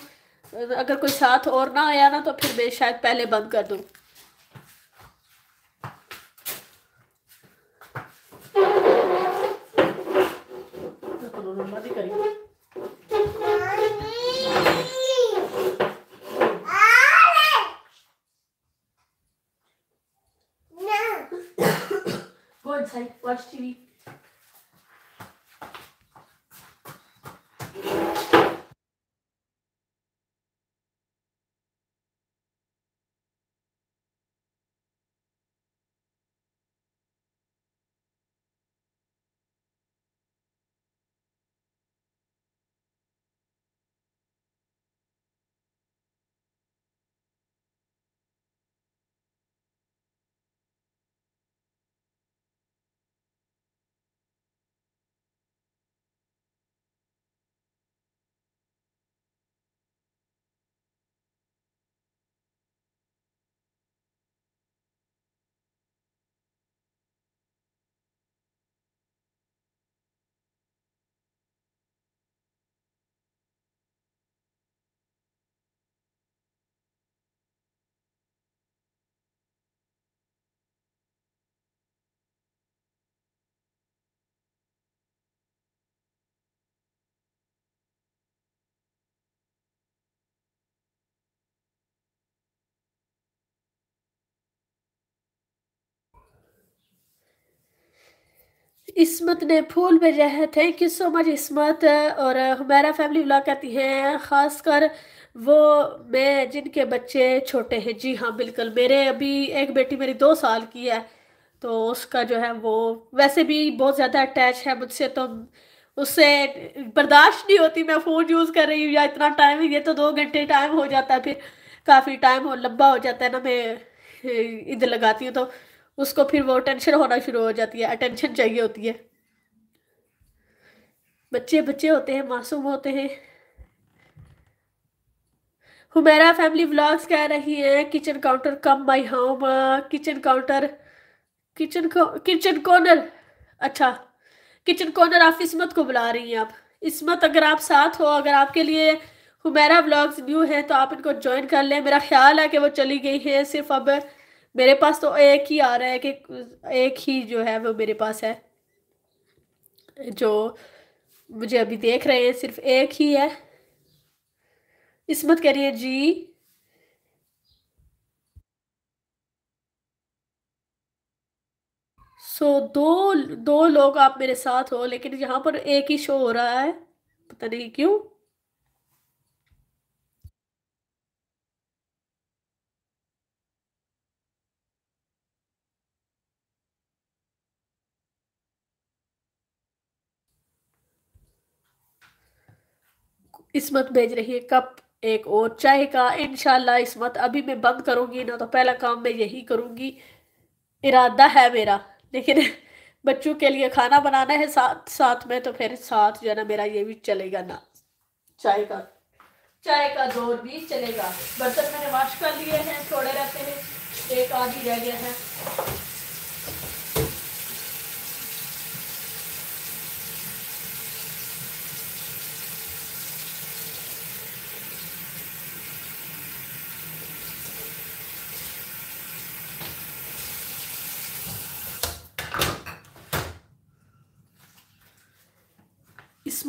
अगर कोई साथ और ना आया ना तो फिर मैं शायद पहले बंद कर दूं TV. इसमत ने फूल भेजा है thank you so much Ismat और हमारा फैमिली ब्लॉग कहती हैं ख़ासकर वो मैं जिनके बच्चे छोटे हैं जी हाँ बिल्कुल मेरे अभी एक बेटी मेरी दो साल की है तो उसका जो है वो वैसे भी बहुत ज़्यादा अटैच है मुझसे तो उससे बर्दाश्त नहीं होती मैं फ़ोन यूज़ कर रही हूँ या इतना टाइम ये तो दो घंटे टाइम हो जाता है फिर काफ़ी टाइम हो लंबा हो जाता है ना मैं इधर लगाती हूँ तो उसको फिर वो टेंशन होना शुरू हो जाती है अटेंशन चाहिए होती है बच्चे बच्चे होते हैं मासूम होते हैं हुमेरा फैमिली व्लॉग्स कह रही है kitchen counter come my home kitchen counter kitchen kitchen corner अच्छा किचन कॉर्नर आप इसमत को बुला रही हैं आप इसमत अगर आप साथ हो अगर आपके लिए हुमेरा व्लॉग्स न्यू है तो आप इनको ज्वाइन कर लें मेरा ख्याल है कि वो चली गई है सिर्फ अब मेरे पास तो एक ही आ रहा है कि एक ही जो है वो मेरे पास है जो मुझे अभी देख रहे हैं सिर्फ एक ही है इसमत करिए जी सो so, दो दो लोग आप मेरे साथ हो लेकिन यहाँ पर एक ही शो हो रहा है पता नहीं क्यों इसमत भेज रही है कप एक और चाय का इनशाला इसमत अभी मैं बंद करूँगी ना तो पहला काम मैं यही करूँगी इरादा है मेरा लेकिन बच्चों के लिए खाना बनाना है साथ साथ में तो फिर साथ जो है ना मेरा ये भी चलेगा ना चाय का चाय का दौर भी चलेगा बर्तन मैंने वॉश कर लिए हैं थोड़े रहते हैं एक आधी रह गया है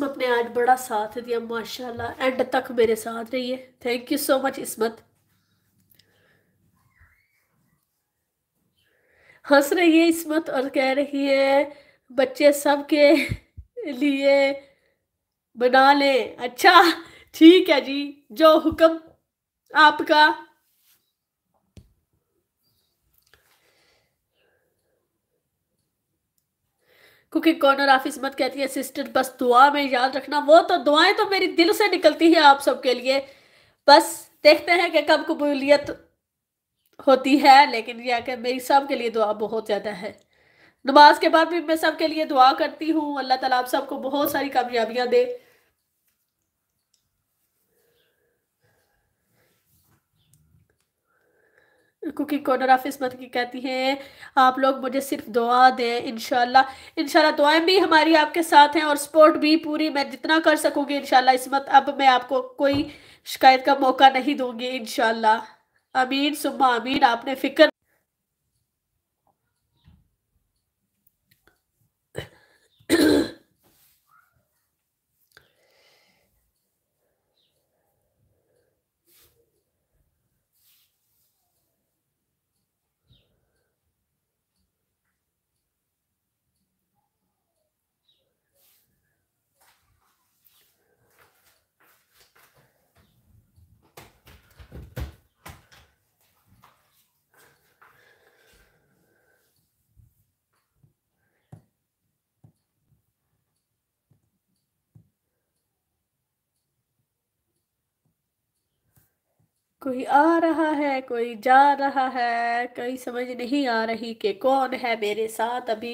इसमत ने आज बड़ा साथ दिया माशाल्लाह एंड तक मेरे साथ रही है thank you so much Ismat हंस रही है इसमत और कह रही है बच्चे सब के लिए बना ले अच्छा ठीक है जी जो हुक्म आपका कुकिंग कॉर्नर आफिस मत कहती है सिस्टर बस दुआ में याद रखना वो तो दुआएं तो मेरी दिल से निकलती है आप सबके लिए बस देखते हैं कि कब कबूलियत होती है लेकिन यह कि मेरी सब के लिए दुआ बहुत ज़्यादा है नमाज के बाद भी मैं सब के लिए दुआ करती हूँ अल्लाह ताला आप सबको बहुत सारी कामयाबियाँ दे कुकिंग कॉर्नर ऑफ मत की कहती हैं आप लोग मुझे सिर्फ दुआ दें इनशाला इनशाला दुआएं भी हमारी आपके साथ हैं और सपोर्ट भी पूरी मैं जितना कर सकूंगी इनशाला इस मत अब मैं आपको कोई शिकायत का मौका नहीं दूंगी इनशाला अमीन सुबह अमीन आपने फिक्र कोई आ रहा है कोई जा रहा है कोई समझ नहीं आ रही कि कौन है मेरे साथ अभी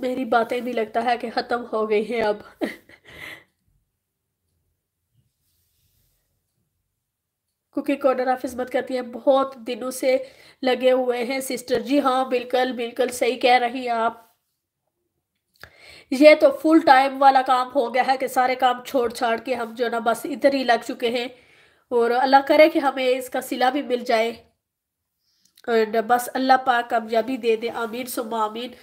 मेरी बातें भी लगता है कि ख़त्म हो गई हैं अब कुकी कॉर्नर ऑफिस बंद करती है बहुत दिनों से लगे हुए हैं सिस्टर जी हाँ बिल्कुल बिल्कुल सही कह रही हैं आप ये तो फुल टाइम वाला काम हो गया है कि सारे काम छोड़ छाड़ के हम जो ना बस इधर ही लग चुके हैं और अल्लाह करे कि हमें इसका सिला भी मिल जाए एंड बस अल्लाह पाक कामयाबी दे दे आमीन सुम आमीन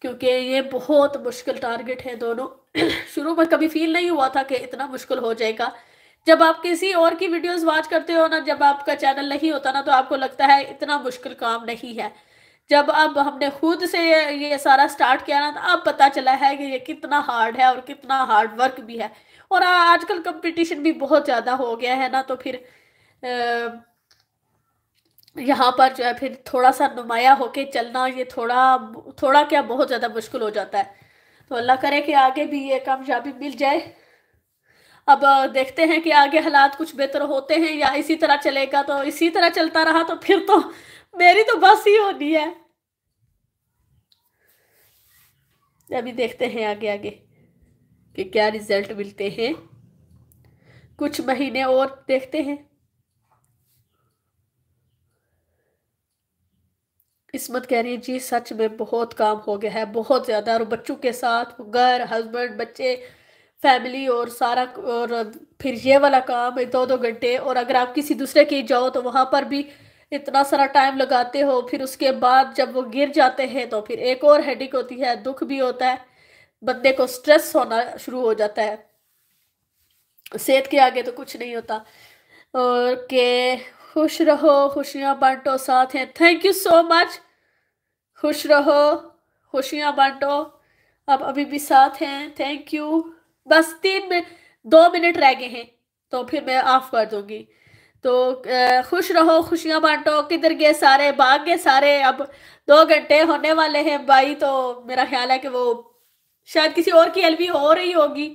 क्योंकि ये बहुत मुश्किल टारगेट है दोनों शुरू में कभी फील नहीं हुआ था कि इतना मुश्किल हो जाएगा जब आप किसी और की वीडियोस वॉच करते हो ना जब आपका चैनल नहीं होता ना तो आपको लगता है इतना मुश्किल काम नहीं है जब अब हमने खुद से ये सारा स्टार्ट किया ना तो अब पता चला है कि ये कितना हार्ड है और कितना हार्ड वर्क भी है और आजकल कंपटीशन भी बहुत ज़्यादा हो गया है ना तो फिर यहाँ पर जो है फिर थोड़ा सा नुमाया होके चलना ये थोड़ा थोड़ा क्या बहुत ज़्यादा मुश्किल हो जाता है तो अल्लाह करे कि आगे भी ये कामयाबी मिल जाए अब देखते हैं कि आगे हालात कुछ बेहतर होते हैं या इसी तरह चलेगा तो इसी तरह चलता रहा तो फिर तो मेरी तो बस ही होनी है अभी देखते हैं आगे आगे कि क्या रिजल्ट मिलते हैं कुछ महीने और देखते हैं इसमत कह रही है जी सच में बहुत काम हो गया है बहुत ज़्यादा और बच्चों के साथ घर हस्बैंड बच्चे फैमिली और सारा और फिर ये वाला काम दो दो घंटे और अगर आप किसी दूसरे के जाओ तो वहाँ पर भी इतना सारा टाइम लगाते हो फिर उसके बाद जब वो गिर जाते हैं तो फिर एक और हेडिक होती है दुख भी होता है बंदे को स्ट्रेस होना शुरू हो जाता है सेहत के आगे तो कुछ नहीं होता और के खुश रहो खुशियाँ बांटो साथ हैं थैंक यू सो मच खुश रहो खुशियाँ बांटो आप अभी भी साथ हैं थैंक यू बस तीन में दो मिनट रह गए हैं तो फिर मैं ऑफ कर दूंगी तो खुश रहो खुशियां बांटो किधर गए सारे भाग गए सारे अब दो घंटे होने वाले हैं भाई तो मेरा ख्याल है कि वो शायद किसी और की एलवी हो रही होगी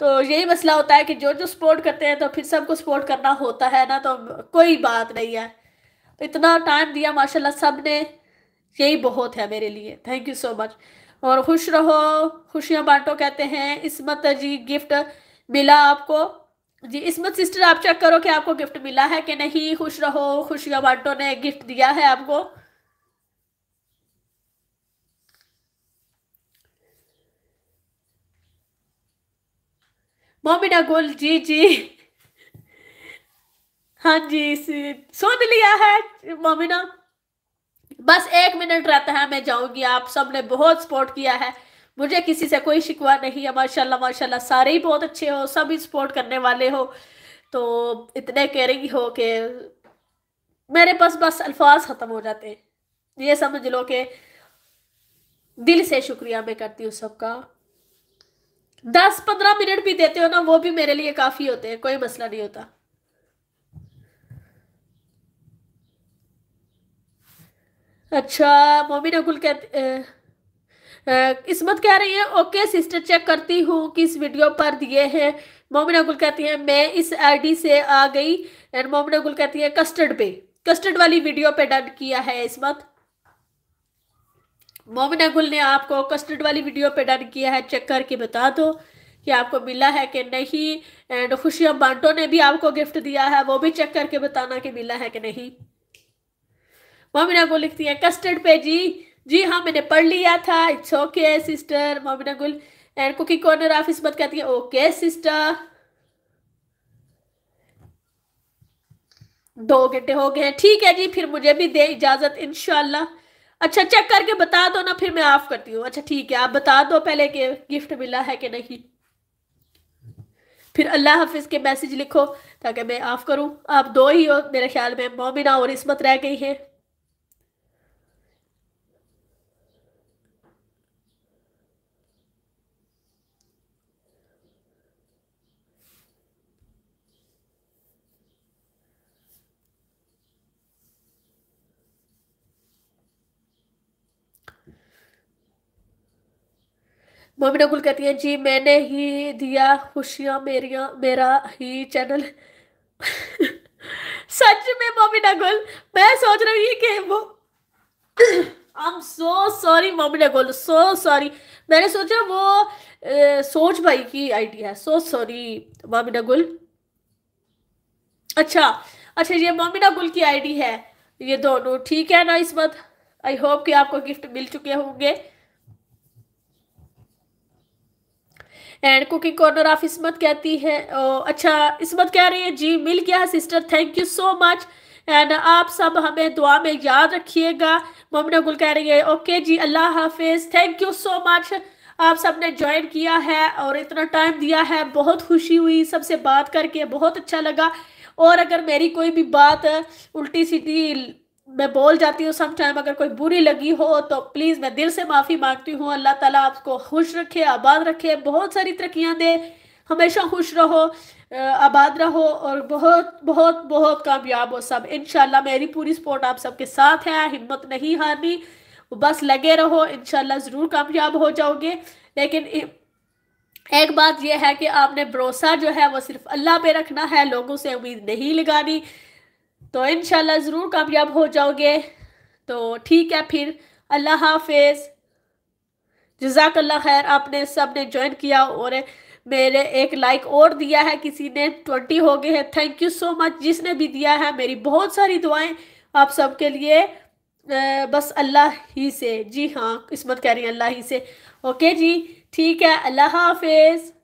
तो यही मसला होता है कि जो जो सपोर्ट करते हैं तो फिर सबको सपोर्ट करना होता है ना तो कोई बात नहीं है इतना टाइम दिया माशाल्लाह सब ने यही बहुत है मेरे लिए थैंक यू सो मच और खुश रहो खुशियाँ बांटो कहते हैं इसमत जी गिफ्ट मिला आपको जी इसमत सिस्टर आप चेक करो कि आपको गिफ्ट मिला है कि नहीं खुश रहो खुशियाँ बांटो ने गिफ्ट दिया है आपको मोमिना गुल जी जी हाँ जी सुन लिया है मोमिना बस एक मिनट रहता है मैं जाऊंगी आप सब ने बहुत सपोर्ट किया है मुझे किसी से कोई शिकवा नहीं है माशाल्लाह माशाल्लाह सारे ही बहुत अच्छे हो सब ही सपोर्ट करने वाले हो तो इतने केयरिंग हो कि मेरे पास बस अल्फाज ख़त्म हो जाते हैं ये समझ लो कि दिल से शुक्रिया मैं करती हूँ सबका दस पंद्रह मिनट भी देते हो ना वो भी मेरे लिए काफ़ी होते हैं कोई मसला नहीं होता अच्छा मोमिन अकुल कहते इसमत कह रही है ओके सिस्टर चेक करती हूँ किस वीडियो पर दिए हैं मोमिन अगुल कहती है मैं इस आईडी से आ गई एंड मोमिन अगुल कहती है कस्टर्ड पे कस्टर्ड वाली वीडियो पे डन किया है इसमत मोमिन अगुल ने आपको कस्टर्ड वाली वीडियो पे डन किया है चेक करके बता दो कि आपको मिला है कि नहीं एंड खुशियाँ बांटो ने भी आपको गिफ्ट दिया है वो भी चेक करके बताना कि मिला है कि नहीं मोमिना गुल लिखती है कस्टर्ड पे जी जी हाँ मैंने पढ़ लिया था इट्स ओके सिस्टर मोमिना गुल एंड कुकी कॉर्नर ऑफिस मत कहती है ओके सिस्टर दो घंटे हो गए हैं ठीक है जी फिर मुझे भी दे इजाज़त इनशाला अच्छा चेक करके बता दो ना फिर मैं ऑफ करती हूँ अच्छा ठीक है आप बता दो पहले कि गिफ्ट मिला है कि नहीं फिर अल्लाह हाफिज के मैसेज लिखो ताकि मैं ऑफ करूँ आप दो ही हो मेरे ख्याल में मोमिना और इसमत रह गई है मोमिन अगुल कहती हैं जी मैंने ही दिया खुशियाँ मेरिया मेरा ही चैनल सच में मोमिन अगुल मैं सोच रही हूँ कि वो आई एम सो सॉरी मोमिन अगुल सो सॉरी मैंने सोचा वो ए, सोच भाई की आइडिया है सो सॉरी मोमिन अगुल अच्छा अच्छा ये मोमिन अगुल की आईडी है ये दोनों ठीक है ना इस बात आई होप कि आपको गिफ्ट मिल चुके होंगे and cooking corner of Ismat कहती है अच्छा इसमत कह रही है जी मिल गया sister thank you so much and आप सब हमें दुआ में याद रखिएगा ममना गुल कह रही है ओके जी अल्लाह हाफिज़ थैंक यू सो मच आप सब ने ज्वाइन किया है और इतना टाइम दिया है बहुत खुशी हुई सबसे बात करके बहुत अच्छा लगा और अगर मेरी कोई भी बात उल्टी सीधी मैं बोल जाती हूँ सम टाइम अगर कोई बुरी लगी हो तो प्लीज़ मैं दिल से माफ़ी मांगती हूँ अल्लाह ताला आपको खुश रखे आबाद रखे बहुत सारी तरक्याँ दे हमेशा खुश रहो आबाद रहो और बहुत बहुत बहुत कामयाब हो सब इन मेरी पूरी सपोर्ट आप सबके साथ है हिम्मत नहीं हारनी बस लगे रहो इन ज़रूर कामयाब हो जाओगे लेकिन एक बात यह है कि आपने भरोसा जो है वो सिर्फ अल्लाह पे रखना है लोगों से उम्मीद नहीं लगानी तो इन ज़रूर कामयाब हो जाओगे तो ठीक है फिर अल्लाह हाफिज़ जजाकल्ला खैर आपने सब ने ज्वाइन किया और मेरे एक लाइक और दिया है किसी ने ट्वेंटी हो गए हैं थैंक यू सो मच जिसने भी दिया है मेरी बहुत सारी दुआएं आप सब के लिए बस अल्लाह ही से जी हाँ किस्मत कह रही है अल्लाह ही से ओके जी ठीक है अल्लाह हाफिज़